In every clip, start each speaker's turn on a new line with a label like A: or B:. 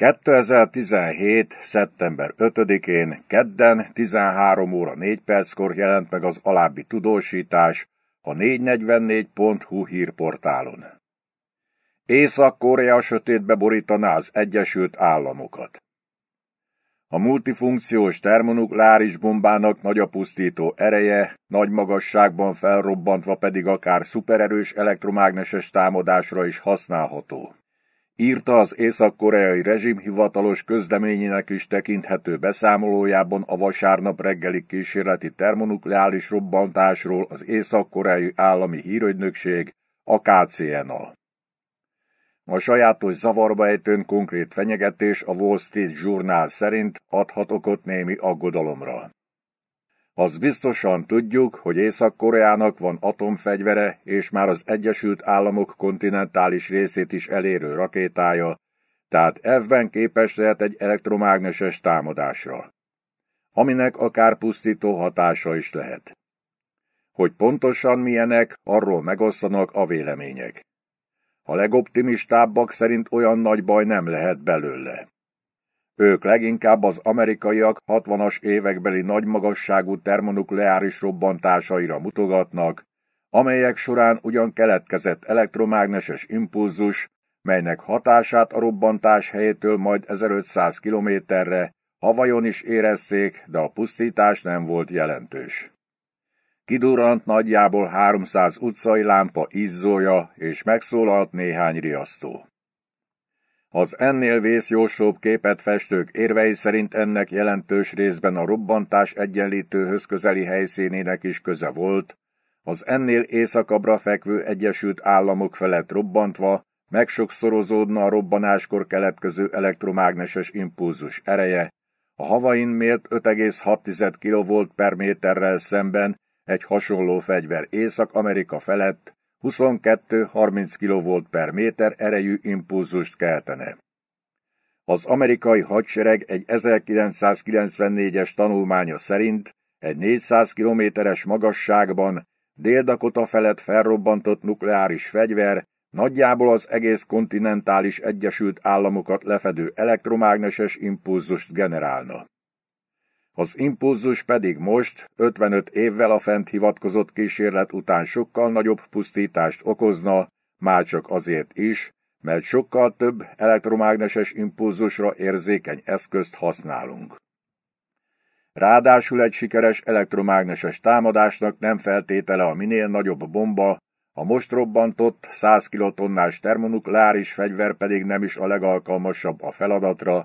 A: 2017. szeptember 5-én, kedden 13 óra 4 perckor jelent meg az alábbi tudósítás a 444.hu hírportálon. Észak-Korea sötétbe borítaná az Egyesült Államokat. A multifunkciós termonukleáris bombának nagy a pusztító ereje, nagy magasságban felrobbantva pedig akár szupererős elektromágneses támadásra is használható írta az észak-koreai rezsim hivatalos közleményének is tekinthető beszámolójában a vasárnap reggeli kísérleti termonukleális robbantásról az észak-koreai állami hírögynökség, a al. A sajátos zavarba ejtőn konkrét fenyegetés a Wall Street Journal szerint adhat okot némi aggodalomra. Az biztosan tudjuk, hogy Észak-Koreának van atomfegyvere és már az Egyesült Államok kontinentális részét is elérő rakétája, tehát ebben képes lehet egy elektromágneses támadásra, aminek akár pusztító hatása is lehet. Hogy pontosan milyenek, arról megosztanak a vélemények. A legoptimistábbak szerint olyan nagy baj nem lehet belőle. Ők leginkább az amerikaiak 60-as évekbeli nagymagasságú termonukleáris robbantásaira mutogatnak, amelyek során ugyan keletkezett elektromágneses impulzus, melynek hatását a robbantás helyétől majd 1500 kilométerre Havajon is érezték, de a pusztítás nem volt jelentős. Kidurant nagyjából 300 utcai lámpa izzója, és megszólalt néhány riasztó. Az ennél vészjósóbb képet festők érvei szerint ennek jelentős részben a robbantás egyenlítőhöz közeli helyszínének is köze volt, az ennél északabbra fekvő Egyesült Államok felett robbantva megsokszorozódna a robbanáskor keletkező elektromágneses impulzus ereje, a Havain mért 5,6 kV per méterrel szemben egy hasonló fegyver Észak-Amerika felett 22-30 kV per méter erejű impulzust keltene. Az amerikai hadsereg egy 1994-es tanulmánya szerint egy 400 kilométeres magasságban Dél-Dakota felett felrobbantott nukleáris fegyver nagyjából az egész kontinentális Egyesült Államokat lefedő elektromágneses impulzust generálna. Az impulzus pedig most, 55 évvel a fent hivatkozott kísérlet után sokkal nagyobb pusztítást okozna, már csak azért is, mert sokkal több elektromágneses impulzusra érzékeny eszközt használunk. Ráadásul egy sikeres elektromágneses támadásnak nem feltétele a minél nagyobb bomba, a most robbantott 100 kilotonnás termonukleáris fegyver pedig nem is a legalkalmasabb a feladatra,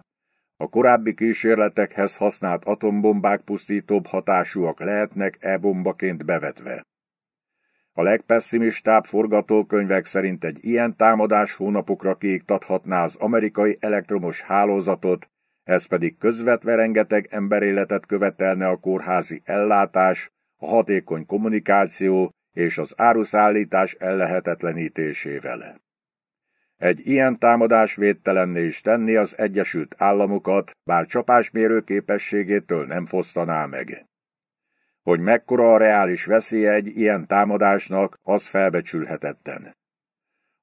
A: a korábbi kísérletekhez használt atombombák pusztítóbb hatásúak lehetnek e-bombaként bevetve. A legpesszimistább forgatókönyvek szerint egy ilyen támadás hónapokra kiiktathatná az amerikai elektromos hálózatot, ez pedig közvetve rengeteg emberéletet követelne a kórházi ellátás, a hatékony kommunikáció és az áruszállítás ellehetetlenítésével. Egy ilyen támadás védtelenné is tenni az Egyesült Államokat, bár csapásmérő képességétől nem fosztaná meg. Hogy mekkora a reális veszélye egy ilyen támadásnak, az felbecsülhetetlen.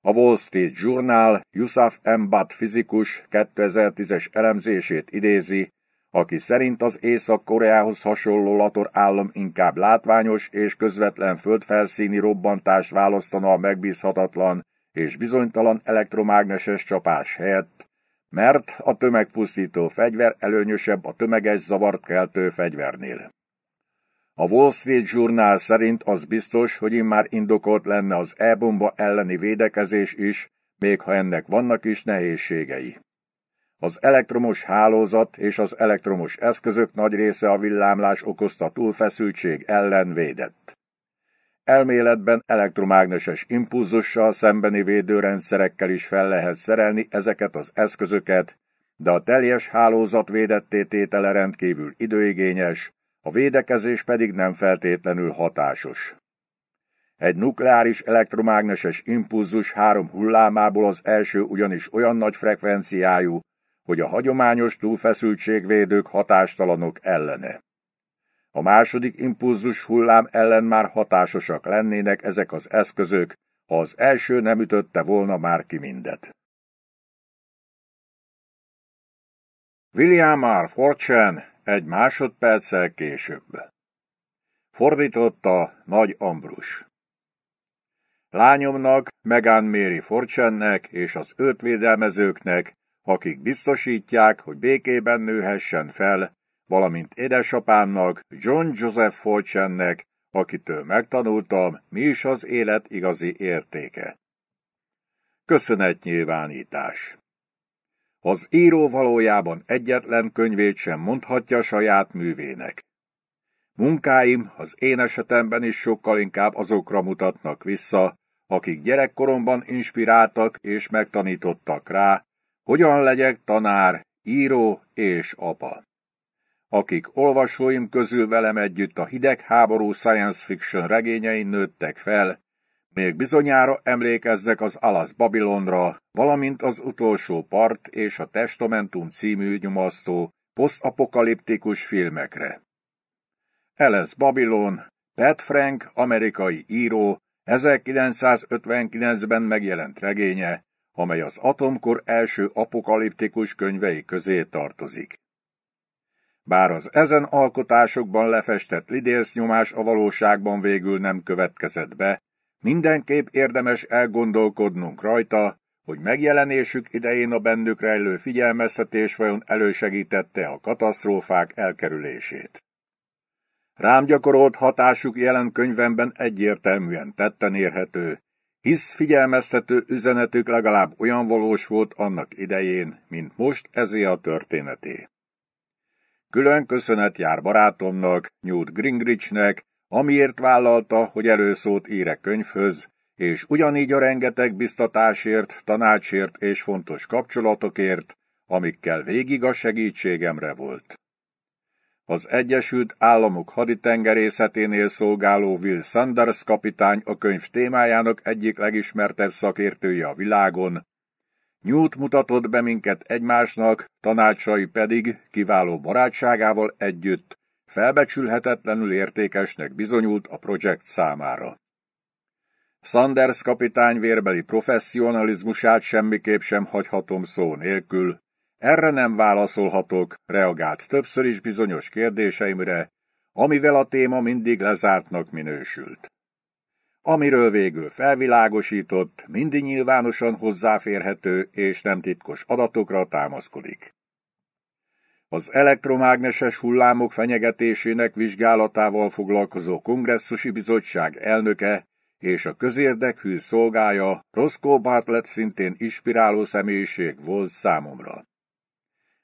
A: A Wall Street Journal Yusuf M. Butt fizikus 2010-es elemzését idézi, aki szerint az Észak-Koreához hasonló Lator állam inkább látványos és közvetlen földfelszíni robbantást választana a megbízhatatlan, és bizonytalan elektromágneses csapás helyett, mert a tömegpusztító fegyver előnyösebb a tömeges zavart keltő fegyvernél. A Wall Street Journal szerint az biztos, hogy immár indokolt lenne az e-bomba elleni védekezés is, még ha ennek vannak is nehézségei. Az elektromos hálózat és az elektromos eszközök nagy része a villámlás okozta túlfeszültség ellen védett. Elméletben elektromágneses impulzussal szembeni védőrendszerekkel is fel lehet szerelni ezeket az eszközöket, de a teljes hálózat védetté tétele rendkívül időigényes, a védekezés pedig nem feltétlenül hatásos. Egy nukleáris elektromágneses impulzus három hullámából az első ugyanis olyan nagy frekvenciájú, hogy a hagyományos túlfeszültségvédők hatástalanok ellene. A második impulzus hullám ellen már hatásosak lennének ezek az eszközök, ha az első nem ütötte volna már ki mindet. William R. Fortune egy másodperccel később. Fordította Nagy Ambrus. Lányomnak, Megán Méri Forcsennek és az őt védelmezőknek, akik biztosítják, hogy békében nőhessen fel, valamint édesapámnak, John Joseph Folchennek, akitől megtanultam, mi is az élet igazi értéke. Köszönetnyilvánítás Az író valójában egyetlen könyvét sem mondhatja saját művének. Munkáim az én esetemben is sokkal inkább azokra mutatnak vissza, akik gyerekkoromban inspiráltak és megtanítottak rá, hogyan legyek tanár, író és apa akik olvasóim közül velem együtt a hidegháború science fiction regényein nőttek fel, még bizonyára emlékeznek az Alasz Babilonra, valamint az utolsó part és a Testamentum című nyomasztó posztapokaliptikus filmekre. Alice Babilon, Pat Frank, amerikai író, 1959-ben megjelent regénye, amely az atomkor első apokaliptikus könyvei közé tartozik bár az ezen alkotásokban lefestett nyomás a valóságban végül nem következett be, mindenképp érdemes elgondolkodnunk rajta, hogy megjelenésük idején a bennük rejlő figyelmeztetés vajon elősegítette a katasztrófák elkerülését. Rám gyakorolt hatásuk jelen könyvemben egyértelműen tetten érhető, hisz figyelmeztető üzenetük legalább olyan valós volt annak idején, mint most ezé a történeté. Külön köszönet jár barátomnak, Newt Gringrichnek, amiért vállalta, hogy előszót írek könyvhöz, és ugyanígy a rengeteg biztatásért, tanácsért és fontos kapcsolatokért, amikkel végig a segítségemre volt. Az Egyesült Államok haditengerészeténél szolgáló Will Sanders kapitány a könyv témájának egyik legismertebb szakértője a világon, Newt mutatott be minket egymásnak, tanácsai pedig kiváló barátságával együtt felbecsülhetetlenül értékesnek bizonyult a projekt számára. Sanders kapitány vérbeli professzionalizmusát semmiképp sem hagyhatom szó nélkül. Erre nem válaszolhatok, reagált többször is bizonyos kérdéseimre, amivel a téma mindig lezártnak minősült amiről végül felvilágosított, mindig nyilvánosan hozzáférhető és nem titkos adatokra támaszkodik. Az elektromágneses hullámok fenyegetésének vizsgálatával foglalkozó kongresszusi bizottság elnöke és a közérdekű szolgája Roscoe Bartlett szintén inspiráló személyiség volt számomra.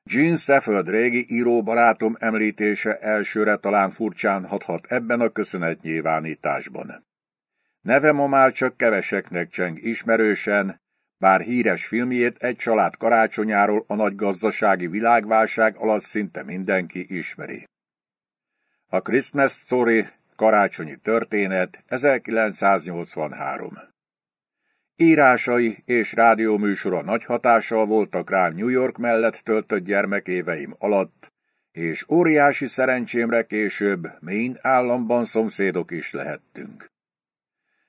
A: Gene Sefford régi íróbarátom említése elsőre talán furcsán hathat ebben a köszönetnyilvánításban. Neve ma már csak keveseknek cseng ismerősen, bár híres filmjét egy család karácsonyáról a nagy gazdasági világválság alatt szinte mindenki ismeri. A Christmas Story karácsonyi történet 1983. Írásai és rádióműsora nagy hatással voltak rám New York mellett töltött gyermekéveim alatt, és óriási szerencsémre később Maine államban szomszédok is lehettünk.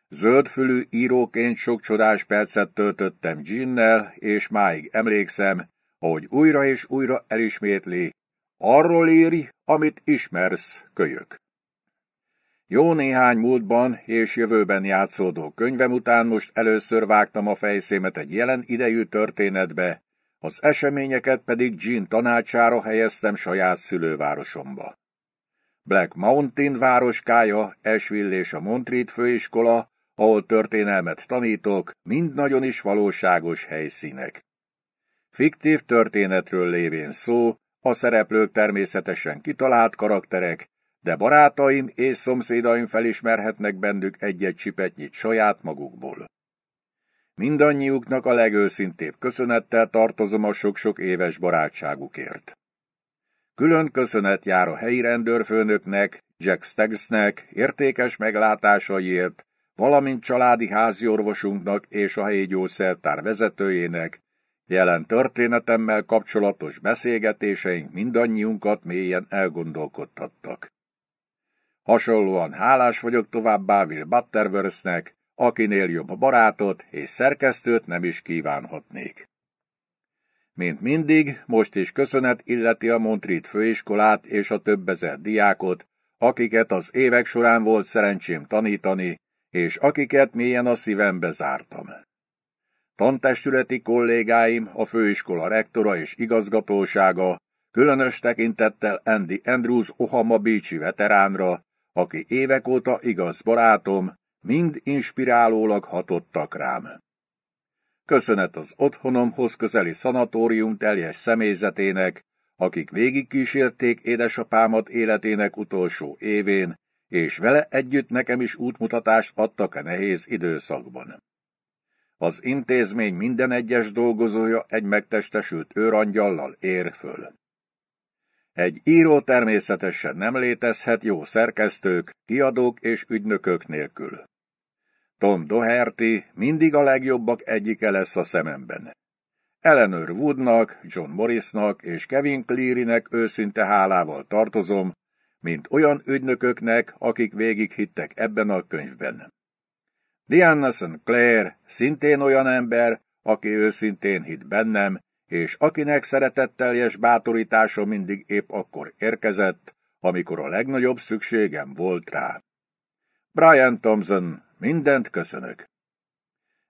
A: Zöldfülű íróként sok csodás percet töltöttem Ginnel, és máig emlékszem, hogy újra és újra elismétli, arról írj, amit ismersz, kölyök. Jó néhány múltban és jövőben játszódó könyvem után most először vágtam a fejszémet egy jelen idejű történetbe, az eseményeket pedig Jean tanácsára helyeztem saját szülővárosomba. Black Mountain városkája, Esville és a Montreat főiskola ahol történelmet tanítok, mind nagyon is valóságos helyszínek. Fiktív történetről lévén szó, a szereplők természetesen kitalált karakterek, de barátaim és szomszédaim felismerhetnek bennük egy-egy csipetnyit saját magukból. Mindannyiuknak a legőszintébb köszönettel tartozom a sok-sok éves barátságukért. Külön köszönet jár a helyi rendőrfőnöknek, Jack Staggsnek értékes meglátásaiért, valamint családi házi orvosunknak és a helyi gyógyszertár vezetőjének, jelen történetemmel kapcsolatos beszélgetéseink mindannyiunkat mélyen elgondolkodtattak. Hasonlóan hálás vagyok továbbá Will Butterworthnek, akinél jobb barátot és szerkesztőt nem is kívánhatnék. Mint mindig, most is köszönet illeti a Montrit főiskolát és a több ezer diákot, akiket az évek során volt szerencsém tanítani, és akiket mélyen a szívembe zártam. Tantestületi kollégáim, a főiskola rektora és igazgatósága, különös tekintettel Andy Andrews Ohama beach veteránra, aki évek óta igaz barátom, mind inspirálólag hatottak rám. Köszönet az otthonomhoz közeli szanatórium teljes személyzetének, akik végigkísérték édesapámat életének utolsó évén, és vele együtt nekem is útmutatást adtak a nehéz időszakban. Az intézmény minden egyes dolgozója egy megtestesült őrangyallal ér föl. Egy író természetesen nem létezhet jó szerkesztők, kiadók és ügynökök nélkül. Tom Doherty mindig a legjobbak egyike lesz a szememben. Eleanor Woodnak, John Morrisnak és Kevin Clearynek őszinte hálával tartozom, mint olyan ügynököknek, akik végighittek ebben a könyvben. Diana Sinclair szintén olyan ember, aki őszintén hitt bennem, és akinek szeretetteljes bátorítása mindig épp akkor érkezett, amikor a legnagyobb szükségem volt rá. Brian Thompson, mindent köszönök.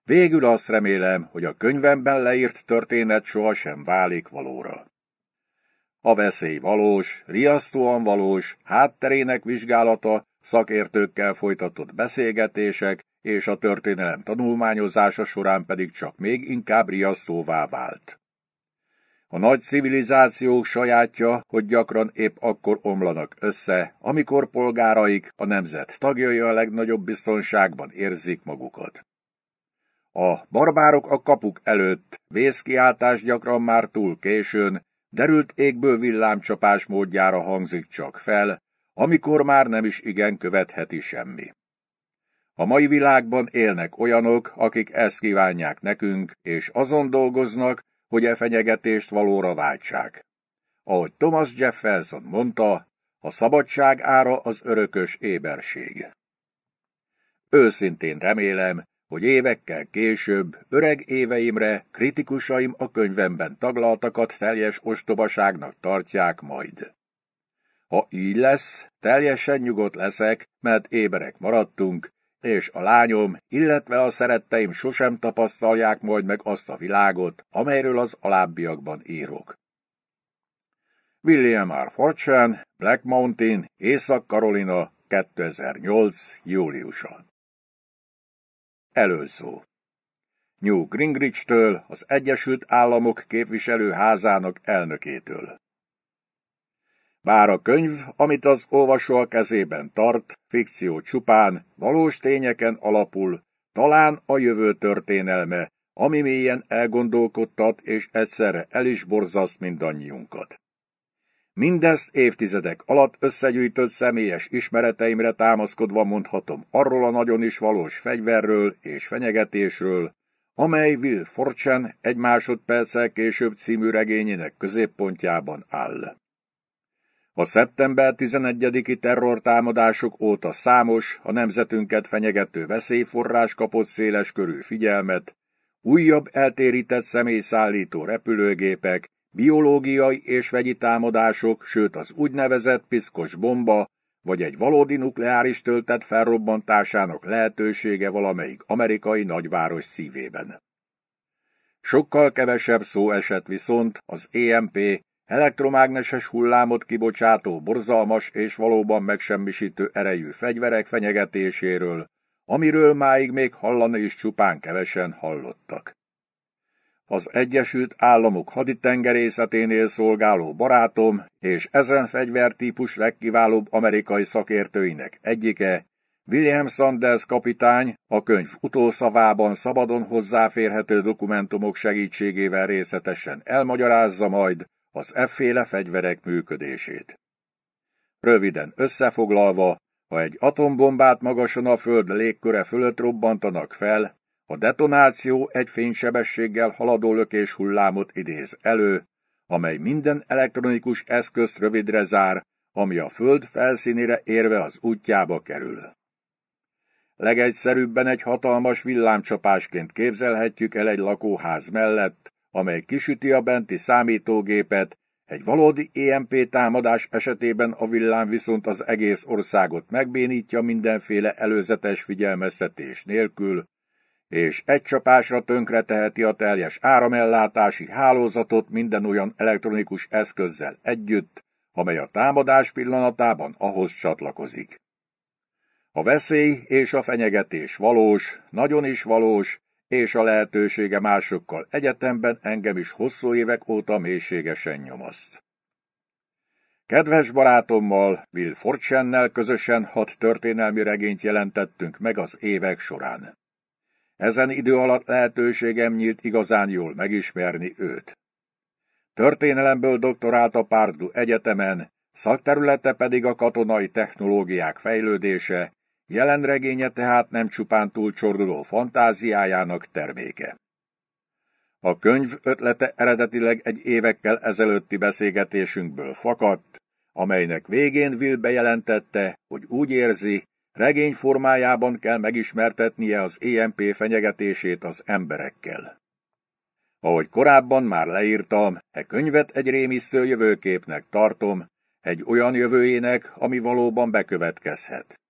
A: Végül azt remélem, hogy a könyvemben leírt történet sohasem válik valóra. A veszély valós, riasztóan valós, hátterének vizsgálata, szakértőkkel folytatott beszélgetések és a történelem tanulmányozása során pedig csak még inkább riasztóvá vált. A nagy civilizációk sajátja, hogy gyakran épp akkor omlanak össze, amikor polgáraik, a nemzet tagjai a legnagyobb biztonságban érzik magukat. A barbárok a kapuk előtt, vészkiáltás gyakran már túl későn, derült égből villámcsapás módjára hangzik csak fel, amikor már nem is igen követheti semmi. A mai világban élnek olyanok, akik ezt kívánják nekünk, és azon dolgoznak, hogy e fenyegetést valóra váltsák. Ahogy Thomas Jefferson mondta, a szabadság ára az örökös éberség. Őszintén remélem, hogy évekkel később, öreg éveimre kritikusaim a könyvemben taglaltakat teljes ostobaságnak tartják majd. Ha így lesz, teljesen nyugodt leszek, mert éberek maradtunk, és a lányom, illetve a szeretteim sosem tapasztalják majd meg azt a világot, amelyről az alábbiakban írok. William R. Fortune, Black Mountain, Észak-Karolina, 2008. júliusan. Előszó New Gringrich-től, az Egyesült Államok képviselőházának elnökétől. Bár a könyv, amit az olvasó a kezében tart, fikció csupán, valós tényeken alapul, talán a jövő történelme, ami mélyen elgondolkodtat és egyszerre el is borzaszt mindannyiunkat. Mindezt évtizedek alatt összegyűjtött személyes ismereteimre támaszkodva mondhatom arról a nagyon is valós fegyverről és fenyegetésről, amely Will Fortune egy másodperccel később című regényének középpontjában áll. A szeptember 11-i terrortámadások óta számos, a nemzetünket fenyegető veszélyforrás kapott széles körű figyelmet, újabb eltérített személyszállító repülőgépek biológiai és vegyi támadások, sőt az úgynevezett piszkos bomba, vagy egy valódi nukleáris töltet felrobbantásának lehetősége valamelyik amerikai nagyváros szívében. Sokkal kevesebb szó esett viszont az EMP elektromágneses hullámot kibocsátó borzalmas és valóban megsemmisítő erejű fegyverek fenyegetéséről, amiről máig még hallani is csupán kevesen hallottak az Egyesült Államok haditengerészeténél szolgáló barátom és ezen fegyvertípus legkiválóbb amerikai szakértőinek egyike, William Sanders kapitány a könyv utószavában szabadon hozzáférhető dokumentumok segítségével részletesen elmagyarázza majd az efféle fegyverek működését. Röviden összefoglalva, ha egy atombombát magasan a Föld légköre fölött robbantanak fel, a detonáció egy fénysebességgel haladó lökés hullámot idéz elő, amely minden elektronikus eszközt rövidre zár, ami a föld felszínére érve az útjába kerül. Legegyszerűbben egy hatalmas villámcsapásként képzelhetjük el egy lakóház mellett, amely kisüti a benti számítógépet, egy valódi EMP támadás esetében a villám viszont az egész országot megbénítja mindenféle előzetes figyelmeztetés nélkül, és egy csapásra tönkre teheti a teljes áramellátási hálózatot minden olyan elektronikus eszközzel együtt, amely a támadás pillanatában ahhoz csatlakozik. A veszély és a fenyegetés valós, nagyon is valós, és a lehetősége másokkal egyetemben engem is hosszú évek óta mélységesen nyomaszt. Kedves barátommal, Will Fortchennel közösen hat történelmi regényt jelentettünk meg az évek során. Ezen idő alatt lehetőségem nyílt igazán jól megismerni őt. Történelemből doktorált a Párdu Egyetemen, szakterülete pedig a katonai technológiák fejlődése, jelen regénye tehát nem csupán túlcsorduló fantáziájának terméke. A könyv ötlete eredetileg egy évekkel ezelőtti beszélgetésünkből fakadt, amelynek végén Will bejelentette, hogy úgy érzi, Regény formájában kell megismertetnie az EMP fenyegetését az emberekkel. Ahogy korábban már leírtam, e könyvet egy rémisztő jövőképnek tartom, egy olyan jövőjének, ami valóban bekövetkezhet.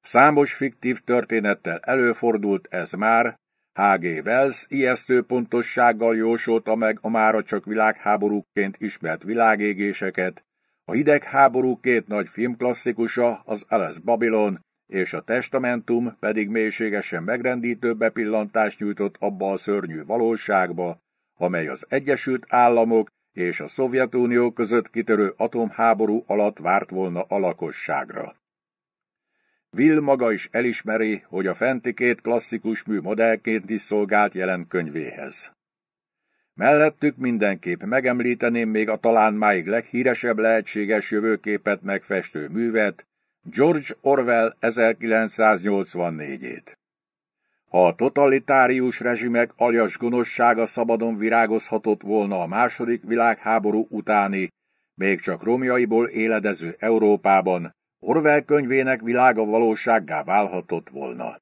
A: Számos fiktív történettel előfordult ez már, H.G. Wells ijesztő pontossággal jósolta meg a mára csak világháborúként ismert világégéseket, a hidegháború két nagy filmklasszikusa, az Alice Babylon és a testamentum pedig mélységesen megrendítő bepillantást nyújtott abba a szörnyű valóságba, amely az Egyesült Államok és a Szovjetunió között kitörő atomháború alatt várt volna a lakosságra. Will maga is elismeri, hogy a fenti két klasszikus mű modellként is szolgált jelent könyvéhez. Mellettük mindenképp megemlíteném még a talán máig leghíresebb lehetséges jövőképet megfestő művet, George Orwell 1984-ét. Ha a totalitárius rezsimek aljas gonoszsága szabadon virágozhatott volna a második világháború utáni, még csak romjaiból éledező Európában, Orwell könyvének világa valósággá válhatott volna.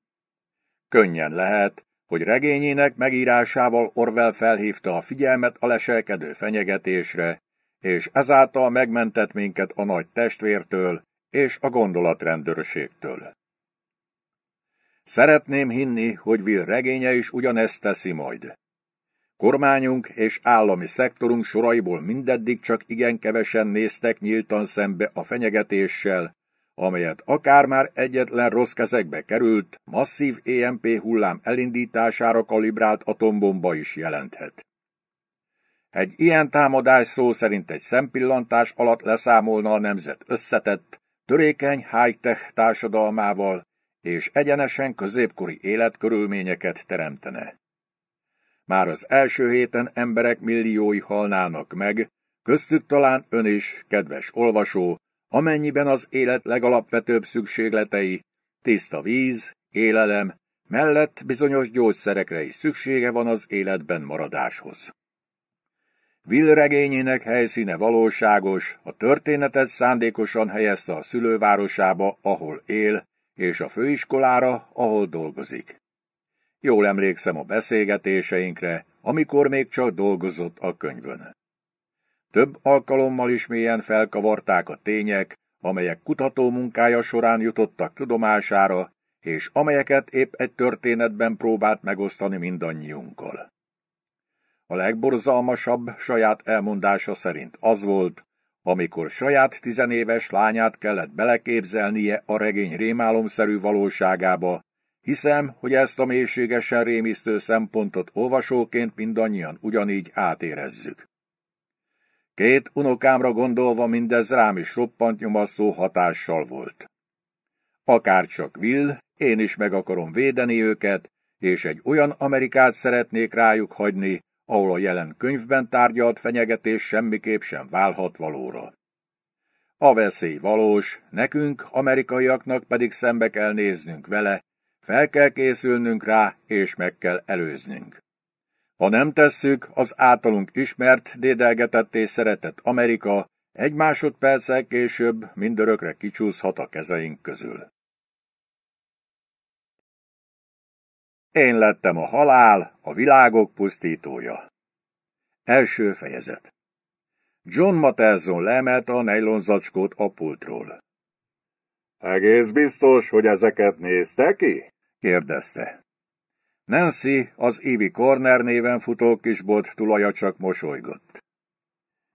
A: Könnyen lehet, hogy regényének megírásával Orwell felhívta a figyelmet a leselkedő fenyegetésre, és ezáltal megmentett minket a nagy testvértől, és a gondolatrendőrségtől. Szeretném hinni, hogy Will regénye is ugyanezt teszi majd. Kormányunk és állami szektorunk soraiból mindeddig csak igen kevesen néztek nyíltan szembe a fenyegetéssel, amelyet akár már egyetlen rossz kezekbe került, masszív EMP hullám elindítására kalibrált atombomba is jelenthet. Egy ilyen támadás szó szerint egy szempillantás alatt leszámolna a nemzet összetett, törékeny high-tech társadalmával és egyenesen középkori életkörülményeket teremtene. Már az első héten emberek milliói halnának meg, köztük talán ön is, kedves olvasó, amennyiben az élet legalapvetőbb szükségletei, tiszta víz, élelem, mellett bizonyos gyógyszerekre is szüksége van az életben maradáshoz. Will regényének helyszíne valóságos, a történetet szándékosan helyezte a szülővárosába, ahol él, és a főiskolára, ahol dolgozik. Jól emlékszem a beszélgetéseinkre, amikor még csak dolgozott a könyvön. Több alkalommal is mélyen felkavarták a tények, amelyek kutató munkája során jutottak tudomására, és amelyeket épp egy történetben próbált megosztani mindannyiunkkal. A legborzalmasabb saját elmondása szerint az volt, amikor saját tizenéves lányát kellett beleképzelnie a regény rémálomszerű valóságába, hiszem, hogy ezt a mélységesen rémisztő szempontot olvasóként mindannyian ugyanígy átérezzük. Két unokámra gondolva mindez rám is roppant nyomasztó hatással volt. Akárcsak Will, én is meg akarom védeni őket, és egy olyan Amerikát szeretnék rájuk hagyni, ahol a jelen könyvben tárgyalt fenyegetés semmiképp sem válhat valóra. A veszély valós, nekünk, amerikaiaknak pedig szembe kell néznünk vele, fel kell készülnünk rá, és meg kell előznünk. Ha nem tesszük, az általunk ismert, dédelgetett és szeretett Amerika egy másodperccel később mindörökre kicsúszhat a kezeink közül. Én lettem a halál, a világok pusztítója. Első fejezet John Matterson lemet a nejlonzacskót a pultról. Egész biztos, hogy ezeket nézte ki? kérdezte. Nancy, az Ivi Corner néven futó kisbolt tulaja csak mosolygott.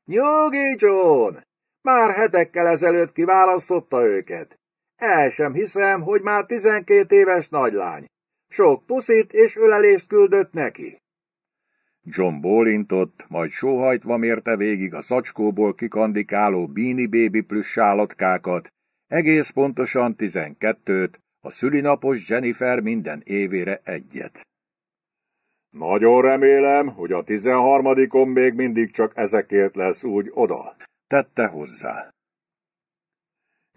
B: Nyugi, John! Már hetekkel ezelőtt kiválasztotta őket. El sem hiszem, hogy már tizenkét éves nagylány. Sok puszit és ölelést küldött neki.
A: John bólintott, majd sóhajtva mérte végig a szacskóból kikandikáló bíni Baby plusz állatkákat, egész pontosan tizenkettőt, a szülinapos Jennifer minden évére egyet. Nagyon remélem, hogy a tizenharmadikon még mindig csak ezekért lesz úgy oda, tette hozzá.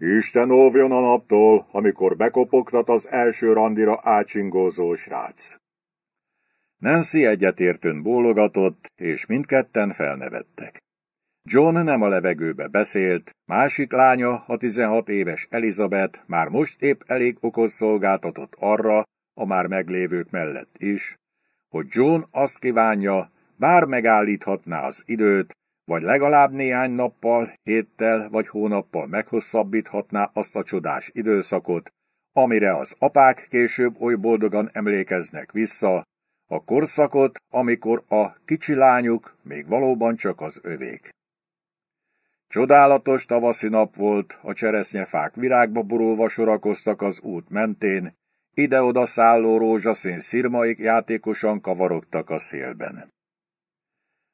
A: Isten óvjon a naptól, amikor bekopogtat az első randira ácsingózó srác. Nancy egyetértőn bólogatott, és mindketten felnevettek. John nem a levegőbe beszélt, másik lánya, a 16 éves Elizabeth már most épp elég okot szolgáltatott arra, a már meglévők mellett is, hogy John azt kívánja, bár megállíthatná az időt, vagy legalább néhány nappal, héttel vagy hónappal meghosszabbíthatná azt a csodás időszakot, amire az apák később oly boldogan emlékeznek vissza, a korszakot, amikor a kicsi lányuk még valóban csak az övék. Csodálatos tavaszi nap volt, a cseresznyefák virágba borulva sorakoztak az út mentén, ide-oda szálló rózsaszín szirmaik játékosan kavarogtak a szélben.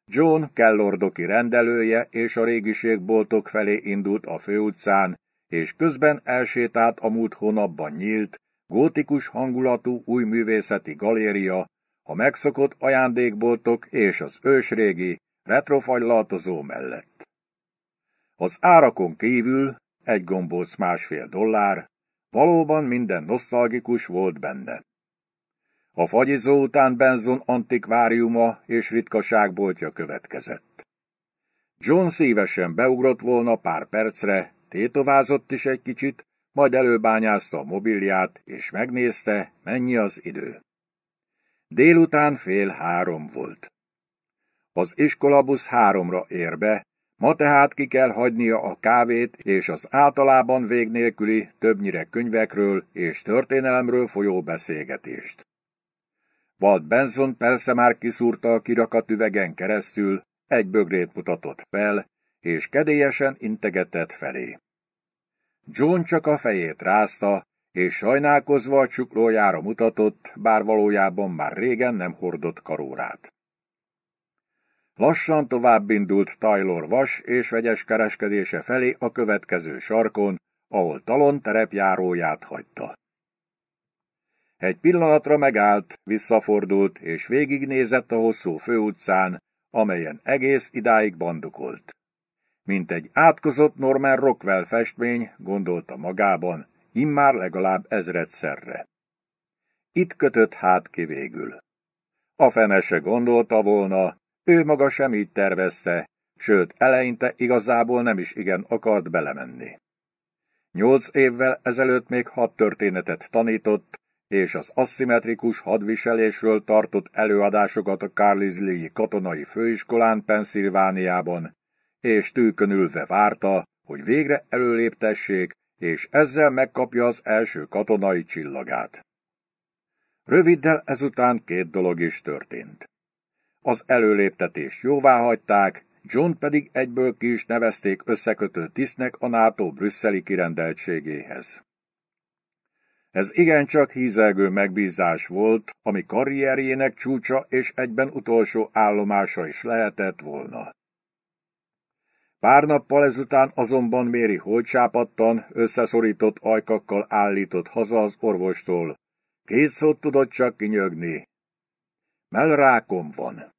A: John Kellordoki rendelője és a régiségboltok felé indult a főutcán, és közben elsétált a múlt hónapban nyílt, gótikus hangulatú új művészeti galéria, a megszokott ajándékboltok és az ősrégi, retrofajlaltozó mellett. Az árakon kívül, egy gombóc másfél dollár, valóban minden nosztalgikus volt benne. A fagyizó után benzon antikváriuma és ritkaságboltja következett. John szívesen beugrott volna pár percre, tétovázott is egy kicsit, majd előbányázta a mobiliát, és megnézte, mennyi az idő. Délután fél három volt. Az iskolabusz háromra ér be, ma tehát ki kell hagynia a kávét és az általában vég nélküli, többnyire könyvekről és történelemről folyó beszélgetést. Walt Benson persze már kiszúrta a kirakat üvegen keresztül, egy bögrét mutatott fel, és kedélyesen integetett felé. John csak a fejét rázta, és sajnálkozva a csuklójára mutatott, bár valójában már régen nem hordott karórát. Lassan továbbindult Taylor vas és vegyes kereskedése felé a következő sarkon, ahol talon terepjáróját hagyta. Egy pillanatra megállt, visszafordult, és végignézett a hosszú főutcán, amelyen egész idáig bandukolt. Mint egy átkozott Norman Rockwell festmény, gondolta magában, immár legalább ezredszerre. Itt kötött hát ki végül. A fene se gondolta volna, ő maga sem így tervezze, sőt eleinte igazából nem is igen akart belemenni. Nyolc évvel ezelőtt még hat történetet tanított, és az aszimmetrikus hadviselésről tartott előadásokat a Carlisle-i katonai főiskolán Pennsylvániában, és tűkönülve várta, hogy végre előléptessék, és ezzel megkapja az első katonai csillagát. Röviddel ezután két dolog is történt. Az előléptetést jóvá hagyták, John pedig egyből ki is nevezték összekötő tisztnek a NATO brüsszeli kirendeltségéhez. Ez igencsak hízelgő megbízás volt, ami karrierjének csúcsa és egyben utolsó állomása is lehetett volna. Pár nappal ezután azonban Méri holcsápattan, összeszorított ajkakkal állított haza az orvostól. Két szót tudott csak kinyögni. Melrákom van.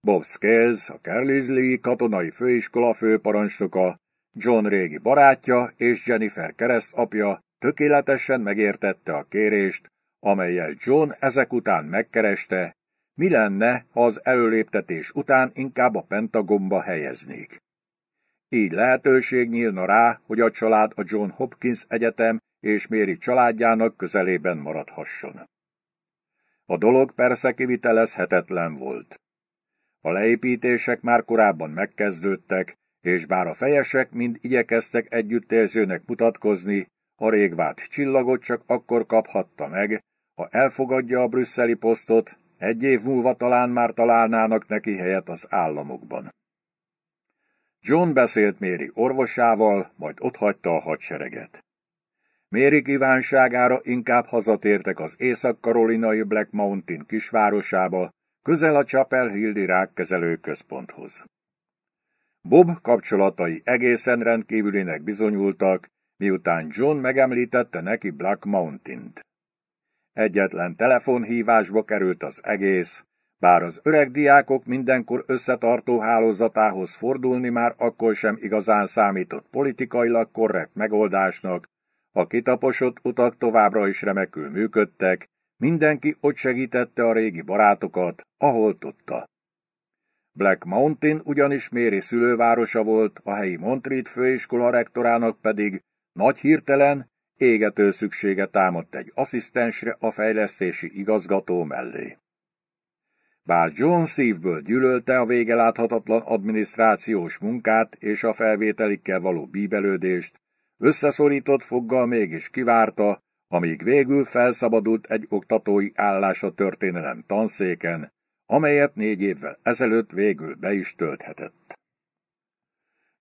A: Bob Scales, a Kerlizli katonai főiskola főparancsnoka, John régi barátja és Jennifer keresztapja, apja tökéletesen megértette a kérést, amelyet John ezek után megkereste, mi lenne, ha az előléptetés után inkább a Pentagonba helyeznék. Így lehetőség nyílna rá, hogy a család a John Hopkins Egyetem és Méri családjának közelében maradhasson. A dolog persze kivitelezhetetlen volt. A leépítések már korábban megkezdődtek, és bár a fejesek mind igyekeztek együttérzőnek mutatkozni, a régvált csillagot csak akkor kaphatta meg, ha elfogadja a brüsszeli posztot, egy év múlva talán már találnának neki helyet az államokban. John beszélt Méri orvosával, majd otthagyta a hadsereget. Méri kívánságára inkább hazatértek az észak-karolinai Black Mountain kisvárosába, közel a Chapel Hildi rákkezelő központhoz. Bob kapcsolatai egészen rendkívülinek bizonyultak, miután John megemlítette neki Black Mountain-t. Egyetlen telefonhívásba került az egész, bár az öreg diákok mindenkor összetartó hálózatához fordulni már akkor sem igazán számított politikailag korrekt megoldásnak, a kitaposott utak továbbra is remekül működtek, mindenki ott segítette a régi barátokat, ahol tudta. Black Mountain ugyanis Méri szülővárosa volt, a helyi Montreat főiskola rektorának pedig nagy hirtelen, égető szüksége támadt egy asszisztensre a fejlesztési igazgató mellé. Bár John szívből gyűlölte a vége láthatatlan adminisztrációs munkát és a felvételikkel való bíbelődést, összeszorított foggal mégis kivárta, amíg végül felszabadult egy oktatói állása történelem tanszéken, amelyet négy évvel ezelőtt végül be is tölthetett.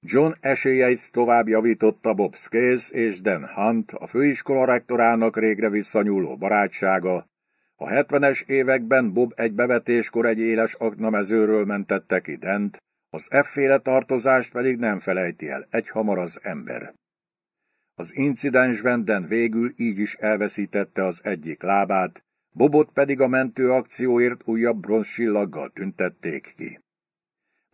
A: John esélyeit tovább javította Bob Scales és Dan Hunt, a főiskola rektorának régre visszanyúló barátsága. A 70-es években Bob egy bevetéskor egy éles aknamezőről mentette ki Dent, az efféle tartozást pedig nem felejti el egy hamar az ember. Az incidensben Dan végül így is elveszítette az egyik lábát, Bobot pedig a mentő akcióért újabb bronzsillaggal tüntették ki.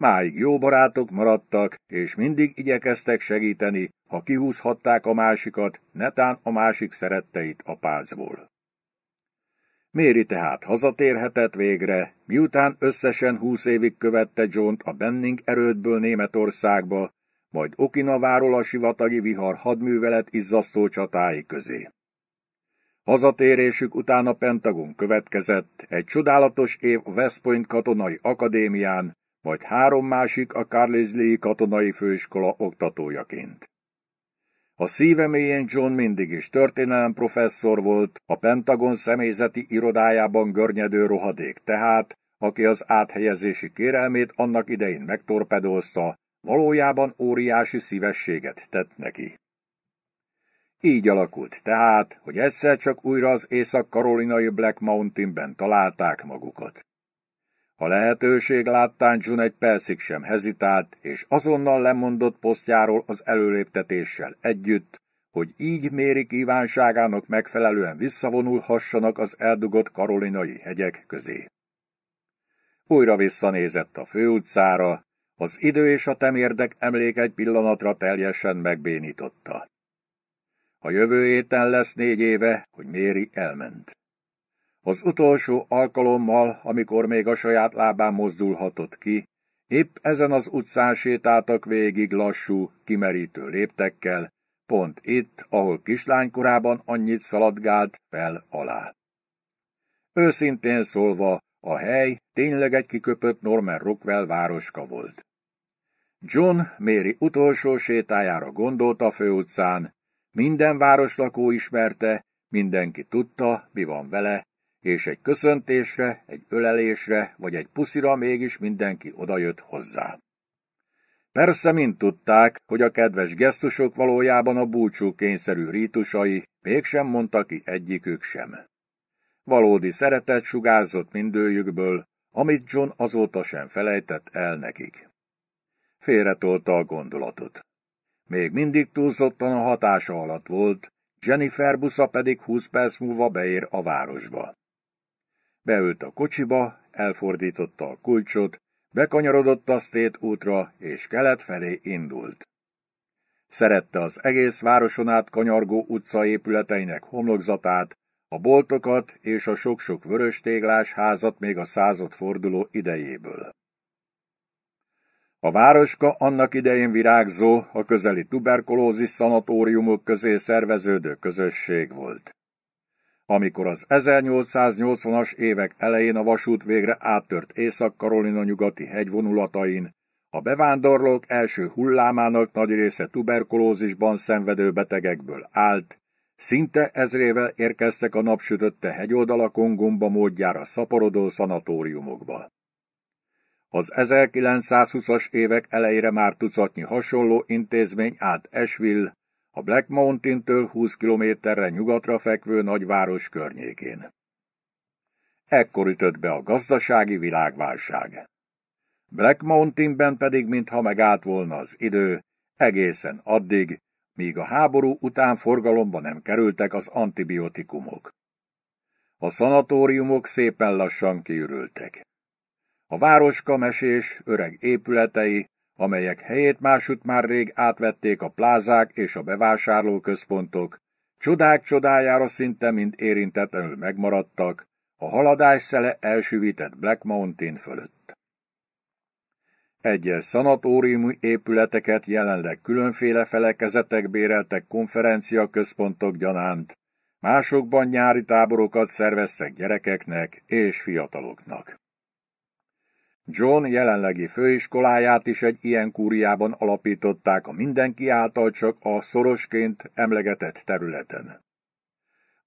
A: Máig jó barátok maradtak, és mindig igyekeztek segíteni, ha kihúzhatták a másikat, netán a másik szeretteit a pácból. Méri tehát hazatérhetett végre, miután összesen húsz évig követte john a Benning erődből Németországba, majd Okinaváról a sivatagi vihar hadművelet izzasztó csatái közé. Hazatérésük után a Pentagon következett, egy csodálatos év West Point katonai akadémián, majd három másik a Carlisléi katonai főiskola oktatójaként. A szívemélyén John mindig is történelem professzor volt, a Pentagon személyzeti irodájában görnyedő rohadék tehát, aki az áthelyezési kérelmét annak idején megtorpedózta, valójában óriási szívességet tett neki. Így alakult tehát, hogy egyszer csak újra az észak-karolinai Black Mountainben találták magukat. A lehetőség láttán Jun egy percig sem hezitált, és azonnal lemondott posztjáról az előléptetéssel együtt, hogy így méri kívánságának megfelelően visszavonulhassanak az eldugott karolinai hegyek közé. Újra visszanézett a főutcára, az idő és a temérdek emlék egy pillanatra teljesen megbénította. A jövő éten lesz négy éve, hogy Méri elment. Az utolsó alkalommal, amikor még a saját lábán mozdulhatott ki, épp ezen az utcán sétáltak végig lassú, kimerítő léptekkel, pont itt, ahol kislánykorában annyit szaladgált fel-alá. Őszintén szólva, a hely tényleg egy kiköpött Norman Rockwell városka volt. John Méri utolsó sétájára gondolt a főutcán, minden városlakó ismerte, mindenki tudta, mi van vele, és egy köszöntésre, egy ölelésre vagy egy puszira mégis mindenki odajött hozzá. Persze mind tudták, hogy a kedves gesztusok valójában a búcsú kényszerű rítusai, mégsem mondta ki egyikük sem. Valódi szeretet sugárzott mindőjükből, amit John azóta sem felejtett el nekik. Félretolta a gondolatot. Még mindig túlzottan a hatása alatt volt, Jennifer busza pedig húsz perc múlva beér a városba. Beült a kocsiba, elfordította a kulcsot, bekanyarodott a szét útra, és kelet felé indult. Szerette az egész városon át kanyargó utcaépületeinek homlokzatát, a boltokat és a sok-sok vörös téglás házat még a századforduló idejéből. A városka annak idején virágzó, a közeli tuberkulózis szanatóriumok közé szerveződő közösség volt amikor az 1880-as évek elején a vasút végre áttört Észak-Karolina nyugati hegyvonulatain, a bevándorlók első hullámának nagy része tuberkulózisban szenvedő betegekből állt, szinte ezrével érkeztek a napsütötte hegyoldalakon gomba módjára szaporodó szanatóriumokba. Az 1920-as évek elejére már tucatnyi hasonló intézmény állt Esville, a Black Mountain-től 20 kilométerre nyugatra fekvő nagyváros környékén. Ekkor ütött be a gazdasági világválság. Black Mountainben pedig mintha megállt volna az idő, egészen addig, míg a háború után forgalomba nem kerültek az antibiotikumok. A szanatóriumok szépen lassan kiürültek. A városka mesés öreg épületei amelyek helyét másutt már rég átvették a plázák és a bevásárlóközpontok, csodák csodájára szinte mind érintetlenül megmaradtak, a haladás szele elsüvített Black Mountain fölött. Egyes szanatóriumi épületeket jelenleg különféle felekezetek béreltek konferencia központok gyanánt, másokban nyári táborokat szerveztek gyerekeknek és fiataloknak. John jelenlegi főiskoláját is egy ilyen kúriában alapították a mindenki által csak a szorosként emlegetett területen.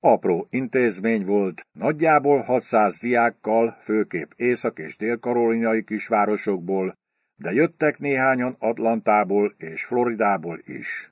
A: Apró intézmény volt, nagyjából 600 diákkal, főképp észak- és dél-karolinai kisvárosokból, de jöttek néhányan Atlantából és Floridából is.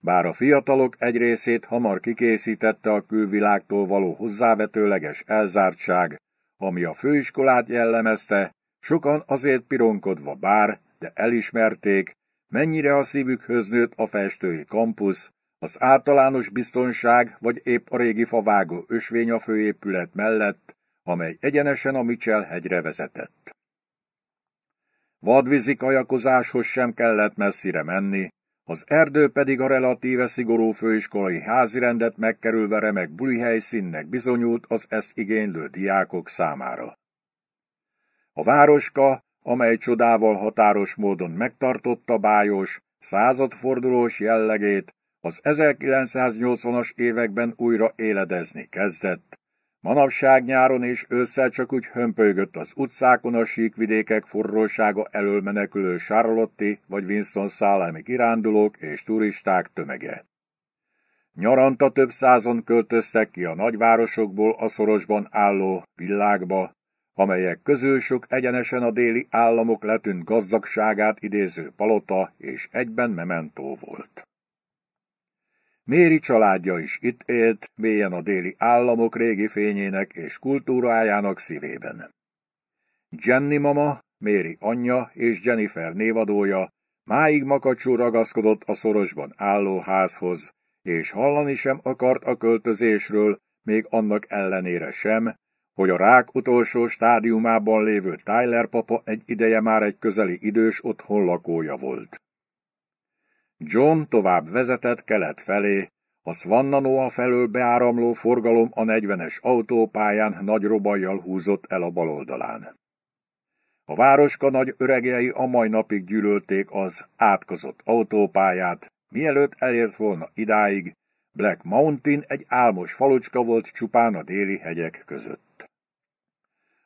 A: Bár a fiatalok egy részét hamar kikészítette a külvilágtól való hozzávetőleges elzártság, ami a főiskolát jellemezte, sokan azért pironkodva bár, de elismerték, mennyire a szívükhöz nőtt a festői kampusz, az általános biztonság vagy épp a régi favágó ösvény a főépület mellett, amely egyenesen a Mitchell hegyre vezetett. Vadvízi kajakozáshoz sem kellett messzire menni, az erdő pedig a relatíve szigorú főiskolai házirendet megkerülve remek helyszínnek bizonyult az ezt igénylő diákok számára. A városka, amely csodával határos módon megtartotta bájos, századfordulós jellegét, az 1980-as években újra éledezni kezdett, Manapság nyáron és ősszel csak úgy hömpölygött az utcákon a síkvidékek forrósága elől menekülő Charlotte vagy Winston szállámi kirándulók és turisták tömege. Nyaranta több százon költöztek ki a nagyvárosokból a szorosban álló világba, amelyek közül sok egyenesen a déli államok letűnt gazdagságát idéző palota és egyben mementó volt. Méri családja is itt élt, mélyen a déli államok régi fényének és kultúrájának szívében. Jenny mama, Méri anyja és Jennifer névadója máig makacsú ragaszkodott a szorosban álló házhoz, és hallani sem akart a költözésről, még annak ellenére sem, hogy a rák utolsó stádiumában lévő Tyler papa egy ideje már egy közeli idős otthon lakója volt. John tovább vezetett kelet felé, a Svannanoa felől beáramló forgalom a 40-es autópályán nagy robajjal húzott el a baloldalán. A városka nagy öregjei a mai napig gyűlölték az átkozott autópályát, mielőtt elért volna idáig, Black Mountain egy álmos falucska volt csupán a déli hegyek között.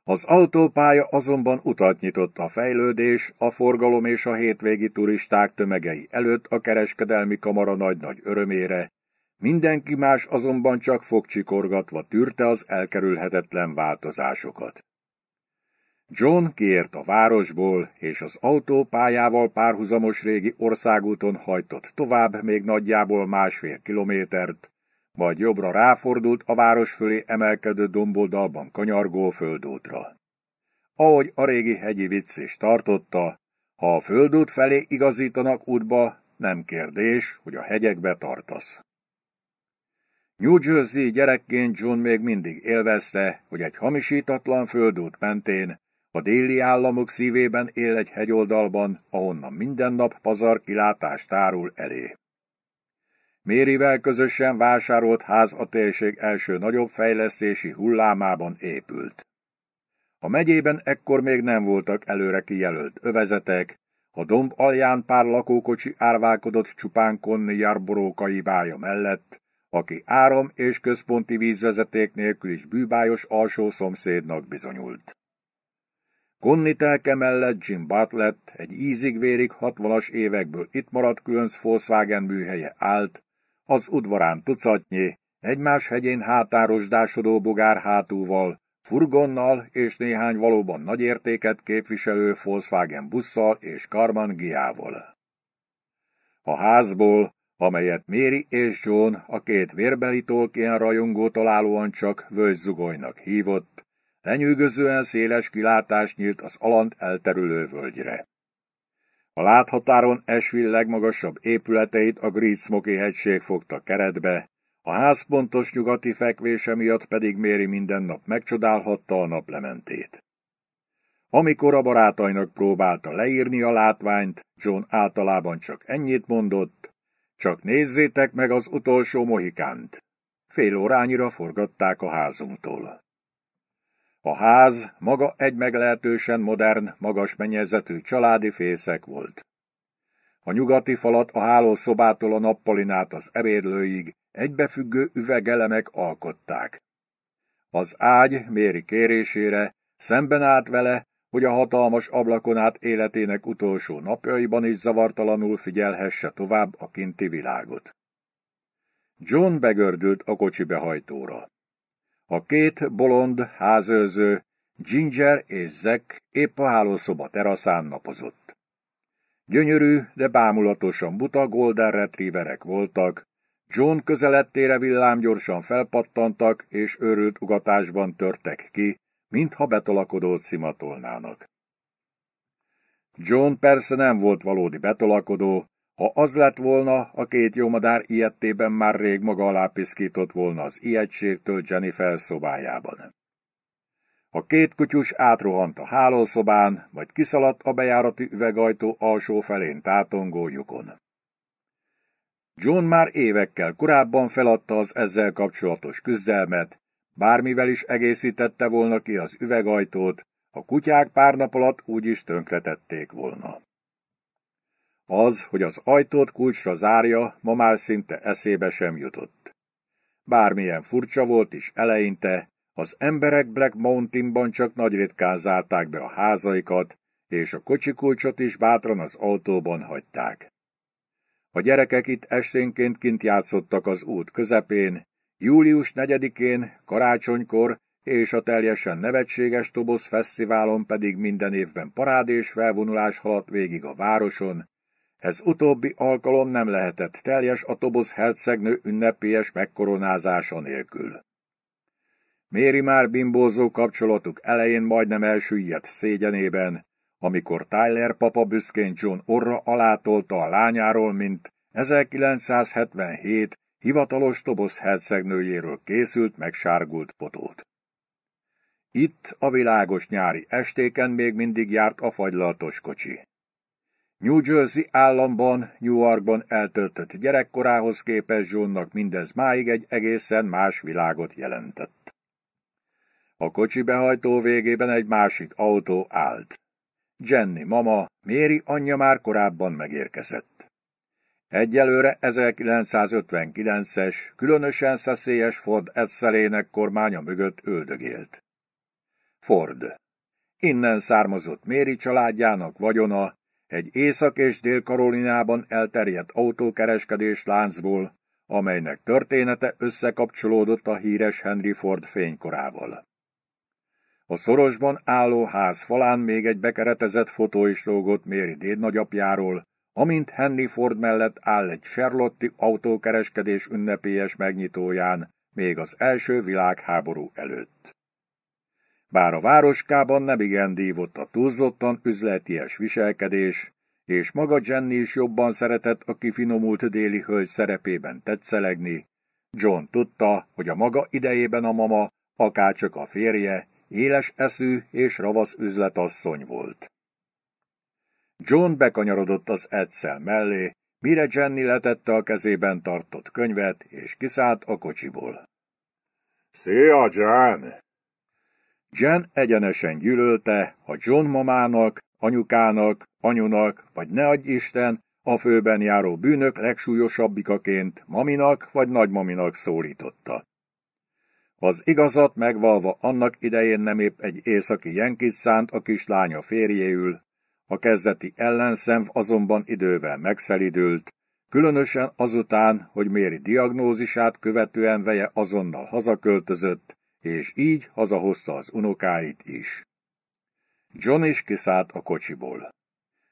A: Az autópálya azonban utat nyitott a fejlődés, a forgalom és a hétvégi turisták tömegei előtt a kereskedelmi kamara nagy-nagy örömére, mindenki más azonban csak fogcsikorgatva tűrte az elkerülhetetlen változásokat. John kiért a városból, és az autópályával párhuzamos régi országúton hajtott tovább még nagyjából másfél kilométert, majd jobbra ráfordult a város fölé emelkedő domboldalban kanyargó földútra. Ahogy a régi hegyi vicc is tartotta, ha a földút felé igazítanak útba, nem kérdés, hogy a hegyekbe tartasz. New Jersey gyerekként John még mindig élvezte, hogy egy hamisítatlan földút mentén, a déli államok szívében él egy hegyoldalban, ahonnan minden nap pazar kilátást tárul elé. Mérivel közösen vásárolt ház a térség első nagyobb fejlesztési hullámában épült. A megyében ekkor még nem voltak előre kijelölt övezetek, a domb alján pár lakókocsi árválkodott csupán Konni Jarborókai bája mellett, aki áram és központi vízvezeték nélkül is bűbájos alsó szomszédnak bizonyult. Konni telke mellett Jim Bartlett egy ízig-vérig hatvanas évekből itt maradt különc Volkswagen műhelye állt, az udvarán tucatnyi, egymás hegyén hátárosdásodó bogár hátúval, furgonnal és néhány valóban nagy értéket képviselő Volkswagen busszal és Karman Giával. A házból, amelyet Méri és John a két vérbeli Tolkien rajongó találóan csak völgyzugonynak hívott, lenyűgözően széles kilátás nyílt az alant elterülő völgyre. A láthatáron Esvil legmagasabb épületeit a Gritsmoki hegység fogta keretbe, a ház pontos nyugati fekvése miatt pedig Méri minden nap megcsodálhatta a naplementét. Amikor a barátainak próbálta leírni a látványt, John általában csak ennyit mondott, csak nézzétek meg az utolsó mohikánt. Fél órányira forgatták a házunktól. A ház maga egy meglehetősen modern, magas mennyezetű családi fészek volt. A nyugati falat a hálószobától a nappalinát az ebédlőig egybefüggő üvegelemek alkották. Az ágy Méri kérésére szemben állt vele, hogy a hatalmas ablakon át életének utolsó napjaiban is zavartalanul figyelhesse tovább a kinti világot. John begördült a kocsi behajtóra. A két bolond házőrző, Ginger és Zack épp a hálószoba teraszán napozott. Gyönyörű, de bámulatosan buta golden retrieverek voltak, John közelettére villámgyorsan felpattantak, és őrült ugatásban törtek ki, mintha betolakodót szimatolnának. John persze nem volt valódi betolakodó, ha az lett volna, a két jómadár ilyettében már rég maga alá piszkított volna az ijegységtől Jennifer szobájában. A két kutyus átrohant a hálószobán, majd kiszaladt a bejárati üvegajtó alsó felén tátongó lyukon. John már évekkel korábban feladta az ezzel kapcsolatos küzdelmet, bármivel is egészítette volna ki az üvegajtót, a kutyák pár nap alatt úgyis tönkretették volna. Az, hogy az ajtót kulcsra zárja, ma már szinte eszébe sem jutott. Bármilyen furcsa volt is eleinte, az emberek Black Mountainban csak nagy ritkán zárták be a házaikat, és a kocsikulcsot is bátran az autóban hagyták. A gyerekek itt esténként kint játszottak az út közepén, július 4-én, karácsonykor és a teljesen nevetséges Tobosz Fesztiválon pedig minden évben parádés felvonulás haladt végig a városon, ez utóbbi alkalom nem lehetett teljes a Tobosz hercegnő ünnepélyes megkoronázása nélkül. Méri már bimbózó kapcsolatuk elején majdnem elsüllyedt szégyenében, amikor Tyler papa büszkén John orra alátolta a lányáról, mint 1977 hivatalos Tobosz hercegnőjéről készült megsárgult potót. Itt a világos nyári estéken még mindig járt a fagylaltos kocsi. New Jersey államban, Newarkban eltöltött gyerekkorához képest Johnnak mindez máig egy egészen más világot jelentett. A kocsi behajtó végében egy másik autó állt. Jenny mama, Méri anyja már korábban megérkezett. Egyelőre 1959-es, különösen szeszélyes Ford eszelének kormánya mögött üldögélt. Ford. Innen származott Méri családjának vagyona, egy Észak- és Dél-Karolinában elterjedt autókereskedés láncból, amelynek története összekapcsolódott a híres Henry Ford fénykorával. A szorosban álló ház falán még egy bekeretezett fotó is lógott Méri dédnagyapjáról, amint Henry Ford mellett áll egy Charlotte autókereskedés ünnepélyes megnyitóján, még az első világháború előtt bár a városkában nem igen dívott a túlzottan üzleties viselkedés, és maga Jenny is jobban szeretett a kifinomult déli hölgy szerepében tetszelegni. John tudta, hogy a maga idejében a mama, akárcsak a férje, éles eszű és ravasz üzletasszony volt. John bekanyarodott az egyszer mellé, mire Jenny letette a kezében tartott könyvet, és kiszállt a kocsiból. – Szia, Jen! Jen egyenesen gyűlölte, ha John mamának, anyukának, anyunak, vagy ne adj Isten, a főben járó bűnök legsúlyosabbikaként maminak vagy nagymaminak szólította. Az igazat megvalva annak idején nem épp egy északi jenkit szánt a kislánya férjéül, a kezdeti ellenszenv azonban idővel megszelidült, különösen azután, hogy Méri diagnózisát követően veje azonnal hazaköltözött, és így hazahozta az unokáit is. John is kiszállt a kocsiból.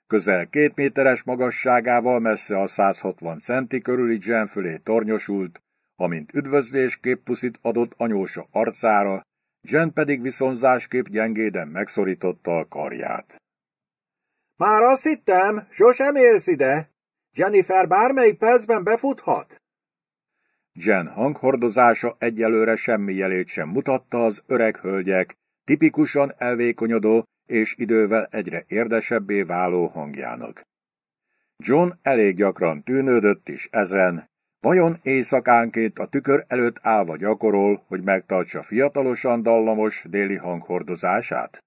A: Közel két méteres magasságával messze a 160 centi körüli Jen fölé tornyosult, amint üdvözlésképp puszit adott anyósa arcára, Jen pedig viszonzásképp gyengéden megszorította a karját.
B: Már azt hittem, sosem érsz ide. Jennifer bármelyik percben befuthat.
A: Jen hanghordozása egyelőre semmi jelét sem mutatta az öreg hölgyek, tipikusan elvékonyodó és idővel egyre érdesebbé váló hangjának. John elég gyakran tűnődött is ezen, vajon éjszakánként a tükör előtt állva gyakorol, hogy megtartsa fiatalosan dallamos déli hanghordozását?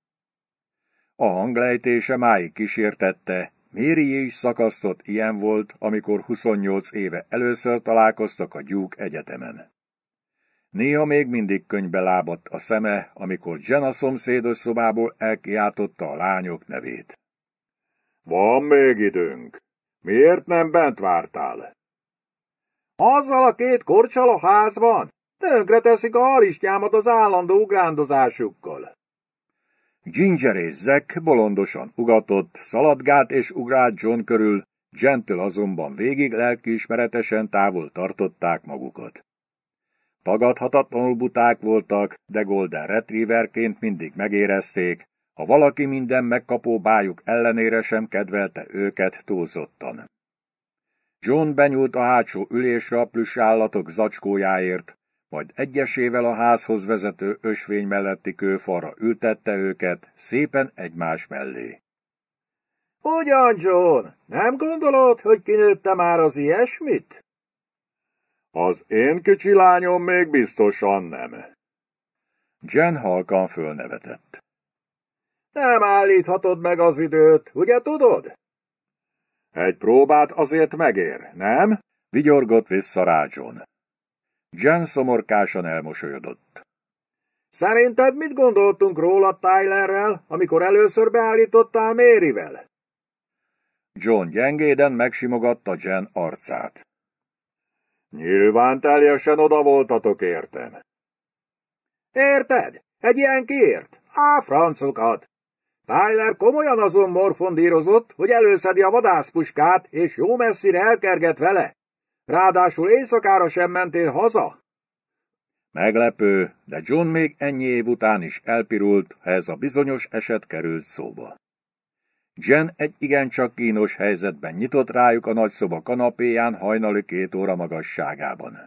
A: A hanglejtése máig kísértette, Méri is szakasztott ilyen volt, amikor 28 éve először találkoztak a gyúk Egyetemen. Néha még mindig könybe lábadt a szeme, amikor Jenna szomszédos szobából elkiáltotta a lányok nevét. Van
B: még időnk. Miért nem bent vártál? Azzal a két korcsal a házban? teszik a halistjámat az állandó ugrándozásukkal.
A: Ginger és Zack bolondosan ugatott, szaladgált és ugrált John körül, Gentle azonban végig lelkiismeretesen távol tartották magukat. Tagadhatatlanul buták voltak, de Golden Retrieverként mindig megérezték, ha valaki minden megkapó bájuk ellenére sem kedvelte őket túlzottan. John benyúlt a hátsó ülésre a plüss állatok zacskójáért, majd egyesével a házhoz vezető ösvény melletti kőfalra ültette őket, szépen egymás mellé.
B: Ugyan, John, nem gondolod, hogy kinőtte már az ilyesmit?
A: Az én kicsi lányom még biztosan nem. Jen halkan fölnevetett.
B: Nem állíthatod meg az időt, ugye tudod?
A: Egy próbát azért megér, nem? Vigyorgott vissza rá John. Jan szomorkásan elmosolyodott.
B: Szerinted mit gondoltunk róla Tylerrel, amikor először beállítottál Mérivel?
A: John gyengéden megsimogatta Jen arcát. Nyilván
B: teljesen oda voltatok, értem. Érted? Egy ilyen kiért? Á, francokat! Tyler komolyan azon morfondírozott, hogy előszedi a vadászpuskát, és jó messzire elkerget vele. Ráadásul éjszakára sem mentél haza?
A: Meglepő, de John még ennyi év után is elpirult, ha ez a bizonyos eset került szóba. Jen egy igencsak kínos helyzetben nyitott rájuk a nagyszoba kanapéján hajnali két óra magasságában.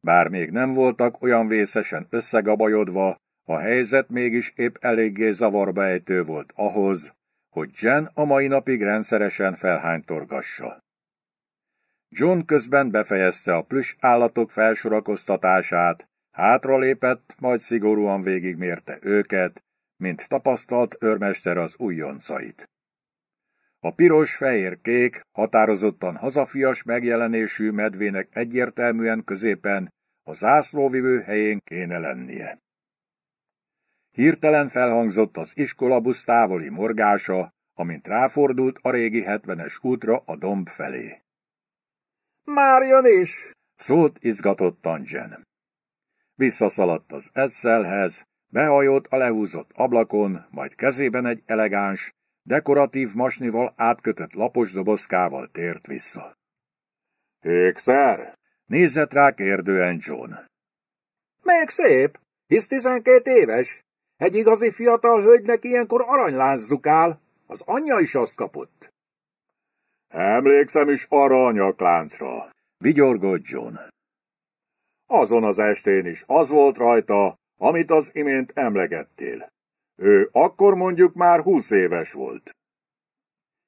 A: Bár még nem voltak olyan vészesen összegabajodva, a helyzet mégis épp eléggé zavarba ejtő volt ahhoz, hogy Jen a mai napig rendszeresen felhánytorgassa. John közben befejezte a plüss állatok felsorakoztatását, hátralépett, majd szigorúan végigmérte őket, mint tapasztalt őrmester az újoncait. A piros-fehér-kék, határozottan hazafias megjelenésű medvének egyértelműen középen a zászlóvivő helyén kéne lennie. Hirtelen felhangzott az iskolabusz távoli morgása, amint ráfordult a régi hetvenes útra a domb felé
B: jön is!
A: szólt izgatottan Jen. Visszaszaladt az Edszelhez, behajolt a lehúzott ablakon, majd kezében egy elegáns, dekoratív masnival átkötött lapos dobozkával tért vissza. Ékszer? Nézett rá kérdően John. Még szép, hisz tizenkét éves. Egy igazi fiatal hölgynek ilyenkor aranylázzuk áll. Az anyja is azt kapott. Emlékszem is arra a nyakláncra, vigyorgott John. Azon az estén is az volt rajta, amit az imént emlegettél. Ő akkor mondjuk már húsz éves volt.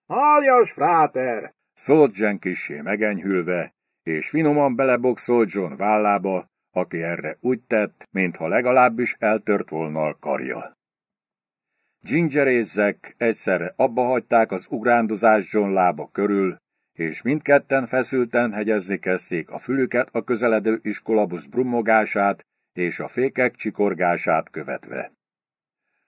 B: Háljas fráter!
A: szólt Jen kissé megenyhülve, és finoman beleboxolt John vállába, aki erre úgy tett, mintha legalábbis eltört volna a karja. Gingerézzek egyszerre abbahagyták az ugrándozás John lába körül, és mindketten feszülten hegyezni kezdték a fülüket a közeledő iskolabusz brummogását és a fékek csikorgását követve.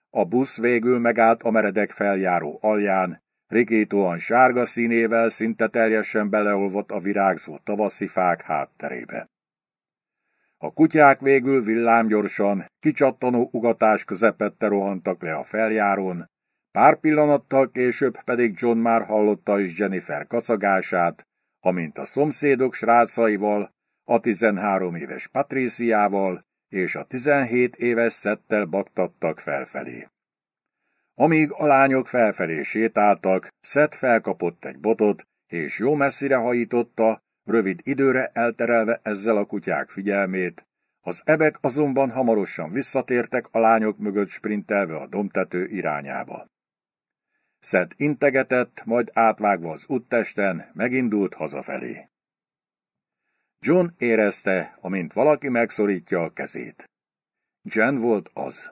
A: A busz végül megállt a meredek feljáró alján, rikítóan sárga színével szinte teljesen beleolvott a virágzó tavaszi fák hátterébe. A kutyák végül villámgyorsan, kicsattanó ugatás közepette rohantak le a feljáron, pár pillanattal később pedig John már hallotta is Jennifer kacagását, amint a szomszédok srácaival, a 13 éves Patriciával és a 17 éves Szettel baktattak felfelé. Amíg a lányok felfelé sétáltak, Szett felkapott egy botot, és jó messzire hajította, rövid időre elterelve ezzel a kutyák figyelmét. Az ebek azonban hamarosan visszatértek a lányok mögött sprintelve a domtető irányába. Szed integetett, majd átvágva az úttesten, megindult hazafelé. John érezte, amint valaki megszorítja a kezét. Jen volt az.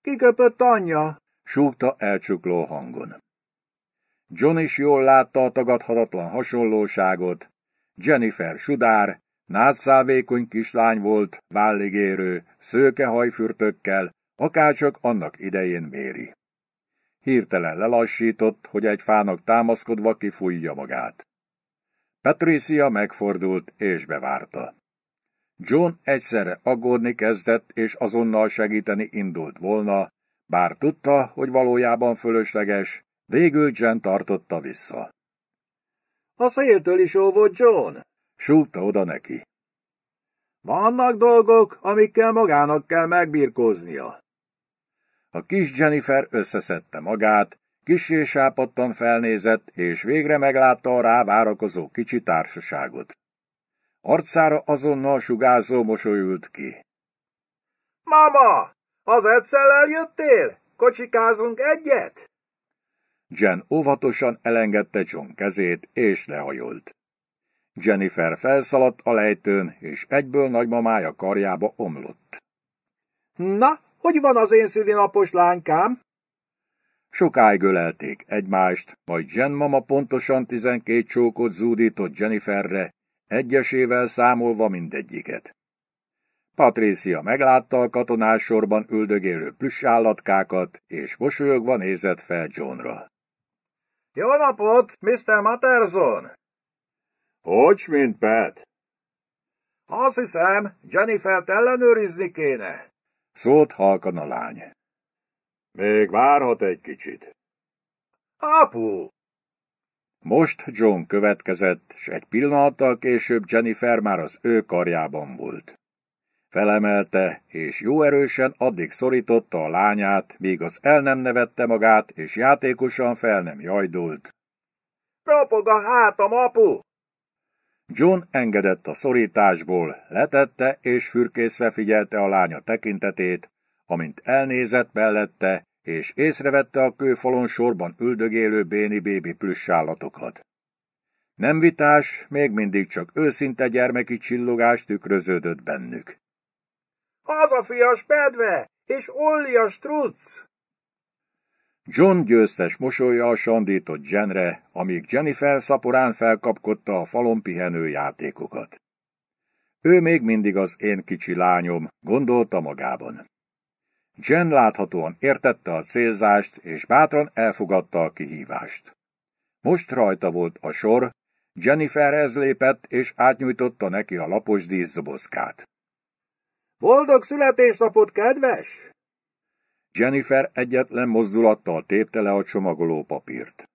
B: Kiköpött anyja,
A: súgta elcsukló hangon. John is jól látta a tagadhatatlan hasonlóságot. Jennifer sudár, nátszávékony kislány volt, válligérő, szőke hajfürtökkel, akárcsak annak idején méri. Hirtelen lelassított, hogy egy fának támaszkodva kifújja magát. Patricia megfordult és bevárta. John egyszerre aggódni kezdett, és azonnal segíteni indult volna, bár tudta, hogy valójában fölösleges, Végül Jen tartotta
B: vissza. A széltől is óvod, John, súgta oda neki. Vannak dolgok, amikkel magának kell megbirkóznia.
A: A kis Jennifer összeszedte magát, kissé sápadtan felnézett, és végre meglátta a rávárakozó kicsi társaságot. Arcára azonnal sugázó mosolyült ki.
B: Mama, az egyszer eljöttél? Kocsikázunk egyet?
A: Jen óvatosan elengedte John kezét, és lehajolt. Jennifer felszaladt a lejtőn, és egyből nagymamája karjába omlott.
B: Na, hogy van az én szülinapos lánykám?
A: Sokáig ölelték egymást, majd Jen mama pontosan tizenkét csókot zúdított Jenniferre, egyesével számolva mindegyiket. Patricia meglátta a katonás sorban üldögélő plüssállatkákat, és mosolyogva nézett fel Johnra.
B: Jó napot, Mr. Materson.
A: Hogy, mint Pat?
B: Azt hiszem, Jennifer-t ellenőrizni kéne.
A: Szólt halkan a lány. Még várhat egy kicsit. Apu! Most John következett, s egy pillanattal később Jennifer már az ő karjában volt. Felemelte, és jó erősen addig szorította a lányát, míg az el nem nevette magát, és játékosan fel nem jajdult.
B: Ropog a hátam, apu!
A: John engedett a szorításból, letette és fürkészve figyelte a lánya tekintetét, amint elnézett mellette, és észrevette a kőfalon sorban üldögélő béni bébi plüssállatokat. Nem vitás, még mindig csak őszinte gyermeki csillogás tükröződött bennük.
B: Az a fias pedve, és Olli a struc!
A: John győztes mosolyjal sandított Jenre, amíg Jennifer szaporán felkapkodta a falon pihenő játékokat. Ő még mindig az én kicsi lányom, gondolta magában. Jen láthatóan értette a célzást, és bátran elfogadta a kihívást. Most rajta volt a sor, Jennifer ez lépett, és átnyújtotta neki a lapos díszdobozkát.
B: Boldog születésnapot, kedves!
A: Jennifer egyetlen mozdulattal tépte le a csomagoló papírt.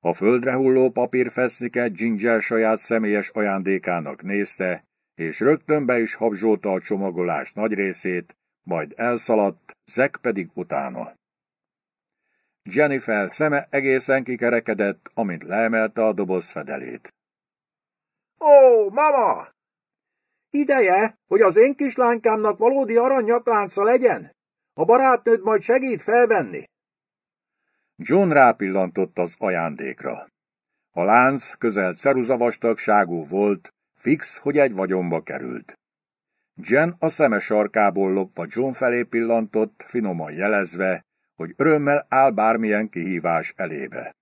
A: A földre hulló papír feszniket Ginger saját személyes ajándékának nézte, és rögtön be is habzsolta a csomagolás nagy részét, majd elszaladt, Zek pedig utána. Jennifer szeme egészen kikerekedett, amint leemelte a doboz fedelét.
B: Ó, mama! Ideje, hogy az én kislánykámnak valódi aranyaklánca legyen. A barátnőd majd segít felvenni.
A: John rápillantott az ajándékra. A lánc közel ceruzavastagságú volt, fix, hogy egy vagyonba került. Jen a szeme sarkából lopva John felé pillantott, finoman jelezve, hogy örömmel áll bármilyen kihívás elébe.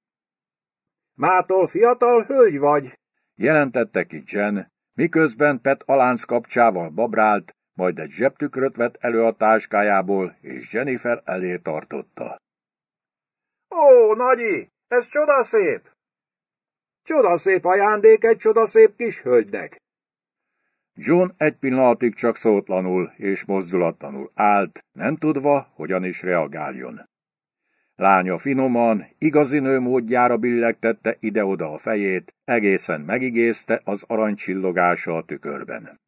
A: Mától fiatal hölgy vagy, jelentette ki Jen, Miközben Pet alánc kapcsával babrált, majd egy zsebtükröt vett elő a táskájából, és Jennifer elé tartotta.
B: Ó, nagyi, ez csodaszép! Csodaszép ajándék egy csodaszép kis hölgynek!
A: John egy pillanatig csak szótlanul és mozdulatlanul állt, nem tudva, hogyan is reagáljon. Lánya finoman, igazi nő módjára billegtette ide-oda a fejét, egészen megigézte az arancsillogása a tükörben.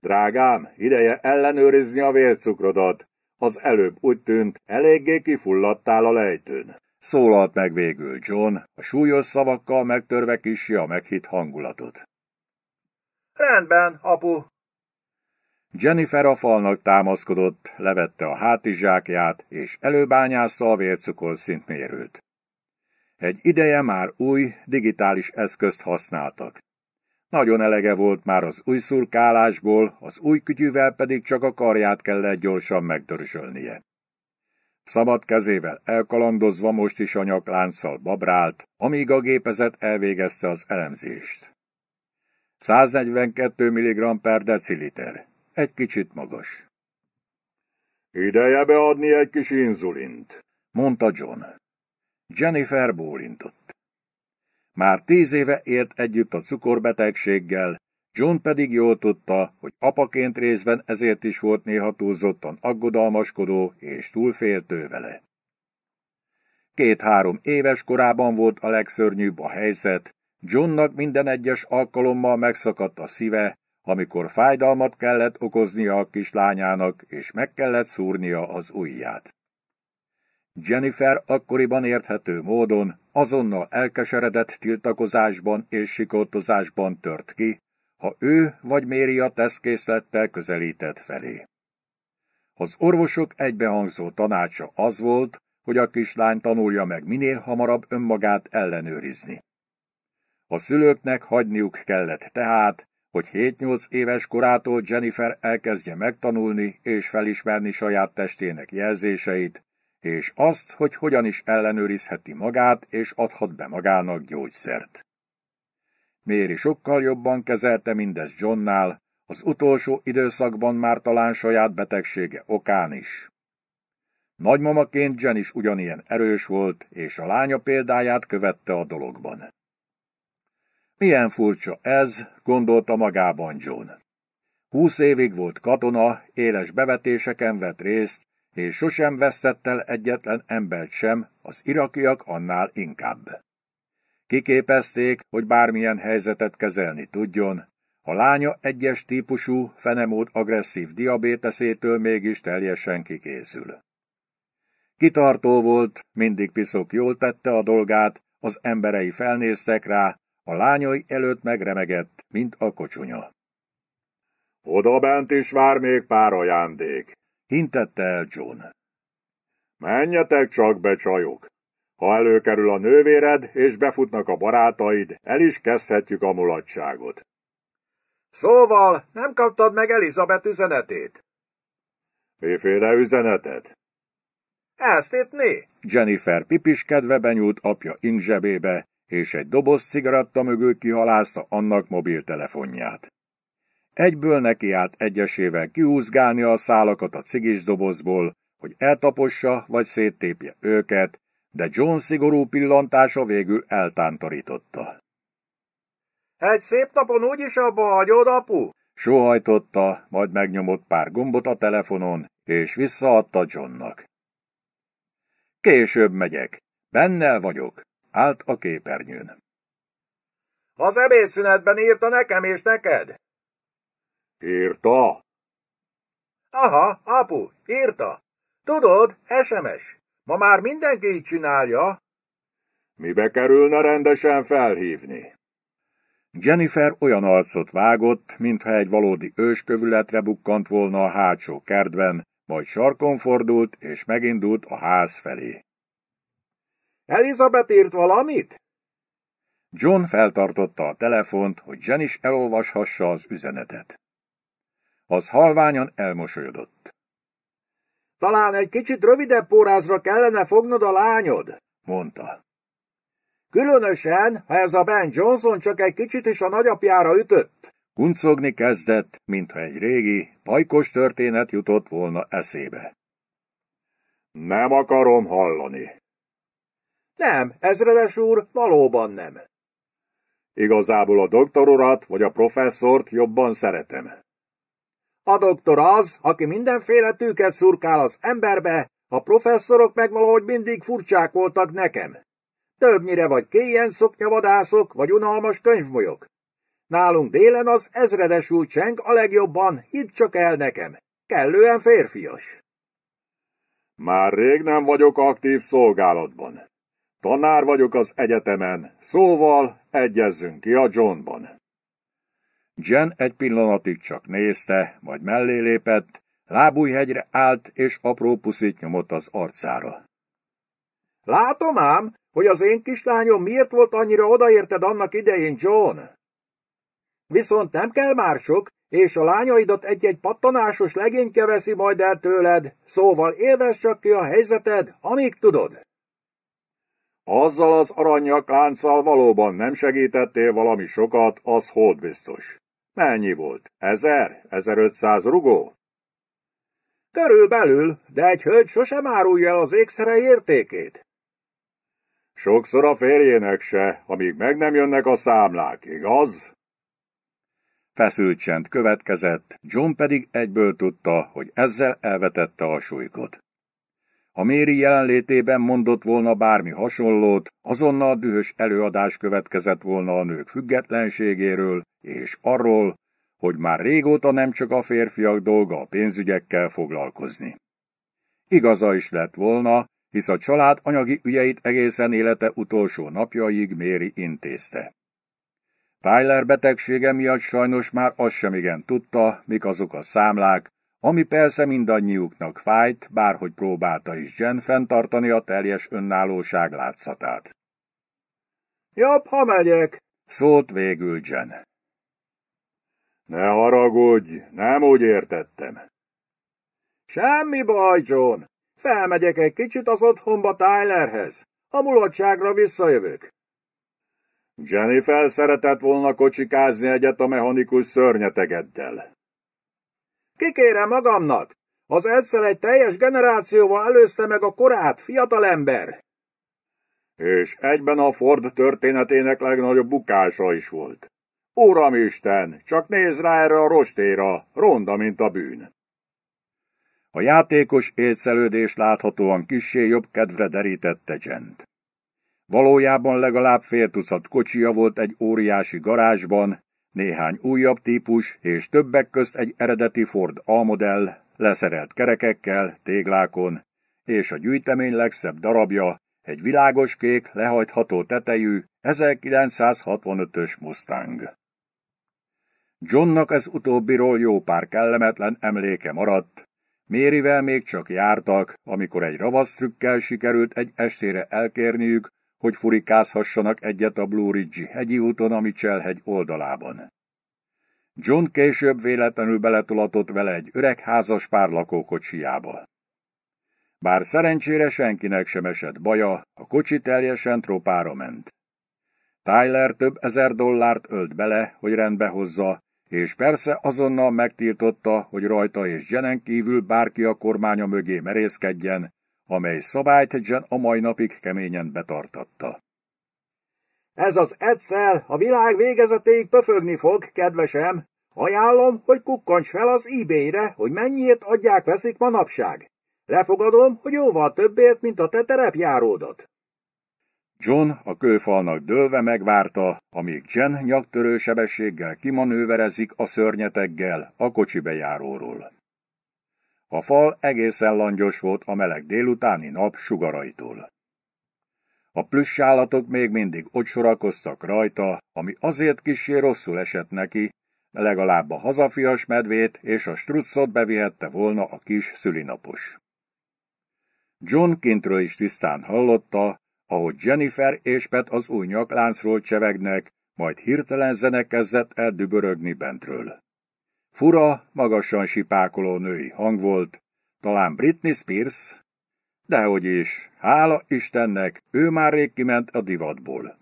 A: Drágám, ideje ellenőrizni a vércukrodat. Az előbb úgy tűnt, eléggé kifulladtál a lejtőn. Szólalt meg végül John, a súlyos szavakkal megtörve kisi a meghitt hangulatot.
B: Rendben, apu,
A: Jennifer a falnak támaszkodott, levette a hátizsákját, és előbányászta a vércukor szintmérőt. Egy ideje már új, digitális eszközt használtak. Nagyon elege volt már az új szurkálásból, az új kütyűvel pedig csak a karját kellett gyorsan megdörzsölnie. Szabad kezével elkalandozva most is a nyaklánccal babrált, amíg a gépezet elvégezte az elemzést. 142 mg per deciliter, egy kicsit magas. Ideje beadni egy kis inzulint, mondta John. Jennifer bólintott. Már tíz éve élt együtt a cukorbetegséggel, John pedig jól tudta, hogy apaként részben ezért is volt néha túlzottan aggodalmaskodó és túlféltő vele. Két-három éves korában volt a legszörnyűbb a helyzet, Johnnak minden egyes alkalommal megszakadt a szíve, amikor fájdalmat kellett okoznia a kislányának, és meg kellett szúrnia az ujját. Jennifer akkoriban érthető módon azonnal elkeseredett tiltakozásban és sikoltozásban tört ki, ha ő vagy Méri a teszkészlettel közelített felé. Az orvosok egybehangzó tanácsa az volt, hogy a kislány tanulja meg minél hamarabb önmagát ellenőrizni. A szülőknek hagyniuk kellett tehát, hogy 7-8 éves korától Jennifer elkezdje megtanulni és felismerni saját testének jelzéseit, és azt, hogy hogyan is ellenőrizheti magát és adhat be magának gyógyszert. Méri sokkal jobban kezelte mindez Johnnál, az utolsó időszakban már talán saját betegsége okán is. Nagymamaként Jen is ugyanilyen erős volt, és a lánya példáját követte a dologban. Milyen furcsa ez, gondolta magában John. Húsz évig volt katona, éles bevetéseken vett részt, és sosem veszett el egyetlen embert sem, az irakiak annál inkább. Kiképezték, hogy bármilyen helyzetet kezelni tudjon, a lánya egyes típusú, fenemód agresszív diabéteszétől mégis teljesen kikészül. Kitartó volt, mindig piszok jól tette a dolgát, az emberei felnéztek rá, a lányai előtt megremegett, mint a kocsonya. Oda bent is vár még pár ajándék, hintette el John. Menjetek csak be, csajok! Ha előkerül a nővéred, és befutnak a barátaid, el is kezdhetjük a mulatságot.
B: Szóval, nem kaptad meg Elizabeth üzenetét?
A: Miféle üzenetet?
B: Ezt itt né?
A: Jennifer pipiskedve benyúlt apja ingzsebébe, és egy doboz cigaretta mögül kihalászta annak mobiltelefonját. Egyből neki állt egyesével kiúzgálni a szálakat a cigis dobozból, hogy eltapossa vagy széttépje őket, de John szigorú pillantása végül eltántorította.
B: Egy szép napon úgyis abba hagyod, apu?
A: Sohajtotta, majd megnyomott pár gombot a telefonon, és visszaadta Johnnak. Később megyek. Bennel vagyok állt a képernyőn.
B: Az ebédszünetben írta nekem és neked? Írta. Aha, apu, írta. Tudod, SMS. Ma már mindenki így csinálja.
A: Mibe kerülne rendesen felhívni? Jennifer olyan arcot vágott, mintha egy valódi őskövületre bukkant volna a hátsó kertben, majd sarkon fordult és megindult a ház felé. Elizabeth írt valamit? John feltartotta a telefont, hogy Jen is elolvashassa az üzenetet. Az halványan elmosolyodott.
B: Talán egy kicsit rövidebb pórázra kellene fognod a lányod, mondta. Különösen, ha ez a Ben Johnson csak egy kicsit is a nagyapjára ütött. Kuncogni
A: kezdett, mintha egy régi, pajkos történet jutott volna eszébe. Nem akarom hallani, nem, ezredes úr, valóban nem. Igazából a doktorurat vagy a professzort jobban
B: szeretem. A doktor az, aki mindenféle tűket szurkál az emberbe, a professzorok meg valahogy mindig furcsák voltak nekem. Többnyire vagy kéjen szoknyavadászok, vagy unalmas könyvmolyok. Nálunk délen az ezredes úr cseng a legjobban, hidd csak el nekem. Kellően férfias.
A: Már rég nem vagyok aktív szolgálatban. Tanár vagyok az egyetemen, szóval egyezzünk ki a Johnban. Jen egy pillanatig csak nézte, majd mellé lépett, lábújhegyre állt, és apró puszit nyomott az arcára.
B: Látom ám, hogy az én kislányom miért volt annyira odaérted annak idején, John. Viszont nem kell már sok, és a lányaidat egy-egy pattanásos legényke veszi majd el tőled, szóval élvezd csak ki a helyzeted, amíg tudod. Azzal az
A: aranyaklánccal valóban nem segítettél valami sokat, az hód biztos. Mennyi volt? Ezer? Ezerötszáz rugó? Körülbelül, de egy hölgy sosem árulja el az ékszere értékét. Sokszor a férjének se, amíg meg nem jönnek a számlák, igaz? Feszült csend következett, John pedig egyből tudta, hogy ezzel elvetette a súlykot. Ha Méri jelenlétében mondott volna bármi hasonlót, azonnal dühös előadás következett volna a nők függetlenségéről, és arról, hogy már régóta nem csak a férfiak dolga a pénzügyekkel foglalkozni. Igaza is lett volna, hisz a család anyagi ügyeit egészen élete utolsó napjaig Méri intézte. Tyler betegsége miatt sajnos már azt sem igen tudta, mik azok a számlák, ami persze mindannyiuknak fájt, bárhogy próbálta is Jen fenntartani a teljes önállóság látszatát.
B: Jobb, ha megyek,
A: szólt végül Jen. Ne
B: haragudj, nem úgy értettem. Semmi baj, John. Felmegyek egy kicsit az otthonba Tylerhez. A mulatságra visszajövök.
A: Jennifer szeretett volna kocsikázni egyet a mechanikus szörnyetegeddel.
B: Kikérem magamnak! Az egyszer egy teljes generációval először meg a korát, fiatalember! És egyben a Ford
A: történetének legnagyobb bukása is volt. Uramisten, csak nézd rá erre a rostéra, ronda, mint a bűn. A játékos észelődés láthatóan kissé jobb kedvre derítette gent. Valójában legalább fél tucat kocsia volt egy óriási garázsban, néhány újabb típus és többek közt egy eredeti Ford A-modell, leszerelt kerekekkel, téglákon, és a gyűjtemény legszebb darabja, egy világos kék, lehajtható tetejű 1965-ös Mustang. Johnnak ez utóbbiról jó pár kellemetlen emléke maradt. Mérivel még csak jártak, amikor egy ravasz trükkel sikerült egy estére elkérniük, hogy furikázhassanak egyet a Blue Ridge hegyi úton a Mitchell-hegy oldalában. John később véletlenül beletolatott vele egy öreg házas pár lakókocsiába. Bár szerencsére senkinek sem esett baja, a kocsi teljesen tropára ment. Tyler több ezer dollárt ölt bele, hogy rendbe hozza, és persze azonnal megtiltotta, hogy rajta és Jenen kívül bárki a kormánya mögé merészkedjen, amely szabályt Jen a mai napig keményen betartatta.
B: Ez az egyszer a világ végezetéig pöfögni fog, kedvesem. Ajánlom, hogy kukkants fel az ebay-re, hogy mennyiért adják veszik manapság. Lefogadom, hogy jóval többért, mint a te terepjáródat.
A: John a kőfalnak dőlve megvárta, amíg Jen nyaktörő sebességgel kimanőverezik a szörnyeteggel a kocsi bejáróról. A fal egészen langyos volt a meleg délutáni nap sugaraitól. A plüss állatok még mindig ott sorakoztak rajta, ami azért kisé rosszul esett neki, legalább a hazafias medvét és a struccot bevihette volna a kis szülinapos. John kintről is tisztán hallotta, ahogy Jennifer és Pet az új nyakláncról csevegnek, majd hirtelen zene kezdett el dübörögni bentről. Fura, magasan sipákoló női hang volt, talán Britney Spears, dehogy is, hála Istennek, ő már rég kiment a divatból.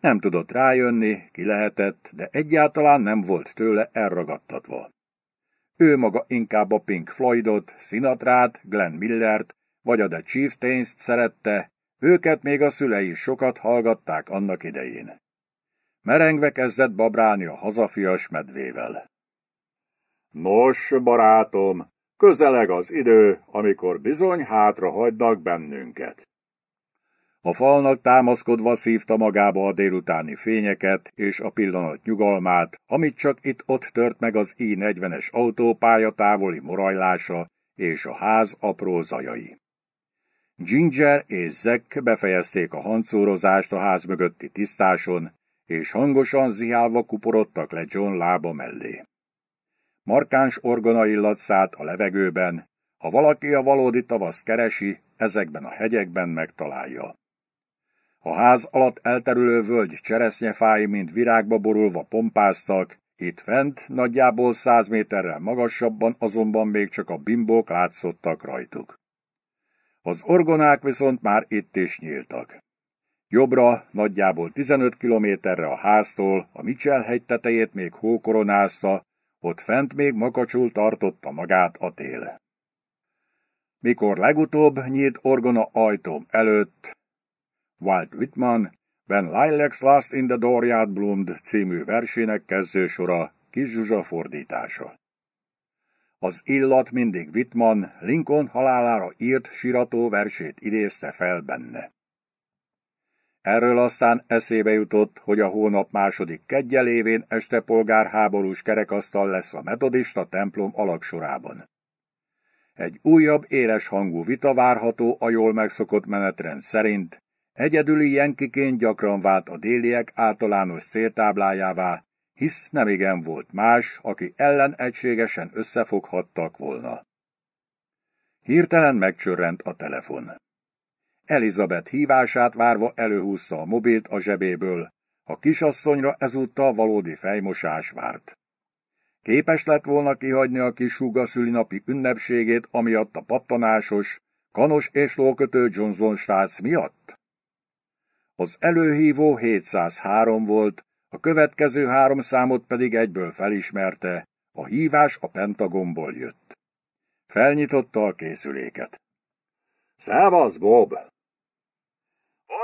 A: Nem tudott rájönni, ki lehetett, de egyáltalán nem volt tőle elragadtatva. Ő maga inkább a Pink Floydot, Sinatrát, Glenn Millert vagy a The Chieftains-t szerette, őket még a szülei is sokat hallgatták annak idején. Merengve kezdett babrálni a hazafias medvével. Nos, barátom, közeleg az idő, amikor bizony hátra hagynak bennünket. A falnak támaszkodva szívta magába a délutáni fényeket és a pillanat nyugalmát, amit csak itt-ott tört meg az I-40-es autópálya távoli morajlása és a ház apró zajai. Ginger és Zack befejezték a hancúrozást a ház mögötti tisztáson, és hangosan zihálva kuporodtak le John lába mellé. Markáns orgona illat szállt a levegőben, ha valaki a valódi tavasz keresi, ezekben a hegyekben megtalálja. A ház alatt elterülő völgy cseresznyefái, mint virágba borulva pompáztak, itt fent, nagyjából száz méterrel magasabban azonban még csak a bimbók látszottak rajtuk. Az orgonák viszont már itt is nyíltak. Jobbra, nagyjából 15 kilométerre a háztól, a Mitchell hegy tetejét még hókoronázta, ott fent még makacsul tartotta magát a tél. Mikor legutóbb nyílt orgona ajtóm előtt, Walt Whitman, Ben Lilacs Last in the Dooryard Bloomed című versének kezdősora, kis Zsuzsa fordítása. Az illat mindig Whitman Lincoln halálára írt sirató versét idézte fel benne. Erről aztán eszébe jutott, hogy a hónap második kedje este polgárháborús kerekasztal lesz a metodista templom alaksorában. Egy újabb éles hangú vita várható a jól megszokott menetrend szerint, egyedüli jenkiként gyakran vált a déliek általános széltáblájává, hisz nemigen volt más, aki ellen egységesen összefoghattak volna. Hirtelen megcsörrent a telefon. Elizabeth hívását várva előhúzta a mobilt a zsebéből. A kisasszonyra ezúttal valódi fejmosás várt. Képes lett volna kihagyni a kis húga szülinapi ünnepségét, amiatt a pattanásos, kanos és lókötő Johnson srác miatt? Az előhívó 703 volt, a következő három számot pedig egyből felismerte, a hívás a Pentagomból jött. Felnyitotta a készüléket. Szávasz, Bob!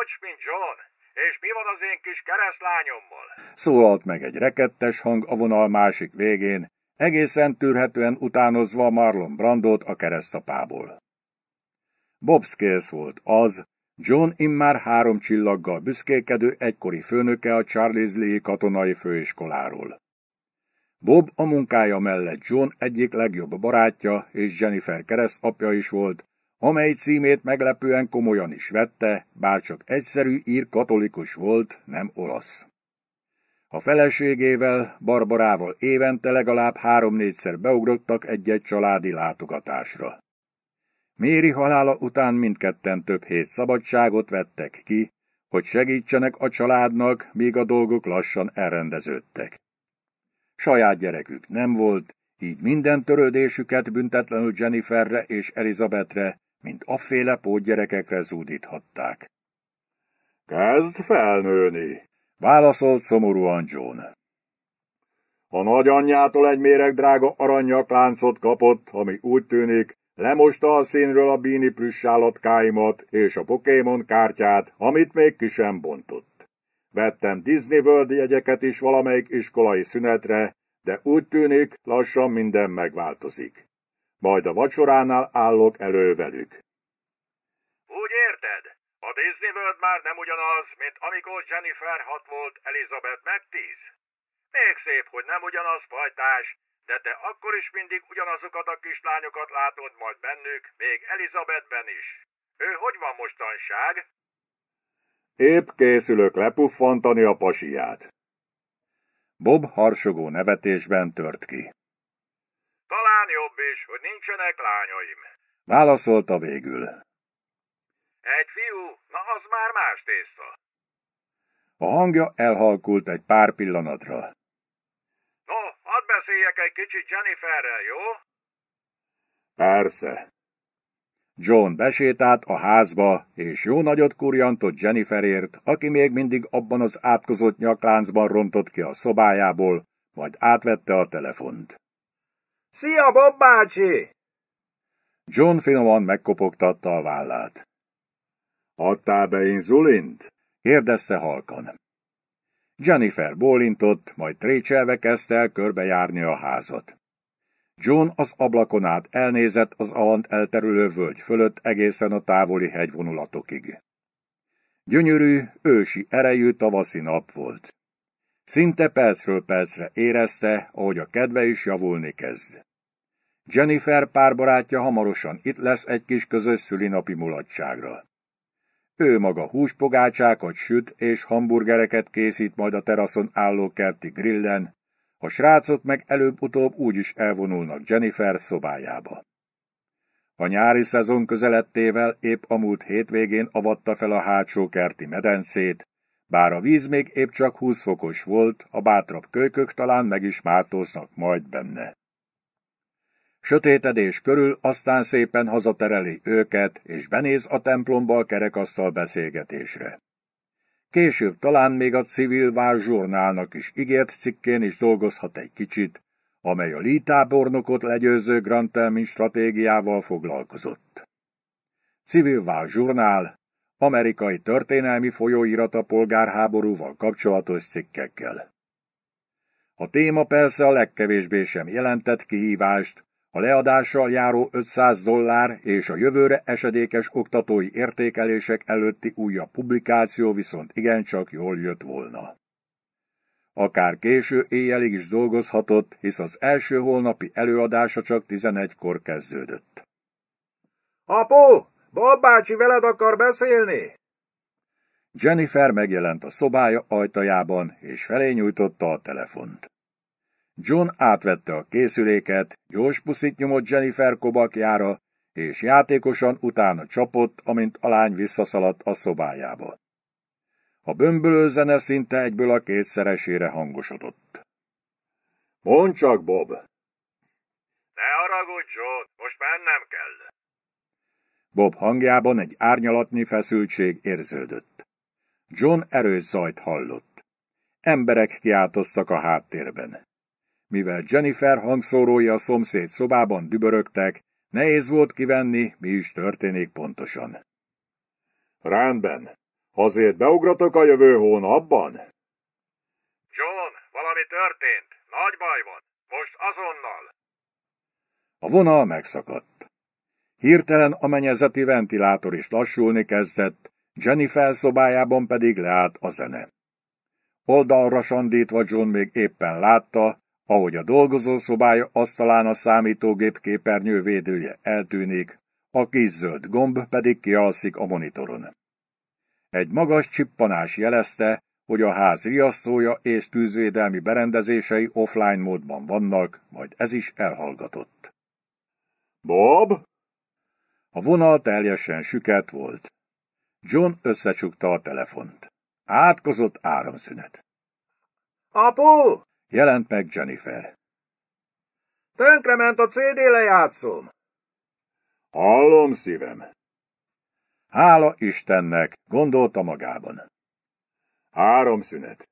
A: bocs, mint John, és mi
B: van az én kis keresztlányommal?
A: Szólalt meg egy rekettes hang a vonal másik végén, egészen tűrhetően utánozva Marlon Brandot a keresztapából. Bob Scales volt az, John immár három csillaggal büszkékedő egykori főnöke a Charles Lee katonai főiskoláról. Bob a munkája mellett John egyik legjobb barátja és Jennifer keresztapja is volt, amely címét meglepően komolyan is vette, bár csak egyszerű ír katolikus volt, nem olasz. A feleségével, Barbarával évente legalább három-négyszer beugrottak egy-egy családi látogatásra. Méri halála után mindketten több hét szabadságot vettek ki, hogy segítsenek a családnak, míg a dolgok lassan elrendeződtek. Saját gyerekük nem volt, így minden törődésüket büntetlenül Jenniferre és Elizabethre, mint afféle pótgyerekekre zúdíthatták. Kezd felnőni, válaszolt szomorúan John. A nagyanyjától egy méreg drága aranyakláncot kapott, ami úgy tűnik, lemosta a színről a bíni plüssállatkáimat és a Pokémon kártyát, amit még ki sem bontott. Vettem Disney World jegyeket is valamelyik iskolai szünetre, de úgy tűnik, lassan minden megváltozik. Majd a vacsoránál állok elő velük. Úgy érted? A Disney World már nem ugyanaz, mint amikor Jennifer hat volt, Elizabeth meg tíz. Még szép, hogy nem ugyanaz fajtás, de te akkor is mindig ugyanazokat a kislányokat látod majd bennük, még Elizabethben is. Ő hogy van mostanság? Épp készülök lepuffantani a pasiát. Bob harsogó nevetésben tört ki és hogy nincsenek lányaim. Válaszolta végül.
B: Egy fiú? Na az már más tészta.
A: A hangja elhalkult egy pár pillanatra.
B: No, hadd beszéljek egy kicsit Jenniferrel, jó?
A: Persze. John besétált a házba, és jó nagyot kurjantott Jenniferért, aki még mindig abban az átkozott nyakláncban rontott ki a szobájából, majd átvette a telefont.
B: Szia, Bob bácsi!
A: John finoman megkopogtatta a vállát. Adtál be inzulint? kérdezte halkan. Jennifer bólintott, majd trécselve kezdte el körbejárni a házat. John az ablakon át elnézett az alant elterülő völgy fölött egészen a távoli hegyvonulatokig. Gyönyörű, ősi erejű tavaszi nap volt. Szinte percről percre érezte, ahogy a kedve is javulni kezd. Jennifer párbarátja hamarosan itt lesz egy kis közös szülinapi mulatságra. Ő maga húspogácsákat süt és hamburgereket készít majd a teraszon álló kerti grillen, a srácok meg előbb-utóbb úgyis elvonulnak Jennifer szobájába. A nyári szezon közelettével épp a múlt hétvégén avatta fel a hátsó kerti medencét, bár a víz még épp csak 20 fokos volt, a bátrabb kölykök talán meg is mártóznak majd benne. Sötétedés körül aztán szépen hazatereli őket, és benéz a templomba a kerekasszal beszélgetésre. Később talán még a civil várzsurnálnak is ígért cikkén is dolgozhat egy kicsit, amely a lítábornokot legyőző Grantelmin stratégiával foglalkozott. Civil várzsurnál, amerikai történelmi folyóirata polgárháborúval kapcsolatos cikkekkel. A téma persze a legkevésbé sem jelentett kihívást, a leadással járó 500 dollár és a jövőre esedékes oktatói értékelések előtti újabb publikáció viszont igencsak jól jött volna. Akár késő éjjelig is dolgozhatott, hisz az első holnapi előadása csak 11-kor kezdődött.
B: Apu, Bob bácsi veled akar beszélni?
A: Jennifer megjelent a szobája ajtajában, és felé nyújtotta a telefont. John átvette a készüléket, gyors puszit nyomott Jennifer kobakjára, és játékosan utána csapott, amint a lány visszaszaladt a szobájába. A bömbölő zene szinte egyből a kétszeresére hangosodott. Mondd csak, Bob! Ne haragudj, John, most mennem kell. Bob hangjában egy árnyalatnyi feszültség érződött. John erős zajt hallott. Emberek kiáltoztak a háttérben. Mivel Jennifer hangszórói a szomszéd szobában dübörögtek, nehéz volt kivenni, mi is történik pontosan. Rendben. Azért beugratok a jövő hónapban? John, valami történt. Nagy baj van. Most azonnal. A vonal megszakadt. Hirtelen a menyezeti ventilátor is lassulni kezdett, Jennifer szobájában pedig leállt a zene. Oldalra sandítva John még éppen látta, ahogy a dolgozó szobája asztalán a számítógép képernyő védője eltűnik, a kis zöld gomb pedig kialszik a monitoron. Egy magas csippanás jelezte, hogy a ház riasztója és tűzvédelmi berendezései offline módban vannak, majd ez is elhallgatott. – Bob? A vonal teljesen süket volt. John összecsukta a telefont. Átkozott áramszünet.
B: Apu!
A: Jelent meg Jennifer.
B: Tönkrement a CD lejátszom.
A: Hallom szívem. Hála Istennek, gondolta magában. Áramszünet.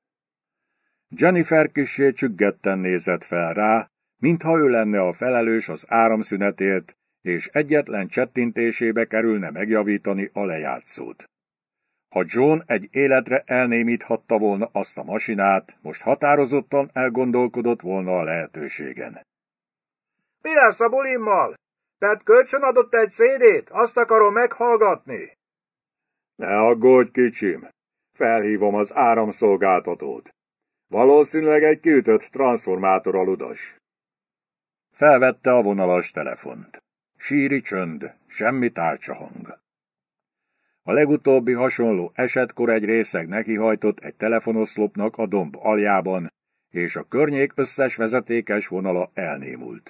A: Jennifer kisé csüggetten nézett fel rá, mintha ő lenne a felelős az áramszünetért, és egyetlen csettintésébe kerülne megjavítani a lejátszót. Ha John egy életre elnémíthatta volna azt a masinát, most határozottan elgondolkodott volna a lehetőségen.
B: Mi lesz a bulimmal? Pet kölcsön adott egy CD-t, azt akarom meghallgatni.
A: Ne aggódj, kicsim! Felhívom az áramszolgáltatót. Valószínűleg egy kiütött transformátor aludas. Felvette a vonalas telefont. Síri csönd, semmi hang. A legutóbbi hasonló esetkor egy részeg nekihajtott egy telefonoszlopnak a domb aljában, és a környék összes vezetékes vonala elnémult.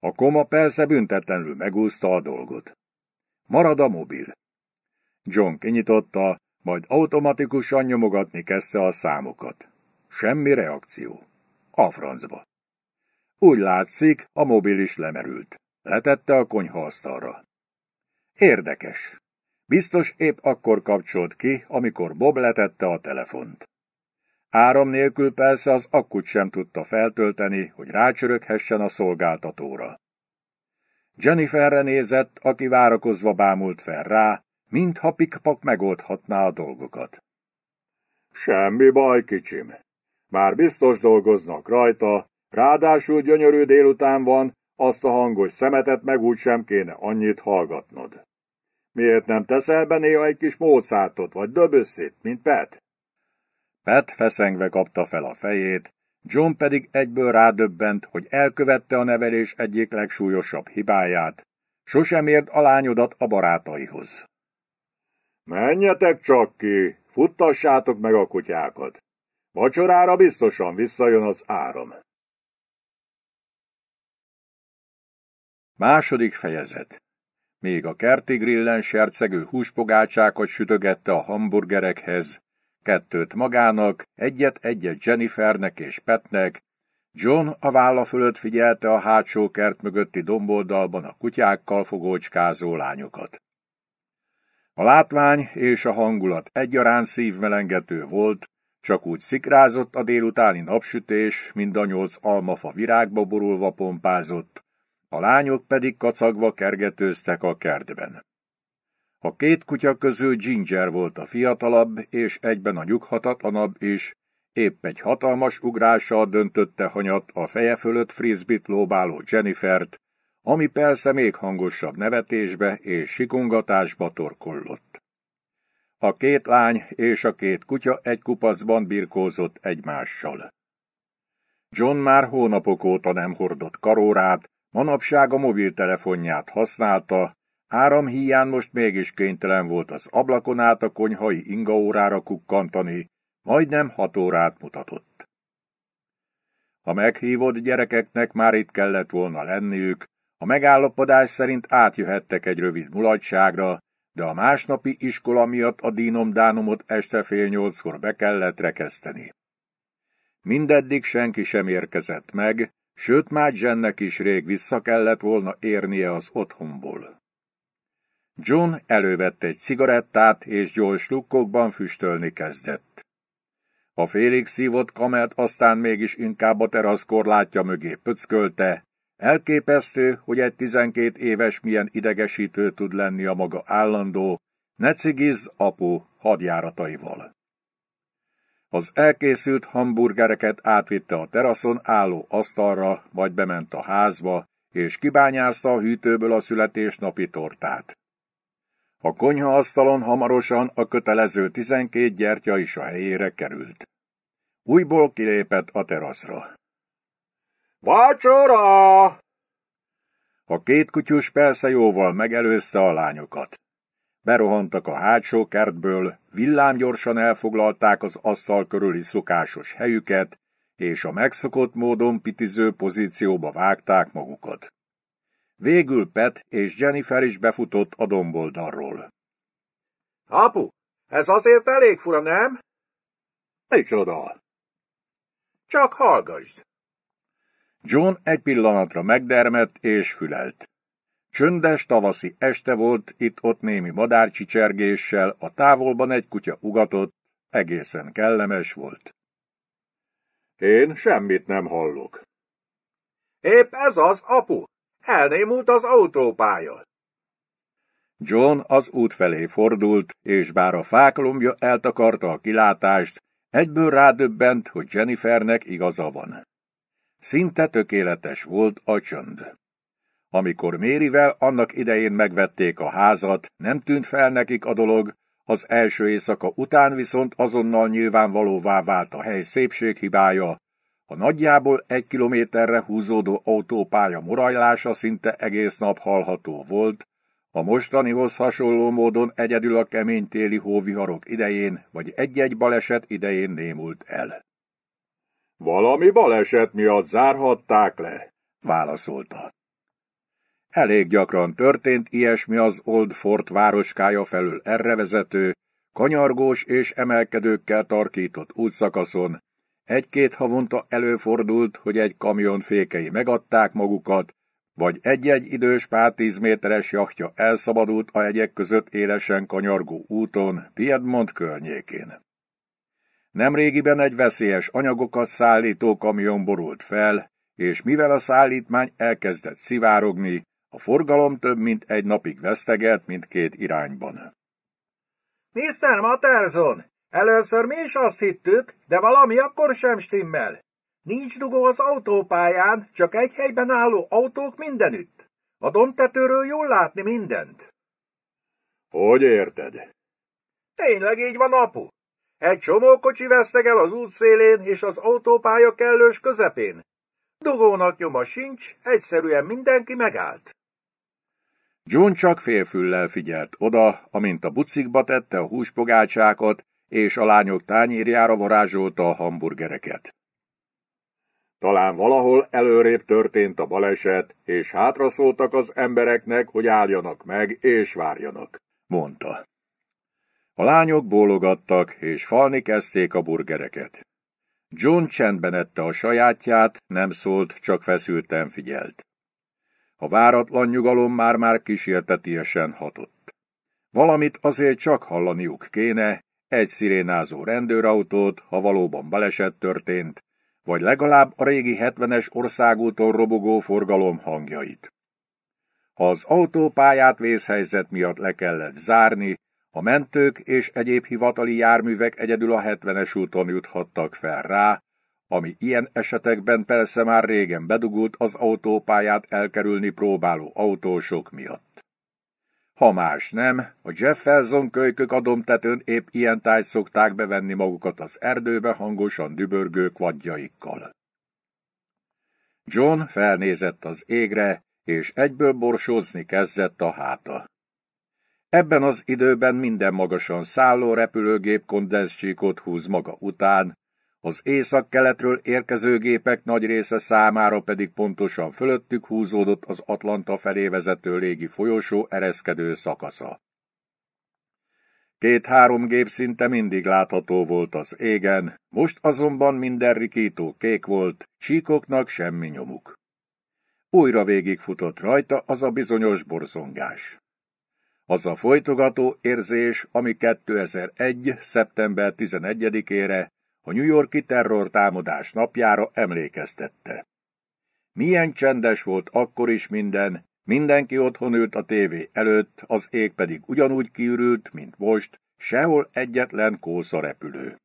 A: A koma persze büntetlenül megúszta a dolgot. Marad a mobil. John kinyitotta, majd automatikusan nyomogatni kezdte a számokat. Semmi reakció. A francba. Úgy látszik, a mobil is lemerült. Letette a konyhaasztalra. Érdekes. Biztos épp akkor kapcsolt ki, amikor Bob letette a telefont. Áram nélkül persze az akkut sem tudta feltölteni, hogy rácsöröghessen a szolgáltatóra. Jenniferre nézett, aki várakozva bámult fel rá, mintha pikpak megoldhatná a dolgokat. Semmi baj, kicsim. Már biztos dolgoznak rajta, ráadásul gyönyörű délután van, azt a hangos szemetet meg úgy sem kéne annyit hallgatnod. Miért nem teszel be néha egy kis mószátot vagy döbösszét, mint Pet? Pet feszengve kapta fel a fejét, John pedig egyből rádöbbent, hogy elkövette a nevelés egyik legsúlyosabb hibáját. Sosem ért a lányodat a barátaihoz. Menjetek csak ki, futtassátok meg a kutyákat. Vacsorára biztosan visszajön az áram. Második fejezet. Még a kerti grillen sercegő húspogácsákat sütögette a hamburgerekhez, kettőt magának, egyet-egyet Jennifernek és Petnek, John a válla fölött figyelte a hátsó kert mögötti domboldalban a kutyákkal fogócskázó lányokat. A látvány és a hangulat egyaránt szívmelengető volt, csak úgy szikrázott a délutáni napsütés, mind a nyolc almafa virágba borulva pompázott, a lányok pedig kacagva kergetőztek a kertben. A két kutya közül Ginger volt a fiatalabb, és egyben a nyughatatlanabb is, épp egy hatalmas ugrással döntötte hanyat a feje fölött frisbit lóbáló Jennifert, ami persze még hangosabb nevetésbe és sikongatásba torkollott. A két lány és a két kutya egy kupacban birkózott egymással. John már hónapok óta nem hordott karórát, Manapság a mobiltelefonját használta, áramhíján most mégis kénytelen volt az ablakon át a konyhai ingaórára kukkantani, majdnem hat órát mutatott. A meghívott gyerekeknek már itt kellett volna lenniük, a megállapodás szerint átjöhettek egy rövid mulatságra, de a másnapi iskola miatt a dínomdánumot este fél nyolckor be kellett rekeszteni. Mindeddig senki sem érkezett meg, Sőt, Mágyennek is rég vissza kellett volna érnie az otthonból. John elővette egy cigarettát, és gyors lukkokban füstölni kezdett. A félig szívott kamet aztán mégis inkább a teraszkorlátja mögé pöckölte. Elképesztő, hogy egy tizenkét éves milyen idegesítő tud lenni a maga állandó, ne cigizz apu hadjárataival. Az elkészült hamburgereket átvitte a teraszon álló asztalra, vagy bement a házba, és kibányázta a hűtőből a születésnapi tortát. A konyha asztalon hamarosan a kötelező tizenkét gyertya is a helyére került. Újból kilépett a teraszra. Vacsora! A két kutyus persze jóval megelőzte a lányokat. Berohantak a hátsó kertből, villámgyorsan elfoglalták az asszal körüli szokásos helyüket, és a megszokott módon pitiző pozícióba vágták magukat. Végül Pet és Jennifer is befutott a domboldalról.
B: Apu, ez azért elég fura, nem? Micsoda? Csak hallgassd!
A: John egy pillanatra megdermett és fülelt. Csöndes tavaszi este volt, itt-ott némi madárcsicsergéssel, a távolban egy kutya ugatott, egészen kellemes volt. Én semmit nem hallok.
B: Épp ez az, apu! Elnémult az autópálya.
A: John az út felé fordult, és bár a fák lombja eltakarta a kilátást, egyből rádöbbent, hogy Jennifernek igaza van. Szinte tökéletes volt a csönd. Amikor Mérivel annak idején megvették a házat, nem tűnt fel nekik a dolog, az első éjszaka után viszont azonnal nyilvánvalóvá vált a hely szépséghibája. A nagyjából egy kilométerre húzódó autópálya morajlása szinte egész nap hallható volt, a mostanihoz hasonló módon egyedül a kemény téli hóviharok idején, vagy egy-egy baleset idején némult el. Valami baleset miatt zárhatták le, válaszolta. Elég gyakran történt ilyesmi az Old Fort városkája felül erre vezető, kanyargós és emelkedőkkel tarkított útszakaszon. Egy-két havonta előfordult, hogy egy kamion fékei megadták magukat, vagy egy-egy idős pár méteres jachtja elszabadult a egyek között élesen kanyargó úton, Piedmont környékén. Nemrégiben egy veszélyes anyagokat szállító kamion borult fel, és mivel a szállítmány elkezdett szivárogni, a forgalom több mint egy napig vesztegelt mindkét irányban.
B: Mr. Materson, először mi is azt hittük, de valami akkor sem stimmel. Nincs dugó az autópályán, csak egy helyben álló autók mindenütt. A domtetőről jól látni mindent.
A: Hogy érted?
B: Tényleg így van, apu. Egy csomó kocsi vesztegel az útszélén és az autópálya kellős közepén. Dugónak nyoma sincs, egyszerűen mindenki megállt.
A: John csak félfüllel figyelt oda, amint a bucikba tette a húspogácsákat, és a lányok tányérjára varázsolta a hamburgereket. Talán valahol előrébb történt a baleset, és hátraszóltak az embereknek, hogy álljanak meg és várjanak, mondta. A lányok bólogattak, és falni kezdték a burgereket. John csendben ette a sajátját, nem szólt, csak feszülten figyelt. A váratlan nyugalom már-már kísértetiesen hatott. Valamit azért csak hallaniuk kéne, egy szirénázó rendőrautót, ha valóban baleset történt, vagy legalább a régi 70-es országúton robogó forgalom hangjait. Ha az autópályát vészhelyzet miatt le kellett zárni, a mentők és egyéb hivatali járművek egyedül a 70-es úton juthattak fel rá, ami ilyen esetekben persze már régen bedugult az autópályát elkerülni próbáló autósok miatt. Ha más nem, a Jefferson kölykök adomtetőn épp ilyen tájt szokták bevenni magukat az erdőbe hangosan dübörgő kvadjaikkal. John felnézett az égre, és egyből borsózni kezdett a háta. Ebben az időben minden magasan szálló repülőgép kondenszcsíkot húz maga után, az észak-keletről érkező gépek nagy része számára pedig pontosan fölöttük húzódott az Atlanta felé vezető légi folyosó ereszkedő szakasza. Két-három gép szinte mindig látható volt az égen, most azonban minden rikító kék volt, csíkoknak semmi nyomuk. Újra végigfutott rajta az a bizonyos borzongás. Az a folytogató érzés, ami 2001. szeptember 11-ére a New Yorki terror támadás napjára emlékeztette. Milyen csendes volt akkor is minden, mindenki otthon ült a tévé előtt, az ég pedig ugyanúgy kiürült, mint most, sehol egyetlen kósza repülő.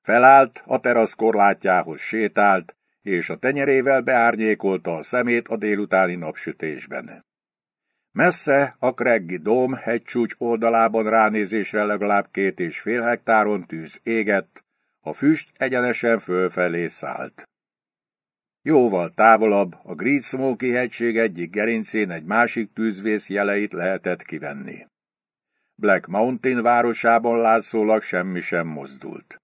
A: Felállt, a terasz korlátjához sétált, és a tenyerével beárnyékolta a szemét a délutáni napsütésben. Messze a Kreggi dóm hegycsúcs oldalában ránézésre legalább két és fél hektáron tűz égett, a füst egyenesen fölfelé szállt. Jóval távolabb, a Great Smoky hegység egyik gerincén egy másik tűzvész jeleit lehetett kivenni. Black Mountain városában látszólag semmi sem mozdult.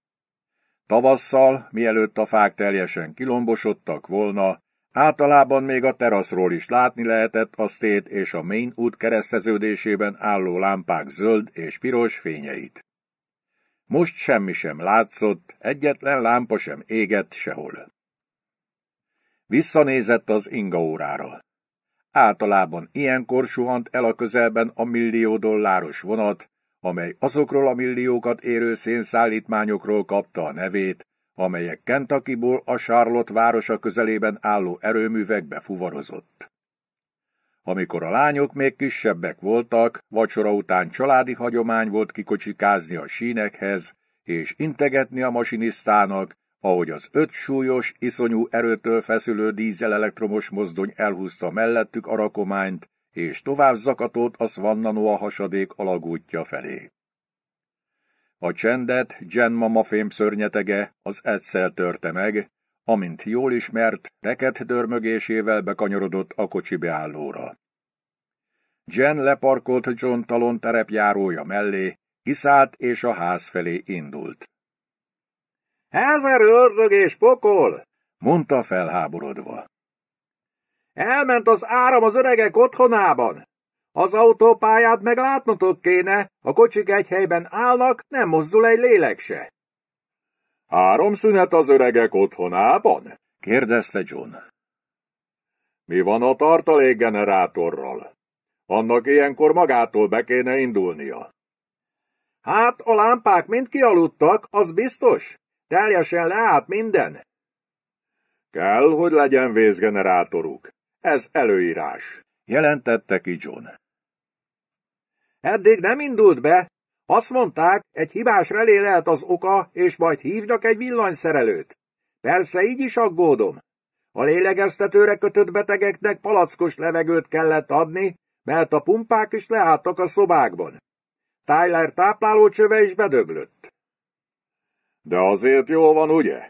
A: Tavasszal, mielőtt a fák teljesen kilombosodtak volna, általában még a teraszról is látni lehetett a szét és a Main út kereszteződésében álló lámpák zöld és piros fényeit. Most semmi sem látszott, egyetlen lámpa sem égett sehol. Visszanézett az inga órára. Általában ilyenkor suhant el a közelben a millió dolláros vonat, amely azokról a milliókat érő szénszállítmányokról kapta a nevét, amelyek Kentakiból a Charlotte városa közelében álló erőművekbe fuvarozott. Amikor a lányok még kisebbek voltak, vacsora után családi hagyomány volt kikocsikázni a sínekhez, és integetni a masinisztának, ahogy az öt súlyos, iszonyú erőtől feszülő dízelelektromos mozdony elhúzta mellettük a rakományt, és tovább zakatolt a Svannanoa hasadék alagútja felé. A csendet Jen mama fém szörnyetege az egyszer törte meg, amint jól ismert, reket dörmögésével bekanyarodott a kocsi beállóra. Jen leparkolt John Talon terepjárója mellé, kiszállt és a ház felé indult.
B: Ezer ördög és pokol! mondta felháborodva. Elment az áram az öregek otthonában. Az autópályát meg látnotok kéne, a kocsik egy helyben állnak, nem mozdul egy lélek se.
A: Három szünet az öregek otthonában? kérdezte John. Mi van a tartalékgenerátorral? Annak ilyenkor magától be kéne indulnia. Hát, a lámpák mind kialudtak, az biztos.
B: Teljesen leállt minden.
A: Kell, hogy legyen vészgenerátoruk.
B: Ez előírás,
A: jelentette ki John.
B: Eddig nem indult be, azt mondták, egy hibás relé lehet az oka, és majd hívnak egy villanyszerelőt. Persze így is aggódom. A lélegeztetőre kötött betegeknek palackos levegőt kellett adni, mert a pumpák is leálltak a szobákban. Tyler táplálócsöve is bedöglött. De azért jó van, ugye?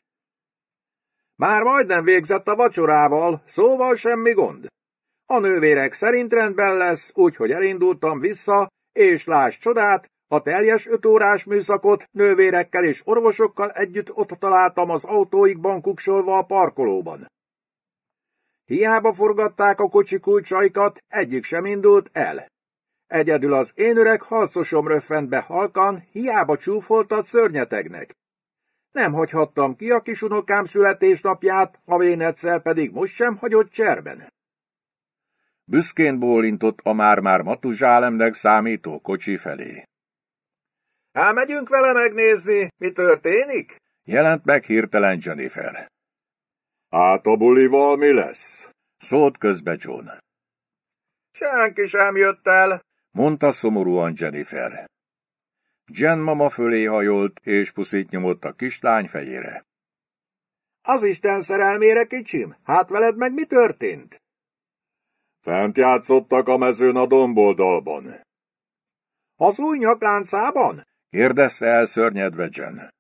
B: Már majdnem végzett a vacsorával, szóval semmi gond. A nővérek szerint rendben lesz, úgyhogy elindultam vissza, és láss csodát, a teljes ötórás műszakot nővérekkel és orvosokkal együtt ott találtam az autóikban kuksolva a parkolóban. Hiába forgatták a kocsi kulcsaikat, egyik sem indult el. Egyedül az én öreg halszosom röffent be halkan, hiába csúfoltat szörnyetegnek. Nem hagyhattam ki a kisunokám születésnapját, a vénetszel pedig most sem hagyott cserben.
A: Büszkén bólintott a már-már matuzsálemnek számító kocsi felé.
B: Elmegyünk vele megnézni, mi történik?
A: Jelent meg hirtelen Jennifer. Hát a bulival mi lesz? Szólt közbe John.
B: Senki sem jött el,
A: mondta szomorúan Jennifer. Jen mama fölé hajolt, és puszit nyomott a kislány fejére.
B: Az Isten szerelmére, kicsim, hát veled meg mi történt?
A: Fent játszottak a mezőn a domboldalban.
B: Az új nyakláncában?
A: Kérdezz el, szörnyedvedzsen!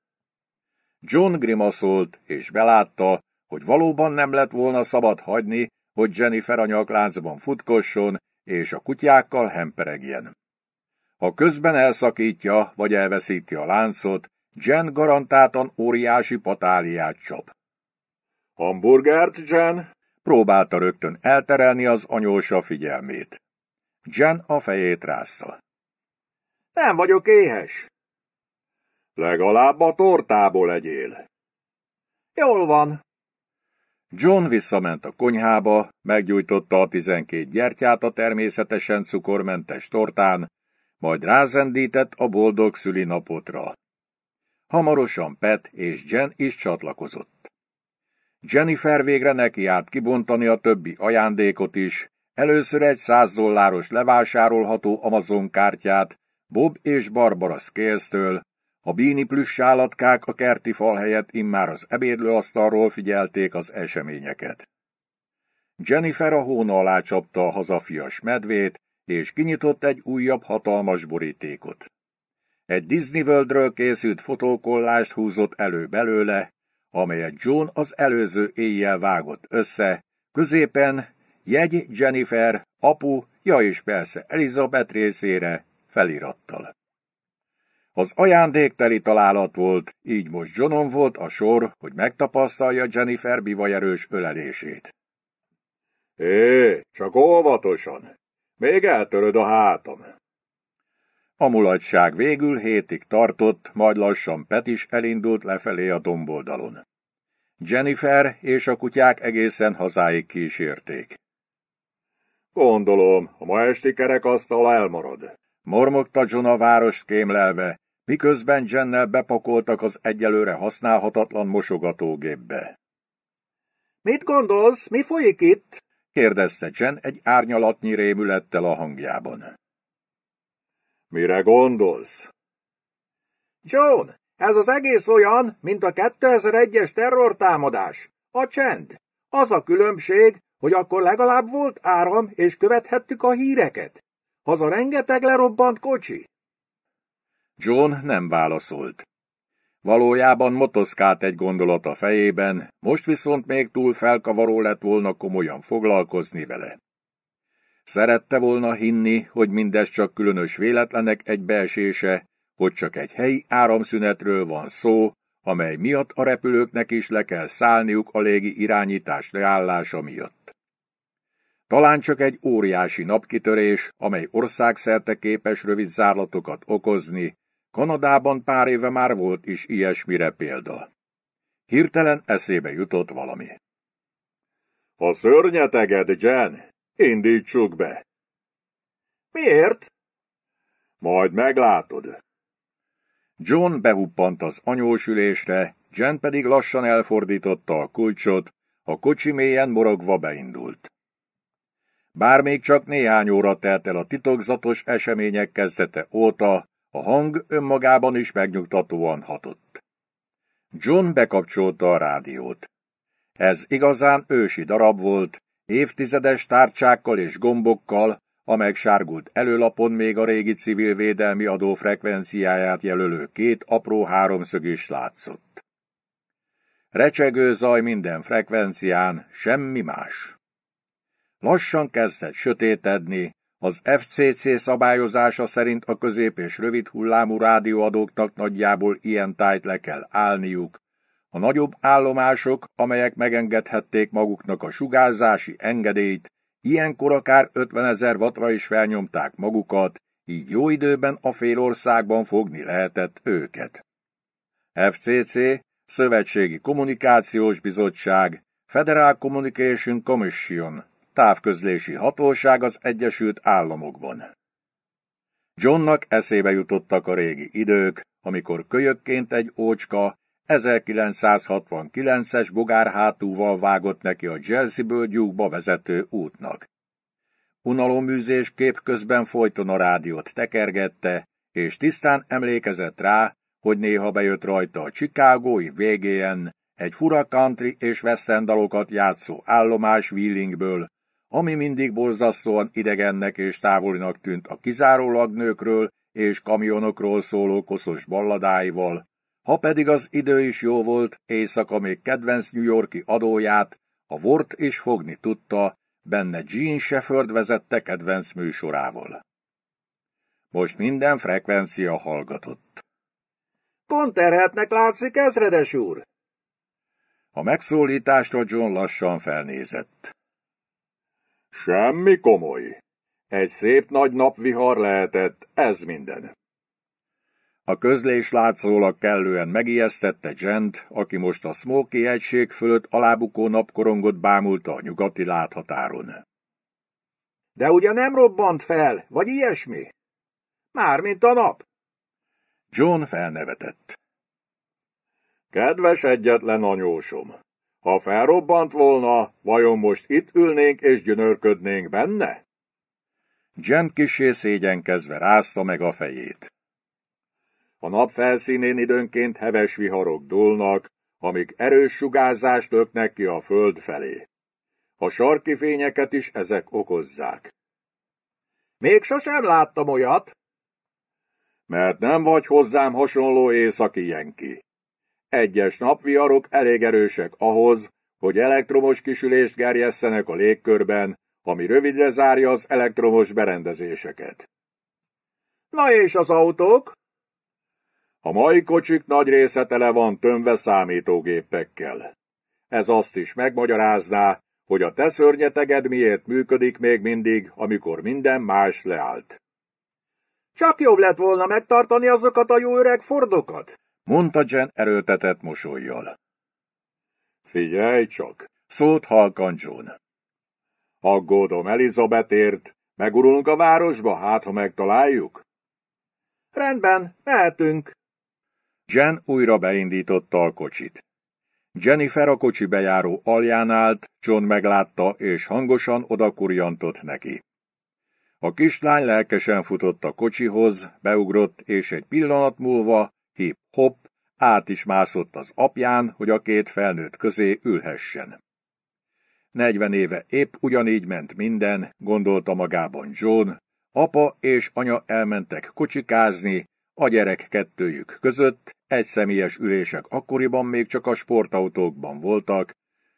A: John grimaszolt, és belátta, hogy valóban nem lett volna szabad hagyni, hogy Jennifer a nyakláncban futkosson, és a kutyákkal hemperegjen. Ha közben elszakítja, vagy elveszíti a láncot, Jen garantáltan óriási patáliát csap. Hamburgert, Jen? Próbálta rögtön elterelni az anyósa figyelmét. Jen a fejét rászta. Nem vagyok éhes. Legalább a tortából egyél. Jól van. John visszament a konyhába, meggyújtotta a tizenkét gyertyát a természetesen cukormentes tortán, majd rázendített a boldog szüli napotra. Hamarosan Pet és Jen is csatlakozott. Jennifer végre neki járt kibontani a többi ajándékot is, először egy száz dolláros levásárolható Amazon kártyát Bob és Barbara scales a bíni plüss állatkák a kerti fal helyett immár az ebédlőasztalról figyelték az eseményeket. Jennifer a hóna alá csapta a hazafias medvét, és kinyitott egy újabb hatalmas borítékot. Egy Disney Worldről készült fotókollást húzott elő belőle, amelyet John az előző éjjel vágott össze, középen jegy Jennifer, apu, ja és persze Elizabeth részére felirattal. Az ajándékteli találat volt, így most Johnon volt a sor, hogy megtapasztalja Jennifer bivajerős ölelését. Hé, csak óvatosan! Még eltöröd a hátam! A mulatság végül hétig tartott, majd lassan Pet is elindult lefelé a domboldalon. Jennifer és a kutyák egészen hazáig kísérték. Gondolom, a ma esti kerekasztal elmarad. Mormogta John a város kémlelve, miközben Jennel bepakoltak az egyelőre használhatatlan mosogatógépbe.
B: Mit gondolsz, mi folyik itt?
A: kérdezte Jen egy árnyalatnyi rémülettel a hangjában. Mire gondolsz?
B: John, ez az egész olyan, mint a 2001-es terrortámadás. A csend. Az a különbség, hogy akkor legalább volt áram, és követhettük a híreket. Az a rengeteg lerobbant kocsi,
A: John nem válaszolt. Valójában motoszkált egy gondolat a fejében, most viszont még túl felkavaró lett volna komolyan foglalkozni vele. Szerette volna hinni, hogy mindez csak különös véletlenek egybeesése, hogy csak egy helyi áramszünetről van szó, amely miatt a repülőknek is le kell szállniuk a légi irányítás leállása miatt. Talán csak egy óriási napkitörés, amely országszerte képes rövid zárlatokat okozni, Kanadában pár éve már volt is ilyesmire példa. Hirtelen eszébe jutott valami. A szörnyeteged, Jen, indítsuk be. Miért? Majd meglátod. John behuppant az anyósülésre, Jen pedig lassan elfordította a kulcsot, a kocsi mélyen morogva beindult. Bár még csak néhány óra telt el a titokzatos események kezdete óta, a hang önmagában is megnyugtatóan hatott. John bekapcsolta a rádiót. Ez igazán ősi darab volt, évtizedes tárcsákkal és gombokkal, a megsárgult előlapon még a régi civil védelmi adó frekvenciáját jelölő két apró háromszög is látszott. Recsegő zaj minden frekvencián, semmi más. Lassan kezdett sötétedni, az FCC szabályozása szerint a közép és rövid hullámú rádióadóknak nagyjából ilyen tájt le kell állniuk. A nagyobb állomások, amelyek megengedhették maguknak a sugárzási engedélyt, ilyenkor akár 50 ezer vatra is felnyomták magukat, így jó időben a fél országban fogni lehetett őket. FCC, Szövetségi Kommunikációs Bizottság, Federal Communication Commission, távközlési hatóság az Egyesült Államokban. Johnnak eszébe jutottak a régi idők, amikor kölyökként egy ócska 1969-es bogárhátúval vágott neki a Jerseyből gyúkba vezető útnak. Unaloműzés kép közben folyton a rádiót tekergette, és tisztán emlékezett rá, hogy néha bejött rajta a Chicagói végén egy fura country és veszendalokat játszó állomás Wheelingből, ami mindig borzasztóan idegennek és távolinak tűnt a kizárólag nőkről és kamionokról szóló koszos balladáival. Ha pedig az idő is jó volt, éjszaka még kedvenc New Yorki adóját, a vort is fogni tudta, benne Jean Shefford vezette kedvenc műsorával. Most minden frekvencia hallgatott.
B: Konterhetnek látszik, ezredes úr!
A: A megszólításra John lassan felnézett. Semmi komoly. Egy szép nagy napvihar lehetett, ez minden. A közlés látszólag kellően megijesztette Gent, aki most a Smoky egység fölött alábukó napkorongot bámulta a nyugati láthatáron.
B: De ugye nem robbant fel, vagy ilyesmi? Mármint a nap. John felnevetett. Kedves
A: egyetlen anyósom, ha felrobbant volna, vajon most itt ülnénk és gyönörködnénk benne? Jem kisé szégyenkezve rázta meg a fejét. A nap felszínén időnként heves viharok dúlnak, amik erős sugárzást öknek ki a föld felé. A sarki fényeket is ezek okozzák. Még sosem láttam olyat, mert nem vagy hozzám hasonló északi jenki. Egyes napviarok elég erősek ahhoz, hogy elektromos kisülést gerjesszenek a légkörben, ami rövidre zárja az elektromos berendezéseket. Na és az autók? A mai kocsik nagy része tele van tömve számítógépekkel. Ez azt is megmagyarázná, hogy a te szörnyeteged miért működik még mindig, amikor minden más leállt. Csak
B: jobb lett volna megtartani azokat a jó öreg fordokat,
A: mondta Jen erőltetett mosolyjal. Figyelj csak, szólt halkan John. Aggódom Elizabethért, megurulunk a városba, hát ha megtaláljuk?
B: Rendben, mehetünk.
A: Jen újra beindította a kocsit. Jennifer a kocsi bejáró alján állt, John meglátta, és hangosan odakurjantott neki. A kislány lelkesen futott a kocsihoz, beugrott, és egy pillanat múlva hip-hop, át is mászott az apján, hogy a két felnőtt közé ülhessen. Negyven éve épp ugyanígy ment minden, gondolta magában John, apa és anya elmentek kocsikázni, a gyerek kettőjük között, egyszemélyes ülések akkoriban még csak a sportautókban voltak,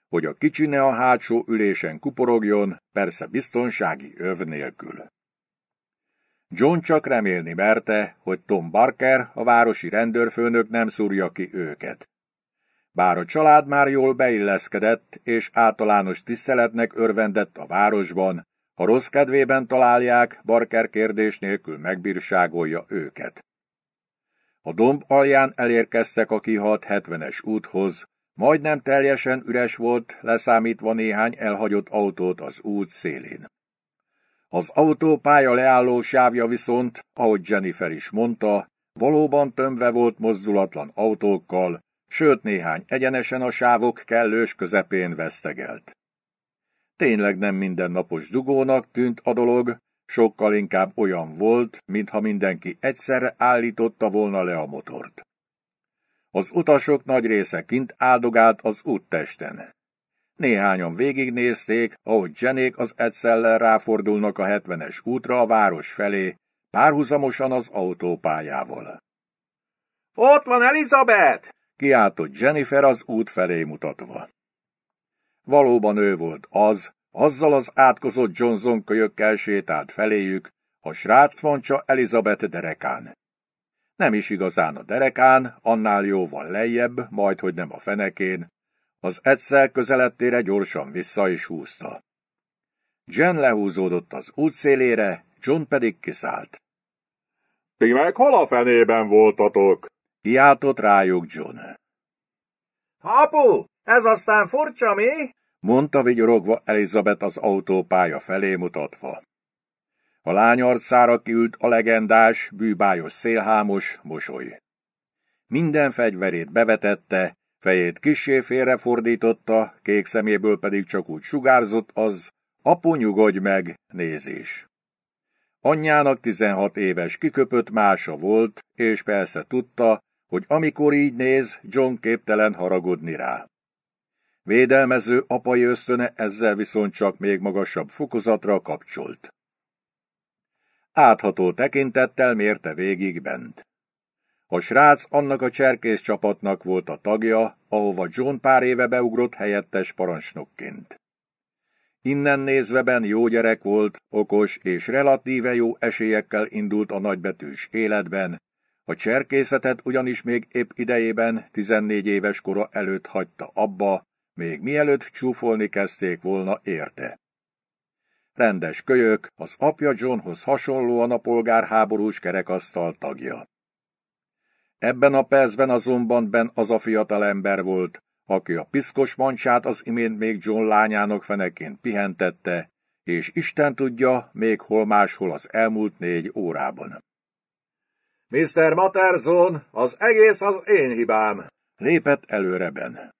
A: hogy a kicsine a hátsó ülésen kuporogjon, persze biztonsági öv nélkül. John csak remélni merte, hogy Tom Barker, a városi rendőrfőnök nem szúrja ki őket. Bár a család már jól beilleszkedett, és általános tiszteletnek örvendett a városban, ha rossz kedvében találják, Barker kérdés nélkül megbírságolja őket. A domb alján elérkeztek a kihalt 70-es úthoz, majdnem teljesen üres volt, leszámítva néhány elhagyott autót az út szélén. Az autópálya leálló sávja viszont, ahogy Jennifer is mondta, valóban tömve volt mozdulatlan autókkal, sőt néhány egyenesen a sávok kellős közepén vesztegelt. Tényleg nem mindennapos dugónak tűnt a dolog, sokkal inkább olyan volt, mintha mindenki egyszerre állította volna le a motort. Az utasok nagy része kint áldogált az úttesten. Néhányan végignézték, ahogy Jenék az egyszellel ráfordulnak a 70-es útra a város felé, párhuzamosan az autópályával.
B: Ott van Elizabeth!
A: kiáltott Jennifer az út felé mutatva. Valóban ő volt az, azzal az átkozott Johnson kölyökkel sétált feléjük, a srác moncsa Elizabeth derekán. Nem is igazán a derekán, annál jóval lejjebb, majd hogy nem a fenekén, az egyszer közelettére gyorsan vissza is húzta. Jen lehúzódott az útszélére, John pedig kiszállt. Ti meg hol a fenében voltatok? Kiáltott rájuk John.
B: Apu, ez aztán furcsa, mi?
A: mondta vigyorogva Elizabeth az autópálya felé mutatva. A lány arcára kiült a legendás, bűbájos szélhámos mosoly. Minden fegyverét bevetette, Fejét félre fordította, kék szeméből pedig csak úgy sugárzott az, apu nyugodj meg, nézés. Anyjának 16 éves kiköpött mása volt, és persze tudta, hogy amikor így néz, John képtelen haragudni rá. Védelmező apai összöne ezzel viszont csak még magasabb fokozatra kapcsolt. Átható tekintettel mérte végig bent. A srác annak a cserkész csapatnak volt a tagja, ahova John pár éve beugrott helyettes parancsnokként. Innen nézve Ben jó gyerek volt, okos és relatíve jó esélyekkel indult a nagybetűs életben, a cserkészetet ugyanis még épp idejében 14 éves kora előtt hagyta abba, még mielőtt csúfolni kezdték volna érte. Rendes kölyök, az apja Johnhoz hasonlóan a polgárháborús kerekasztal tagja. Ebben a percben azonban Ben az a fiatal ember volt, aki a piszkos mancsát az imént még John lányának feneként pihentette, és Isten tudja, még hol máshol az elmúlt négy órában. Mr. Materzon, az egész az én hibám, lépett előre Ben.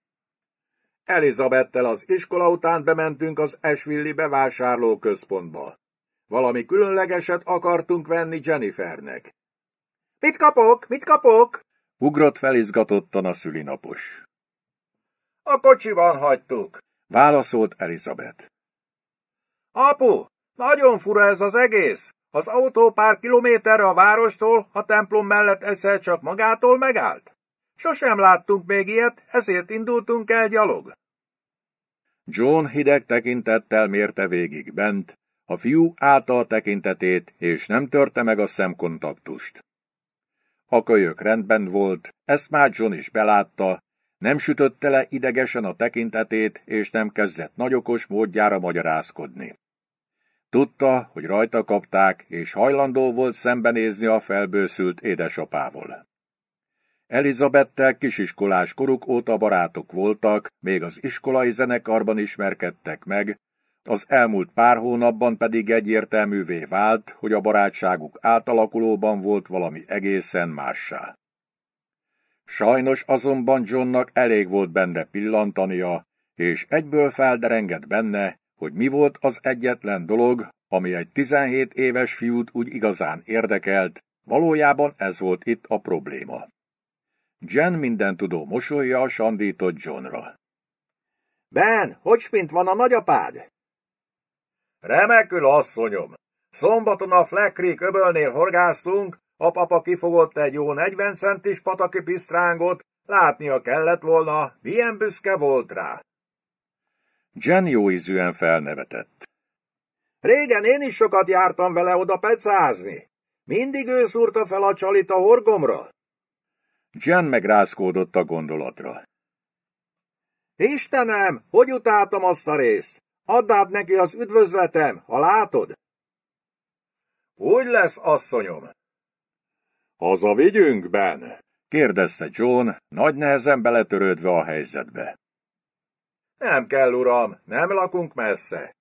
A: Elizabettel az iskola után bementünk az Esvilli bevásárlóközpontba. Valami különlegeset akartunk venni Jennifernek.
B: Mit kapok? Mit kapok?
A: Ugrott felizgatottan a szülinapos.
B: A kocsiban hagytuk, válaszolt Elizabeth. Apu, nagyon fura ez az egész. Az autó pár kilométerre a várostól, a templom mellett egyszer csak magától megállt. Sosem láttunk még ilyet, ezért indultunk el gyalog.
A: John hideg tekintettel mérte végig bent, a fiú által tekintetét, és nem törte meg a szemkontaktust. A kölyök rendben volt, ezt már John is belátta, nem sütötte le idegesen a tekintetét, és nem kezdett nagyokos módjára magyarázkodni. Tudta, hogy rajta kapták, és hajlandó volt szembenézni a felbőszült édesapával. Elizabettel kisiskolás koruk óta barátok voltak, még az iskolai zenekarban ismerkedtek meg, az elmúlt pár hónapban pedig egyértelművé vált, hogy a barátságuk átalakulóban volt valami egészen mássá. Sajnos azonban Johnnak elég volt benne pillantania, és egyből felderengett benne, hogy mi volt az egyetlen dolog, ami egy 17 éves fiút úgy igazán érdekelt, valójában ez volt itt a probléma. Jen minden tudó mosolya sandított Johnra.
B: Ben, hogy mint van a nagyapád? Remekül, asszonyom! Szombaton a Flekrik öbölnél horgászunk. a papa kifogott egy jó 40 centis pataki pisztrángot, látnia kellett volna, milyen büszke volt rá.
A: Jen jó ízűen felnevetett.
B: Régen én is sokat jártam vele oda pecázni. Mindig ő szúrta fel a csalit a horgomra.
A: Jen megrázkódott a gondolatra.
B: Istenem, hogy utáltam azt a részt! át neki az üdvözletem, ha látod? Úgy lesz, asszonyom.
A: Haza vigyünk, Ben? kérdezte John, nagy nehezen beletörődve a helyzetbe. Nem kell, uram, nem lakunk messze.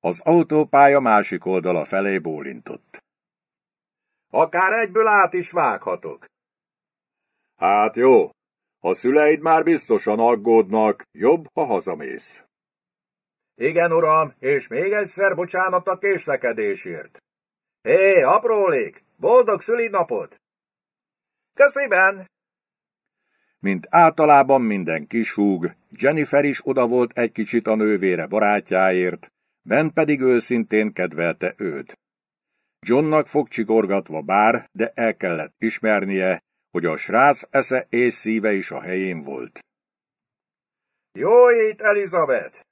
A: Az autópálya másik oldala felé bólintott. Akár egyből át is vághatok. Hát jó, a szüleid már biztosan aggódnak, jobb, ha hazamész. Igen, uram, és még egyszer bocsánat a késlekedésért. Hé, aprólék,
B: boldog szülinapot! Kösziben! Mint általában
A: minden kis húg, Jennifer is oda volt egy kicsit a nővére barátjáért, Ben pedig őszintén kedvelte őt. Johnnak fogcsikorgatva bár, de el kellett ismernie, hogy a srác esze és szíve is a helyén volt.
B: Jó ét, Elizabeth!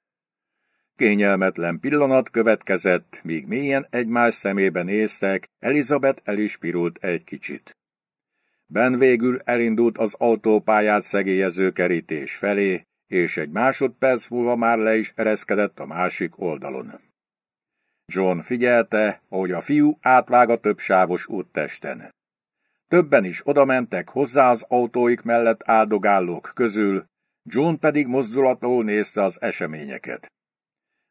A: Kényelmetlen pillanat következett, míg mélyen egymás szemébe néztek, Elizabeth el is pirult egy kicsit. Ben végül elindult az autópályát szegélyező kerítés felé, és egy másodperc múlva már le is ereszkedett a másik oldalon. John figyelte, ahogy a fiú átvág a többsávos úttesten. Többen is odamentek hozzá az autóik mellett áldogállók közül, John pedig mozdulatlanul nézte az eseményeket.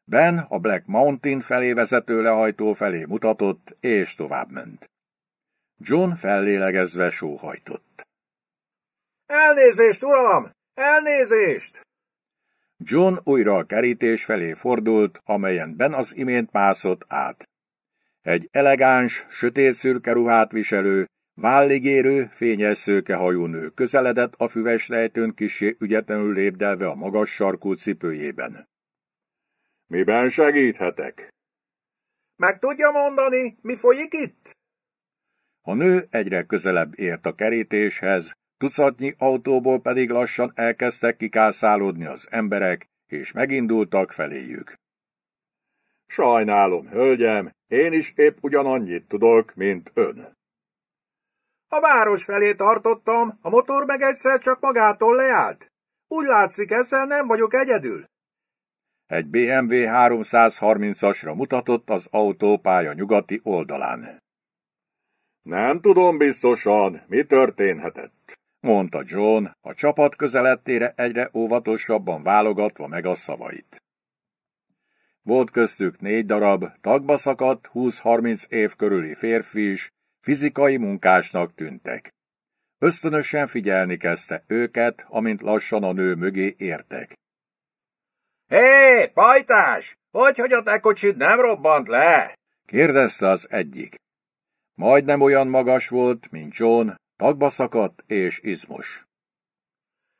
A: Ben a Black Mountain felé vezető lehajtó felé mutatott, és továbbment. John fellélegezve sóhajtott.
B: Elnézést, uram! Elnézést!
A: John újra a kerítés felé fordult, amelyen Ben az imént mászott át. Egy elegáns, sötét-szürke ruhát viselő, válligérő, fényes szőke hajú nő közeledett a füves lejtőn kisé ügyetlenül lépdelve a magas sarkú cipőjében. Miben segíthetek?
B: Meg tudja mondani, mi folyik itt?
A: A nő egyre közelebb ért a kerítéshez, tucatnyi autóból pedig lassan elkezdtek kikászálódni az emberek, és megindultak feléjük. Sajnálom, hölgyem, én is épp ugyanannyit tudok, mint ön.
B: A város felé tartottam, a motor meg egyszer csak magától leállt. Úgy látszik, ezzel nem vagyok egyedül.
A: Egy BMW 330-asra mutatott az autópálya nyugati oldalán. Nem tudom biztosan, mi történhetett, mondta John, a csapat közelettére egyre óvatosabban válogatva meg a szavait. Volt köztük négy darab, tagba szakadt, 20-30 év körüli férfi is, fizikai munkásnak tűntek. Ösztönösen figyelni kezdte őket, amint lassan a nő mögé értek. Hé, pajtás! Hogy, hogy a te kocsid nem robbant le? kérdezte az egyik. Majdnem olyan magas volt, mint John, tagba szakadt és izmos.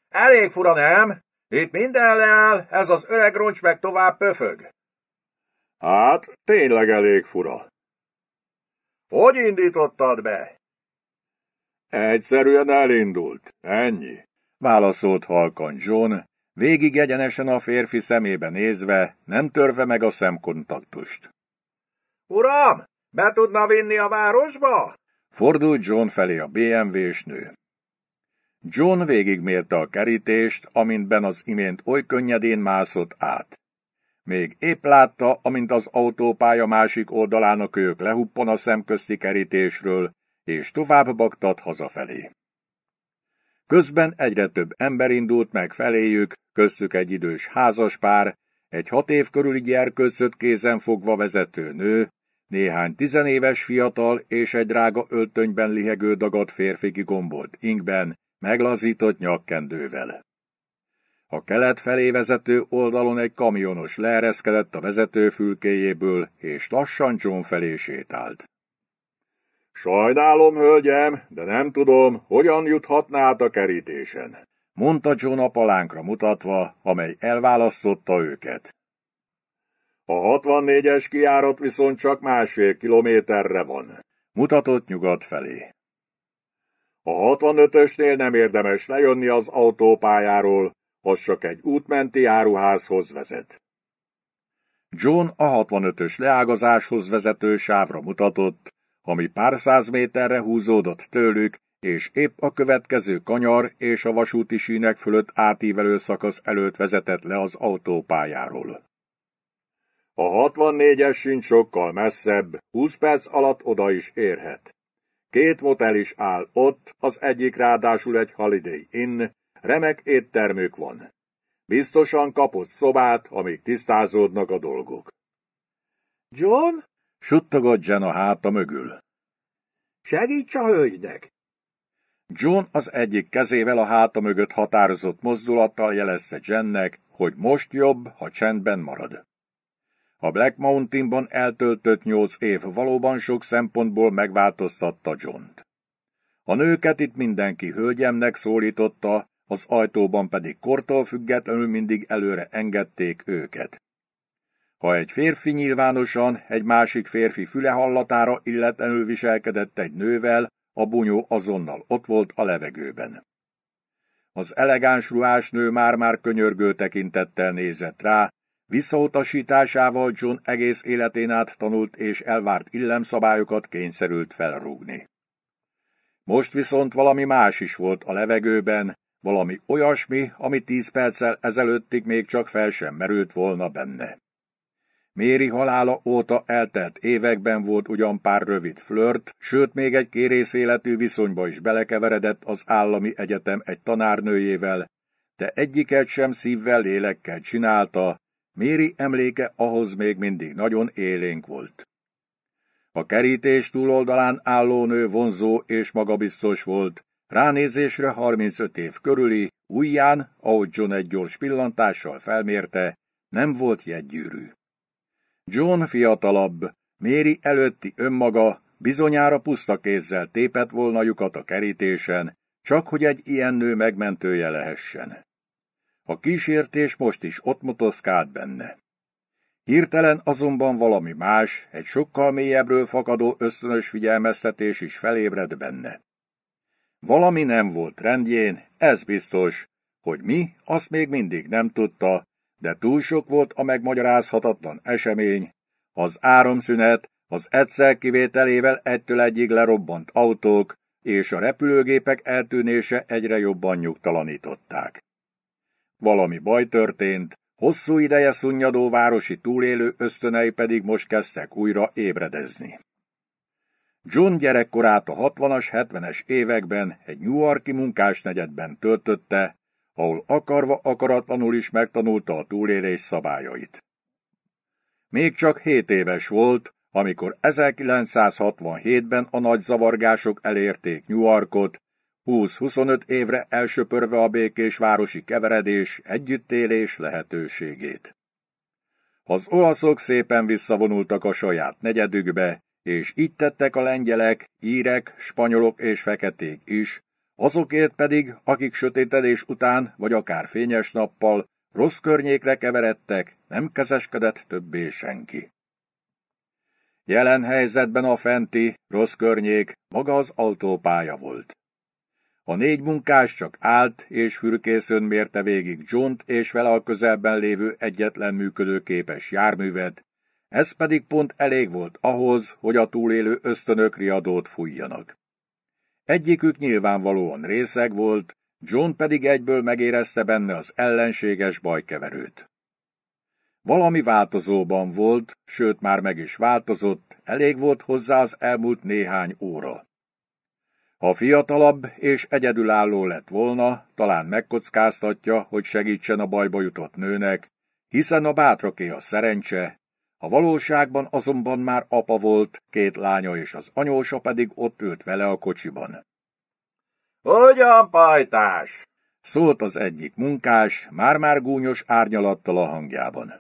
A: Elég fura, nem? Itt minden leáll, ez az öreg roncs meg tovább pöfög. Hát, tényleg elég fura. Hogy indítottad be? Egyszerűen elindult, ennyi, válaszolt halkan John, végig egyenesen a férfi szemébe nézve, nem törve meg a szemkontaktust.
B: Uram, be tudna vinni a városba?
A: Fordult John felé a BMW-s nő. John végigmérte a kerítést, amint ben az imént oly könnyedén mászott át. Még épp látta, amint az autópálya másik oldalán a kölyök lehuppon a szemközti kerítésről, és tovább baktat hazafelé. Közben egyre több ember indult meg feléjük, köztük egy idős házaspár, egy hat év körüli gyerkőcöt kézen fogva vezető nő, néhány tizenéves fiatal és egy drága öltönyben lihegő dagadt férfi gombolt ingben, meglazított nyakkendővel. A kelet felé vezető oldalon egy kamionos leereszkedett a vezető fülkéjéből, és lassan John felé sétált. Sajnálom, hölgyem, de nem tudom, hogyan juthatná át a kerítésen, mondta John a palánkra mutatva, amely elválasztotta őket. A 64-es kiárat viszont csak másfél kilométerre van, mutatott nyugat felé. A 65-ösnél nem érdemes lejönni az autópályáról, az csak egy útmenti áruházhoz vezet. John a 65-ös leágazáshoz vezető sávra mutatott, ami pár száz méterre húzódott tőlük, és épp a következő kanyar és a vasúti sínek fölött átívelő szakasz előtt vezetett le az autópályáról. A 64-es sincs sokkal messzebb, 20 perc alatt oda is érhet. Két motel is áll ott, az egyik ráadásul egy Holiday Inn, remek éttermük van. Biztosan kapott szobát, amíg tisztázódnak a dolgok. John, Suttogott Jen a háta mögül. Segíts a
B: hölgynek!
A: John az egyik kezével a háta mögött határozott mozdulattal jelezte Jennek, hogy most jobb, ha csendben marad. A Black Mountainban eltöltött nyolc év valóban sok szempontból megváltoztatta Johnt. A nőket itt mindenki hölgyemnek szólította, az ajtóban pedig kortól függetlenül mindig előre engedték őket. Ha egy férfi nyilvánosan egy másik férfi füle hallatára illetlenül viselkedett egy nővel, a bunyó azonnal ott volt a levegőben. Az elegáns ruhás nő már-már könyörgő tekintettel nézett rá, visszautasításával John egész életén át tanult és elvárt illemszabályokat kényszerült felrúgni. Most viszont valami más is volt a levegőben, valami olyasmi, ami tíz perccel ezelőttig még csak fel sem merült volna benne. Méri halála óta eltelt években volt ugyan pár rövid flört, sőt még egy kérész életű viszonyba is belekeveredett az állami egyetem egy tanárnőjével, de egyiket sem szívvel lélekkel csinálta, Méri emléke ahhoz még mindig nagyon élénk volt. A kerítés túloldalán álló nő vonzó és magabiztos volt, ránézésre 35 év körüli, ujján, ahogy John egy gyors pillantással felmérte, nem volt jegygyűrű. John fiatalabb, Méri előtti önmaga bizonyára puszta kézzel tépett volna lyukat a kerítésen, csak hogy egy ilyen nő megmentője lehessen. A kísértés most is ott motoszkált benne. Hirtelen azonban valami más, egy sokkal mélyebbről fakadó ösztönös figyelmeztetés is felébred benne. Valami nem volt rendjén, ez biztos, hogy mi, azt még mindig nem tudta, de túl sok volt a megmagyarázhatatlan esemény, az áramszünet, az egyszer kivételével ettől egyig lerobbant autók és a repülőgépek eltűnése egyre jobban nyugtalanították. Valami baj történt, hosszú ideje szunnyadó városi túlélő ösztönei pedig most kezdtek újra ébredezni. John gyerekkorát a 60-as, 70-es években egy New Yorki munkásnegyedben töltötte, ahol akarva akaratlanul is megtanulta a túlélés szabályait. Még csak 7 éves volt, amikor 1967-ben a nagy zavargások elérték Newarkot, 20-25 évre elsöpörve a békés városi keveredés együttélés lehetőségét. Az olaszok szépen visszavonultak a saját negyedükbe, és itt tettek a lengyelek, írek, spanyolok és feketék is, Azokért pedig, akik sötétedés után, vagy akár fényes nappal rossz környékre keveredtek, nem kezeskedett többé senki. Jelen helyzetben a fenti, rossz környék maga az autópálya volt. A négy munkás csak állt és fürkészön mérte végig john és vele a közelben lévő egyetlen működőképes járművet, ez pedig pont elég volt ahhoz, hogy a túlélő ösztönök riadót fújjanak. Egyikük nyilvánvalóan részeg volt, John pedig egyből megérezte benne az ellenséges bajkeverőt. Valami változóban volt, sőt már meg is változott, elég volt hozzá az elmúlt néhány óra. Ha fiatalabb és egyedülálló lett volna, talán megkockáztatja, hogy segítsen a bajba jutott nőnek, hiszen a bátraké a szerencse, a valóságban azonban már apa volt, két lánya és az anyósa pedig ott ült vele a kocsiban. Hogyan, pajtás? szólt az egyik munkás, már-már gúnyos árnyalattal a hangjában.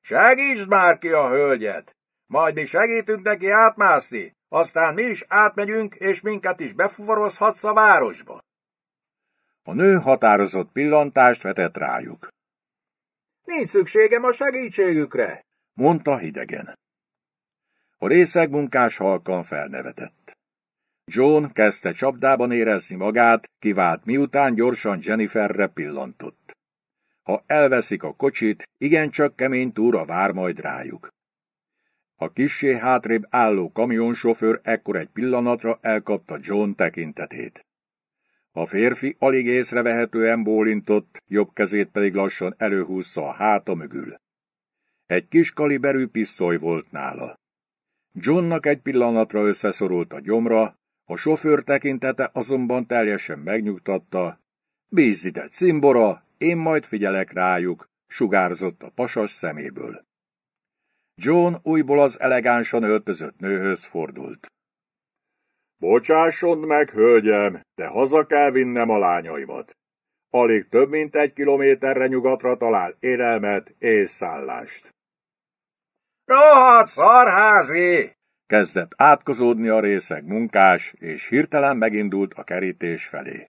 A: Segítsd már ki a hölgyet! Majd mi segítünk neki átmászni, aztán mi is átmegyünk,
B: és minket is befuvarozhatsz a városba.
A: A nő határozott pillantást vetett rájuk.
B: Nincs szükségem a segítségükre,
A: mondta hidegen. A részeg munkás halkan felnevetett. John kezdte csapdában érezni magát, kivált miután gyorsan Jenniferre pillantott. Ha elveszik a kocsit, igencsak kemény túra vár majd rájuk. A kissé hátrébb álló kamionsofőr ekkor egy pillanatra elkapta John tekintetét. A férfi alig észrevehetően bólintott, jobb kezét pedig lassan előhúzta a háta mögül. Egy kis kaliberű pisztoly volt nála. Johnnak egy pillanatra összeszorult a gyomra, a sofőr tekintete azonban teljesen megnyugtatta. Bízz ide, cimbora, én majd figyelek rájuk, sugárzott a pasas szeméből. John újból az elegánsan öltözött nőhöz fordult. Bocsásson meg, hölgyem, de haza kell vinnem a lányaimat. Alig több mint egy kilométerre nyugatra talál élelmet és szállást. Rohadt szarházi! Kezdett átkozódni a részeg munkás, és hirtelen megindult a kerítés felé.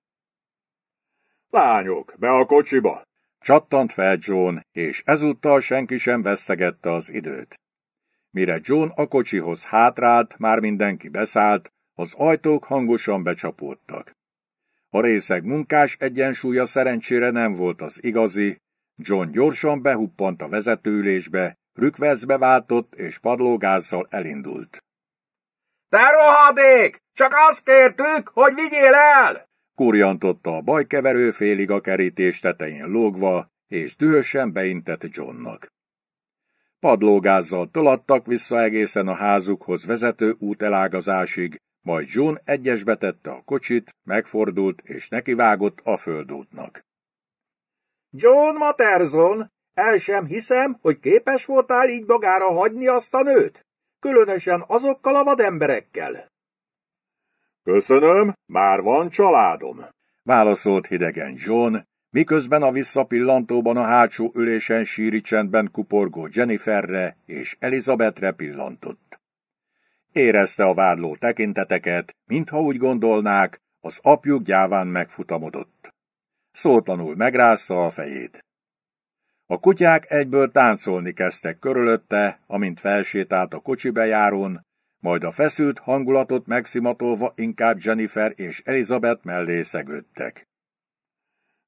A: Lányok, be a kocsiba! Csattant fel John, és ezúttal senki sem veszegette az időt. Mire John a kocsihoz hátrált, már mindenki beszállt, az ajtók hangosan becsapódtak. A részeg munkás egyensúlya szerencsére nem volt az igazi, John gyorsan behuppant a vezetőülésbe, rükveszbe váltott és padlógázzal elindult. Te rohadék!
B: Csak azt kértük, hogy vigyél el!
A: Kurjantotta a bajkeverő félig a kerítés tetején lógva, és dühösen beintett Johnnak. Padlógázzal tolattak vissza egészen a házukhoz vezető útelágazásig, majd John egyesbe tette a kocsit, megfordult és nekivágott a földútnak.
B: John Materzon, el sem hiszem, hogy képes voltál így magára hagyni azt a nőt, különösen azokkal a vademberekkel.
A: Köszönöm, már van családom, válaszolt hidegen John, miközben a visszapillantóban a hátsó ülésen síri csendben kuporgó Jenniferre és Elizabethre pillantott. Érezte a vádló tekinteteket, mintha úgy gondolnák, az apjuk gyáván megfutamodott. Szótlanul megrázta a fejét. A kutyák egyből táncolni kezdtek körülötte, amint felsétált a kocsi bejárón, majd a feszült hangulatot megszimatolva inkább Jennifer és Elizabeth mellé szegődtek.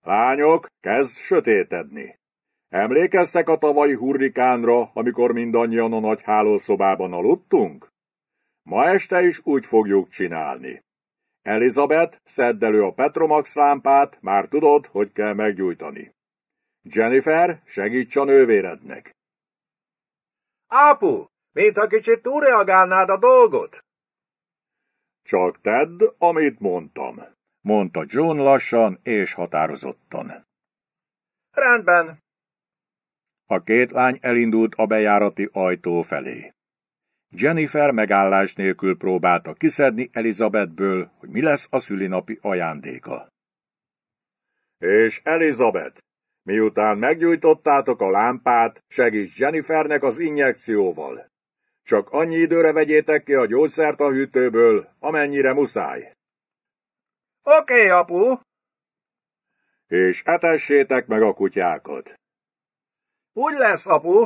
A: Lányok, kezd sötétedni. Emlékeztek a tavalyi hurrikánra, amikor mindannyian a nagy hálószobában aludtunk? Ma este is úgy fogjuk csinálni. Elizabeth, szedd elő a Petromax lámpát, már tudod, hogy kell meggyújtani. Jennifer, segíts a nővérednek.
B: Apu, mintha kicsit túlreagálnád a dolgot. Csak tedd, amit mondtam,
A: mondta John lassan és határozottan.
B: Rendben.
A: A két lány elindult a bejárati ajtó felé. Jennifer megállás nélkül próbálta kiszedni Elizabethből, hogy mi lesz a szülinapi ajándéka. És Elizabeth, miután meggyújtottátok a lámpát, segíts Jennifernek az injekcióval. Csak annyi időre vegyétek ki a gyógyszert a hűtőből, amennyire muszáj.
B: Oké, okay, apu.
A: És etessétek meg a kutyákat.
B: Úgy lesz, apu.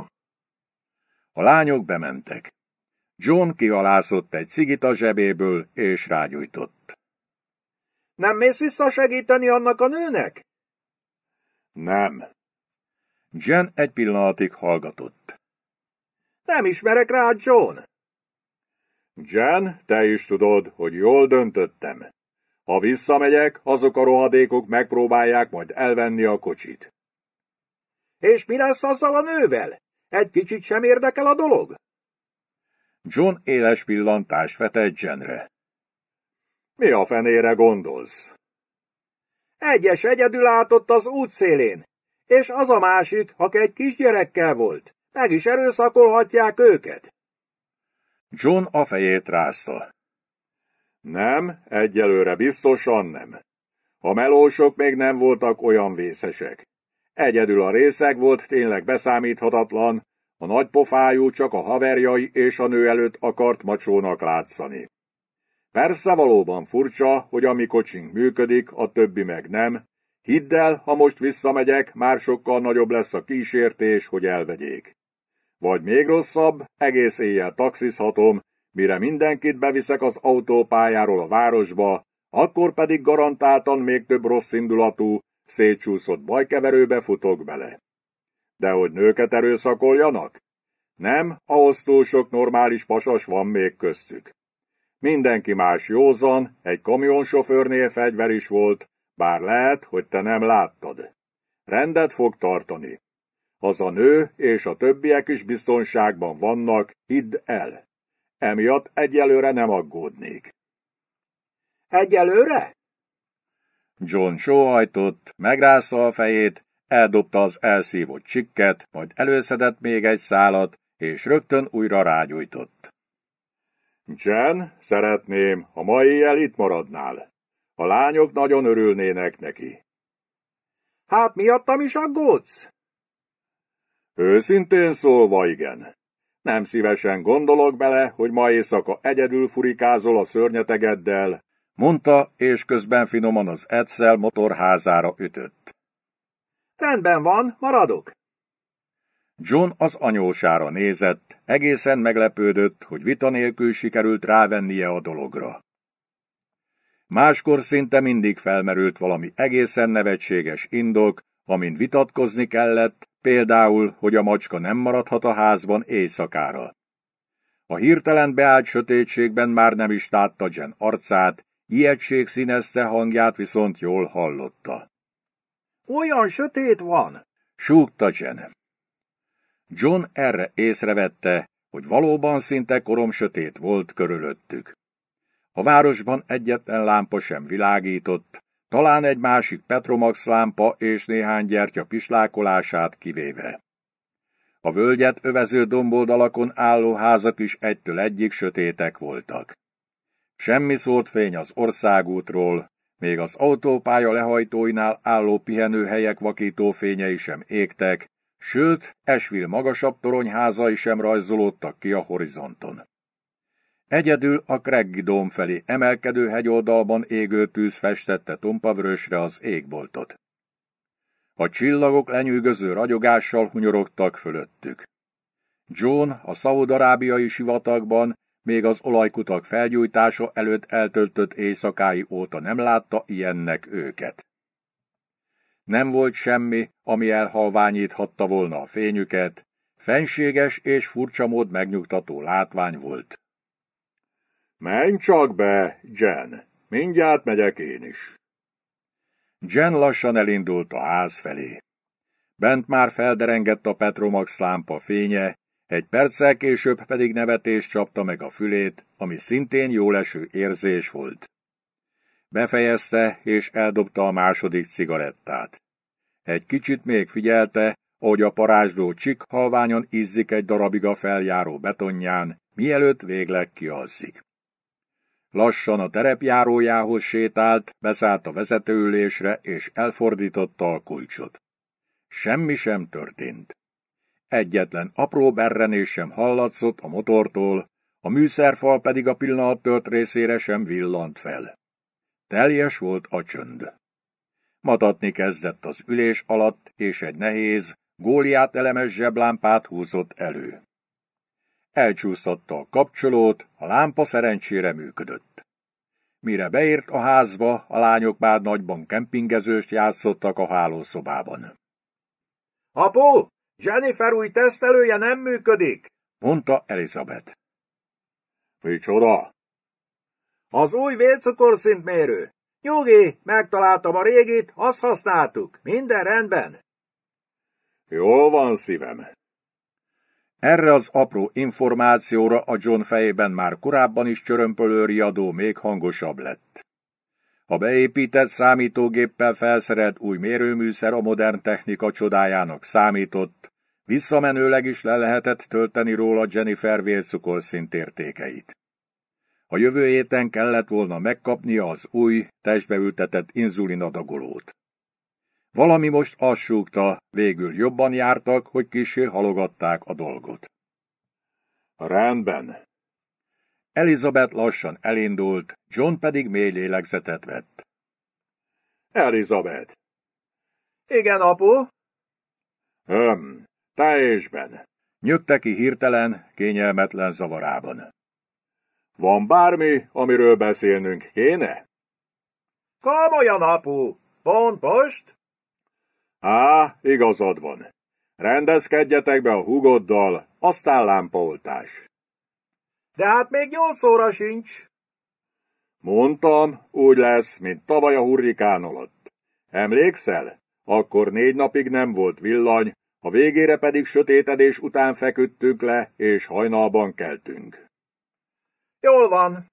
A: A lányok bementek. John kihalászott egy cigit a zsebéből, és rágyújtott.
B: Nem mész vissza segíteni annak a nőnek?
A: Nem. Jen egy pillanatig hallgatott.
B: Nem ismerek rá, John.
A: Jen, te is tudod, hogy jól döntöttem. Ha visszamegyek, azok a rohadékok megpróbálják majd elvenni a kocsit.
B: És mi lesz azzal a nővel? Egy kicsit sem érdekel a dolog?
A: John éles pillantást vetett Jenre.
B: Mi a fenére gondolsz? Egyes egyedül látott az útszélén, és az a másik, aki egy kisgyerekkel volt. Meg is erőszakolhatják őket.
A: John a fejét rászta. Nem, egyelőre biztosan nem. A melósok még nem voltak olyan vészesek. Egyedül a részeg volt tényleg beszámíthatatlan, a nagypofájú csak a haverjai és a nő előtt akart macsónak látszani. Persze valóban furcsa, hogy mi kocsink működik, a többi meg nem. Hidd el, ha most visszamegyek, már sokkal nagyobb lesz a kísértés, hogy elvegyék. Vagy még rosszabb, egész éjjel taxizhatom, mire mindenkit beviszek az autópályáról a városba, akkor pedig garantáltan még több rossz indulatú, szétsúszott bajkeverőbe futok bele. De hogy nőket erőszakoljanak? Nem, ahhoz túl sok normális pasas van még köztük. Mindenki más józan, egy kamionsofőrnél fegyver is volt, bár lehet, hogy te nem láttad. Rendet fog tartani. Az a nő és a többiek is biztonságban vannak, hidd el. Emiatt egyelőre nem aggódnék.
B: Egyelőre?
A: John sóhajtott, megrászta a fejét, eldobta az elszívott csikket, majd előszedett még egy szálat, és rögtön újra rágyújtott. Jen, szeretném, ha ma éjjel itt maradnál. A lányok nagyon örülnének neki. Hát miattam is aggódsz? Őszintén szólva igen. Nem szívesen gondolok bele, hogy ma éjszaka egyedül furikázol a szörnyetegeddel, mondta, és közben finoman az Edsel motorházára ütött.
B: Rendben van, maradok.
A: John az anyósára nézett, egészen meglepődött, hogy vita nélkül sikerült rávennie a dologra. Máskor szinte mindig felmerült valami egészen nevetséges indok, amin vitatkozni kellett, például, hogy a macska nem maradhat a házban éjszakára. A hirtelen beállt sötétségben már nem is látta Jen arcát, ijegység színezte hangját viszont jól hallotta.
B: Olyan sötét van!
A: Súgta Jen. John erre észrevette, hogy valóban szinte korom sötét volt körülöttük. A városban egyetlen lámpa sem világított, talán egy másik Petromax lámpa és néhány gyertya pislákolását kivéve. A völgyet övező domboldalakon álló házak is egytől egyik sötétek voltak. Semmi szólt fény az országútról, még az autópálya lehajtóinál álló pihenőhelyek vakító fényei sem égtek, sőt, Esvil magasabb toronyházai sem rajzolódtak ki a horizonton. Egyedül a Kreggi dóm felé emelkedő hegyoldalban égő tűz festette tompavörösre az égboltot. A csillagok lenyűgöző ragyogással hunyorogtak fölöttük. John a szaudarábiai sivatagban még az olajkutak felgyújtása előtt eltöltött éjszakái óta nem látta ilyennek őket. Nem volt semmi, ami elhalványíthatta volna a fényüket, fenséges és furcsa mód megnyugtató látvány volt. Menj csak be, Jen! Mindjárt megyek én is. Jen lassan elindult a ház felé. Bent már felderengett a Petromax lámpa fénye, egy perccel később pedig nevetés csapta meg a fülét, ami szintén jóleső érzés volt. Befejezte és eldobta a második cigarettát. Egy kicsit még figyelte, ahogy a parázsló csik halványon izzik egy darabig a feljáró betonján, mielőtt végleg kialszik. Lassan a terepjárójához sétált, beszállt a vezetőülésre és elfordította a kulcsot. Semmi sem történt. Egyetlen apró berrenés sem hallatszott a motortól, a műszerfal pedig a pillanat tölt részére sem villant fel. Teljes volt a csönd. Matatni kezdett az ülés alatt, és egy nehéz, góliát elemes zseblámpát húzott elő. Elcsúszott a kapcsolót, a lámpa szerencsére működött. Mire beért a házba, a lányok már nagyban kempingezőst játszottak a hálószobában.
B: – Apu! Jennifer új tesztelője nem működik,
A: mondta Elizabeth. Micsoda?
B: Az új vércukorszintmérő. Nyugi, megtaláltam a régit, azt használtuk. Minden rendben. Jól van, szívem.
A: Erre az apró információra a John fejében már korábban is csörömpölő riadó még hangosabb lett. A beépített számítógéppel felszerelt új mérőműszer a modern technika csodájának számított, visszamenőleg is le lehetett tölteni róla Jennifer vércukor szintértékeit. A jövő héten kellett volna megkapnia az új, testbeültetett ültetett inzulinadagolót. Valami most azt súgta, végül jobban jártak, hogy kisé halogatták a dolgot. Rendben, Elizabeth lassan elindult, John pedig mély lélegzetet vett. Elizabeth!
B: Igen, apu?
A: Öm, teljesben. Nyögte ki hirtelen, kényelmetlen zavarában. Van bármi, amiről beszélnünk kéne?
B: Komolyan, apu! Pont most?
A: Á, igazad van. Rendezkedjetek be a hugoddal, aztán lámpoltás. De hát még nyolc óra sincs. Mondtam, úgy lesz, mint tavaly a hurrikán alatt. Emlékszel? Akkor négy napig nem volt villany, a végére pedig sötétedés után feküdtünk le, és hajnalban keltünk. Jól van.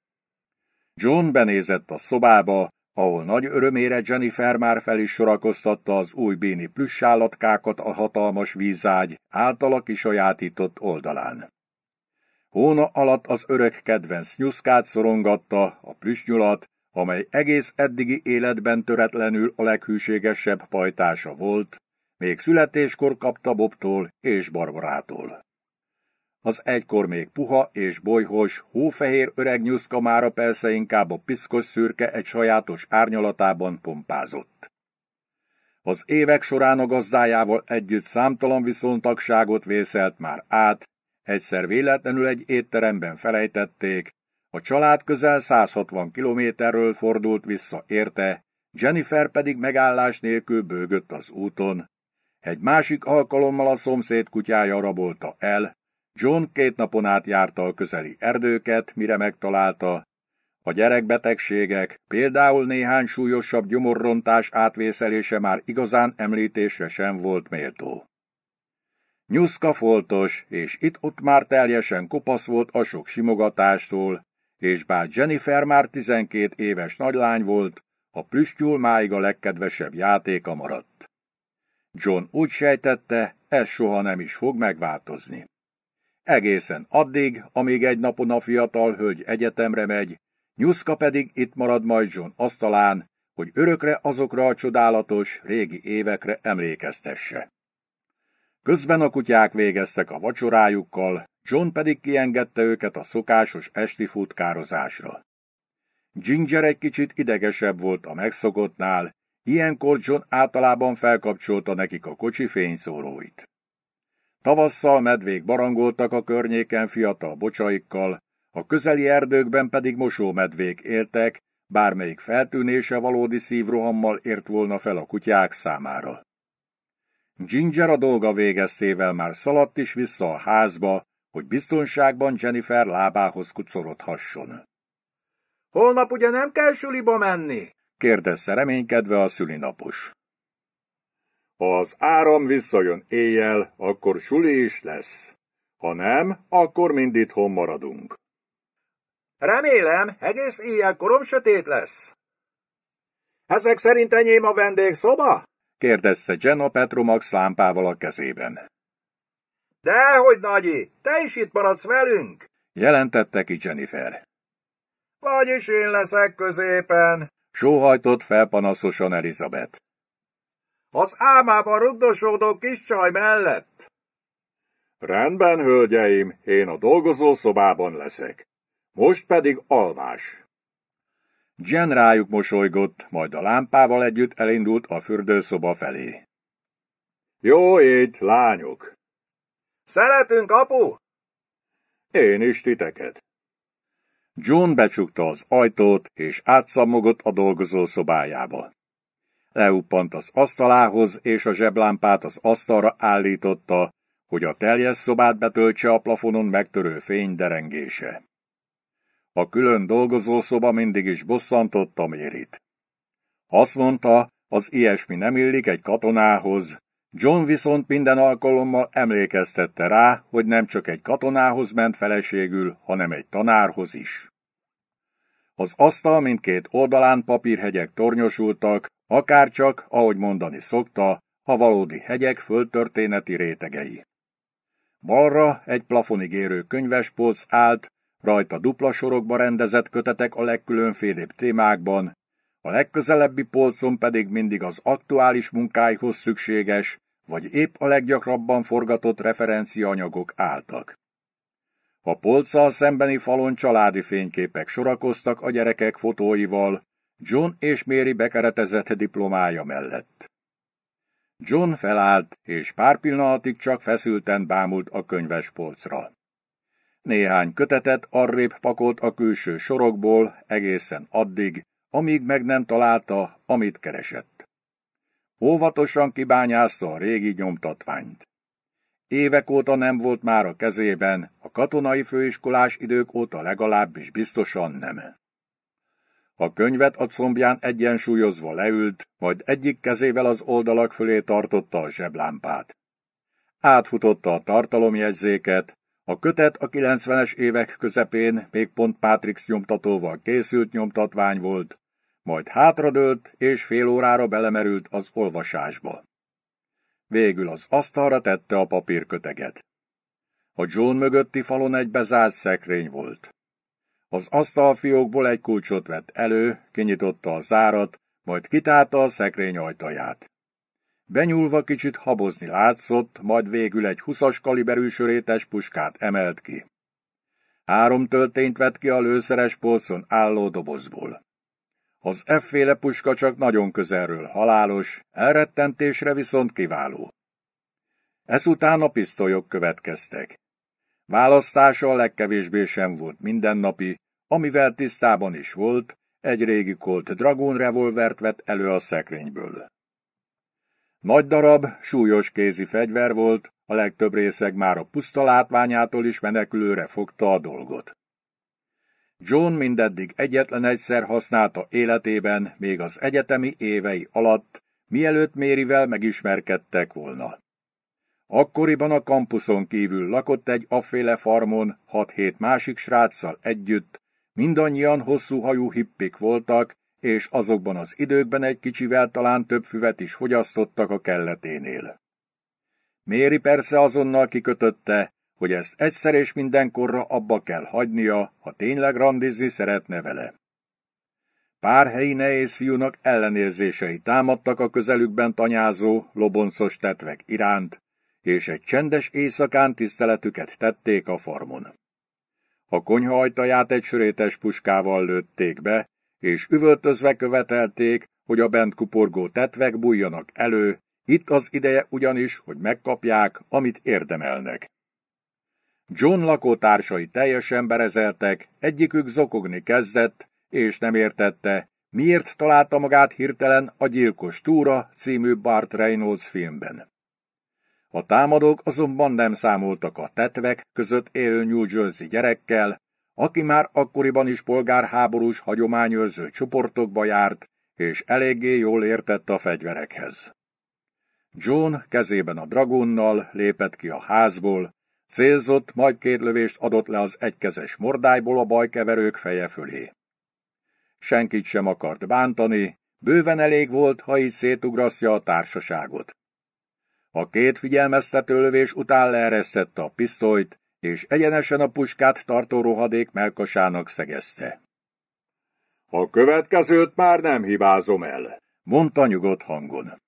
A: John benézett a szobába, ahol nagy örömére Jennifer már fel is sorakoztatta az új béni plüssállatkákat a hatalmas vízágy általa kisajátított oldalán. Hóna alatt az öreg kedvenc nyuszkát szorongatta, a plüsnyulat, amely egész eddigi életben töretlenül a leghűségesebb pajtása volt, még születéskor kapta Bobtól és Barbarától. Az egykor még puha és bolyhos, hófehér öreg nyuszka mára persze inkább a piszkos szürke egy sajátos árnyalatában pompázott. Az évek során a gazdájával együtt számtalan viszontagságot vészelt már át, Egyszer véletlenül egy étteremben felejtették, a család közel 160 kilométerről fordult vissza érte, Jennifer pedig megállás nélkül bőgött az úton. Egy másik alkalommal a szomszéd kutyája rabolta el, John két napon át járta a közeli erdőket, mire megtalálta. A gyerekbetegségek, például néhány súlyosabb gyomorrontás átvészelése már igazán említésre sem volt méltó. Nyuszka foltos, és itt-ott már teljesen kopasz volt a sok simogatástól, és bár Jennifer már 12 éves nagylány volt, a plüstyúl máig a legkedvesebb játéka maradt. John úgy sejtette, ez soha nem is fog megváltozni. Egészen addig, amíg egy napon a fiatal hölgy egyetemre megy, Nyuszka pedig itt marad majd John asztalán, hogy örökre azokra a csodálatos régi évekre emlékeztesse. Közben a kutyák végeztek a vacsorájukkal, John pedig kiengedte őket a szokásos esti futkározásra. Ginger egy kicsit idegesebb volt a megszokottnál, ilyenkor John általában felkapcsolta nekik a kocsi fényszóróit. Tavasszal medvék barangoltak a környéken fiatal bocsaikkal, a közeli erdőkben pedig mosómedvék éltek, bármelyik feltűnése valódi szívrohammal ért volna fel a kutyák számára. Ginger a dolga végeztével már szaladt is vissza a házba, hogy biztonságban Jennifer lábához kucorodhasson.
B: Holnap ugye nem kell suliba menni?
A: kérdezte reménykedve a szülinapos. Ha az áram visszajön éjjel, akkor suli is lesz. Ha nem, akkor mind itthon maradunk.
B: Remélem, egész éjjel korom sötét lesz. Ezek szerint enyém a vendégszoba?
A: kérdezte Jenna a Petromax lámpával a kezében.
B: Dehogy, Nagyi, te is itt maradsz velünk?
A: jelentette ki Jennifer.
B: Vagyis én leszek középen,
A: sóhajtott felpanaszosan Elizabeth.
B: Az álmában rugdosódó kis csaj mellett.
A: Rendben, hölgyeim, én a dolgozó szobában leszek. Most pedig alvás. Jen rájuk mosolygott, majd a lámpával együtt elindult a fürdőszoba felé. Jó ét, lányok! Szeretünk, apu! Én is titeket. John becsukta az ajtót, és átszamogott a dolgozó szobájába. Leuppant az asztalához, és a zseblámpát az asztalra állította, hogy a teljes szobát betöltse a plafonon megtörő fény derengése. A külön dolgozószoba mindig is bosszantotta Mérit. Azt mondta, az ilyesmi nem illik egy katonához. John viszont minden alkalommal emlékeztette rá, hogy nem csak egy katonához ment feleségül, hanem egy tanárhoz is. Az asztal mindkét oldalán papírhegyek tornyosultak, akárcsak, ahogy mondani szokta, a valódi hegyek földtörténeti rétegei. Balra egy plafonig érő könyvespolc állt, Rajta dupla sorokba rendezett kötetek a legkülönfélebb témákban, a legközelebbi polcon pedig mindig az aktuális munkáihoz szükséges, vagy épp a leggyakrabban forgatott referenciaanyagok álltak. A polccal szembeni falon családi fényképek sorakoztak a gyerekek fotóival, John és Méri bekeretezett diplomája mellett. John felállt, és pár pillanatig csak feszülten bámult a könyves polcra néhány kötetet arrébb pakolt a külső sorokból egészen addig, amíg meg nem találta, amit keresett. Óvatosan kibányászta a régi nyomtatványt. Évek óta nem volt már a kezében, a katonai főiskolás idők óta legalábbis biztosan nem. A könyvet a combján egyensúlyozva leült, majd egyik kezével az oldalak fölé tartotta a zseblámpát. Átfutotta a tartalomjegyzéket, a kötet a 90-es évek közepén még pont Pátrix nyomtatóval készült nyomtatvány volt, majd hátradőlt és fél órára belemerült az olvasásba. Végül az asztalra tette a papírköteget. A John mögötti falon egy bezárt szekrény volt. Az asztalfiókból egy kulcsot vett elő, kinyitotta a zárat, majd kitálta a szekrény ajtaját. Benyúlva kicsit habozni látszott, majd végül egy huszas kaliberű sörétes puskát emelt ki. Három töltényt vett ki a lőszeres polcon álló dobozból. Az efféle puska csak nagyon közelről halálos, elrettentésre viszont kiváló. Ezután a pisztolyok következtek. Választása a legkevésbé sem volt mindennapi, amivel tisztában is volt, egy régi kolt Dragon revolvert vett elő a szekrényből. Nagy darab, súlyos kézi fegyver volt, a legtöbb részeg már a puszta látványától is menekülőre fogta a dolgot. John mindeddig egyetlen egyszer használta életében, még az egyetemi évei alatt, mielőtt Mérivel megismerkedtek volna. Akkoriban a kampuszon kívül lakott egy afféle farmon, hat-hét másik sráccal együtt, mindannyian hosszú hajú hippik voltak, és azokban az időkben egy kicsivel talán több füvet is fogyasztottak a kelleténél. Méri persze azonnal kikötötte, hogy ezt egyszer és mindenkorra abba kell hagynia, ha tényleg randizni szeretne vele. Pár helyi nehéz fiúnak ellenérzései támadtak a közelükben tanyázó, loboncos tetvek iránt, és egy csendes éjszakán tiszteletüket tették a farmon. A konyha ajtaját egy sörétes puskával lőtték be, és üvöltözve követelték, hogy a bent kuporgó tetvek bújjanak elő, itt az ideje ugyanis, hogy megkapják, amit érdemelnek. John lakótársai teljesen berezeltek, egyikük zokogni kezdett, és nem értette, miért találta magát hirtelen a Gyilkos túra című Bart Reynolds filmben. A támadók azonban nem számoltak a tetvek között élő New Jersey gyerekkel, aki már akkoriban is polgárháborús hagyományőrző csoportokba járt, és eléggé jól értett a fegyverekhez. John kezében a dragonnal lépett ki a házból, célzott, majd két lövést adott le az egykezes mordájból a bajkeverők feje fölé. Senkit sem akart bántani, bőven elég volt, ha így szétugraszja a társaságot. A két figyelmeztető lövés után leeresztette a pisztolyt, és egyenesen a puskát tartó rohadék melkasának szegezte. A következőt már nem hibázom el, mondta nyugodt hangon.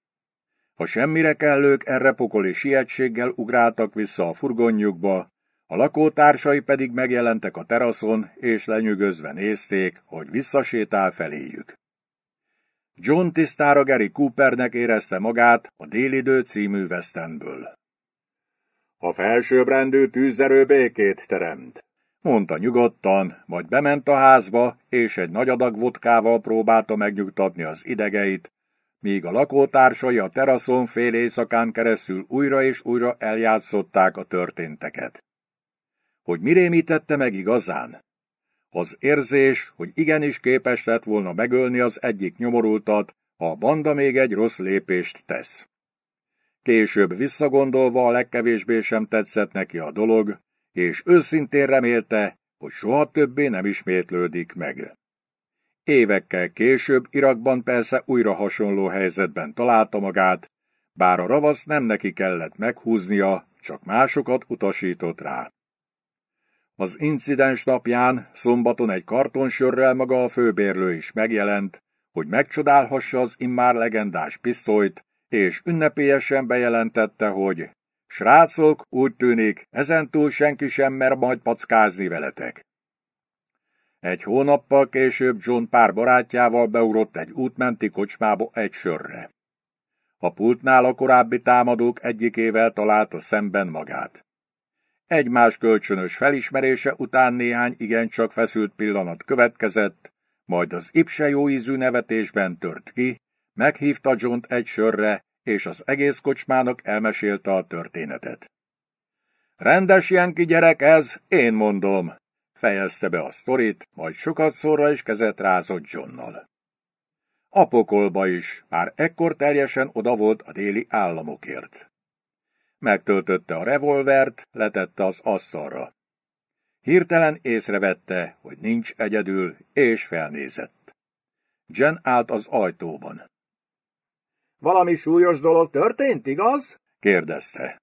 A: A semmire kellők erre pokoli sietséggel ugráltak vissza a furgonjukba, a lakótársai pedig megjelentek a teraszon, és lenyűgözve nézték, hogy visszasétál feléjük. John tisztára Gary Coopernek érezte magát a Délidő című vesztemből. A felsőbbrendű tűzerő békét teremt, mondta nyugodtan, majd bement a házba, és egy nagy adag vodkával próbálta megnyugtatni az idegeit, míg a lakótársai a teraszon fél éjszakán keresztül újra és újra eljátszották a történteket. Hogy rémítette meg igazán? Az érzés, hogy igenis képes lett volna megölni az egyik nyomorultat, ha a banda még egy rossz lépést tesz. Később visszagondolva a legkevésbé sem tetszett neki a dolog, és őszintén remélte, hogy soha többé nem ismétlődik meg. Évekkel később Irakban persze újra hasonló helyzetben találta magát, bár a ravasz nem neki kellett meghúznia, csak másokat utasított rá. Az incidens napján szombaton egy kartonsörrel maga a főbérlő is megjelent, hogy megcsodálhassa az immár legendás pisztolyt, és ünnepélyesen bejelentette, hogy Srácok, úgy tűnik, ezentúl senki sem mer majd packázni veletek. Egy hónappal később John pár barátjával beugrott egy útmenti kocsmába egy sörre. A pultnál a korábbi támadók egyikével találta szemben magát. Egymás kölcsönös felismerése után néhány igencsak feszült pillanat következett, majd az ipse jó ízű nevetésben tört ki, Meghívta john egy sörre, és az egész kocsmának elmesélte a történetet. Rendes jenki gyerek ez, én mondom, fejezte be a sztorit, majd sokat szóra is kezet rázott Johnnal. A pokolba is, már ekkor teljesen oda volt a déli államokért. Megtöltötte a revolvert, letette az asszalra. Hirtelen észrevette, hogy nincs egyedül, és felnézett. Jen állt az ajtóban.
B: Valami súlyos dolog történt, igaz?
A: kérdezte.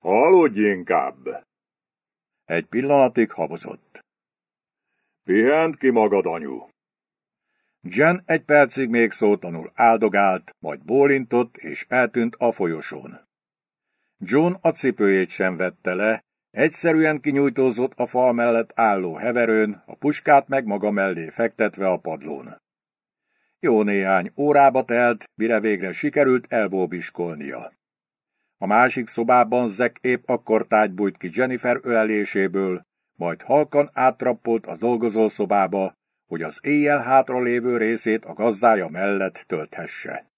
A: Aludj inkább! Egy pillanatig habozott. Pihent ki magad, anyu! Jen egy percig még szótanul áldogált, majd bólintott és eltűnt a folyosón. John a cipőjét sem vette le, egyszerűen kinyújtózott a fal mellett álló heverőn, a puskát meg maga mellé fektetve a padlón. Jó néhány órába telt, mire végre sikerült elbóbiskolnia. A másik szobában Zek épp akkor tágybújt ki Jennifer öleléséből, majd halkan átrappolt a dolgozószobába, hogy az éjjel hátra lévő
B: részét a gazdája mellett tölthesse.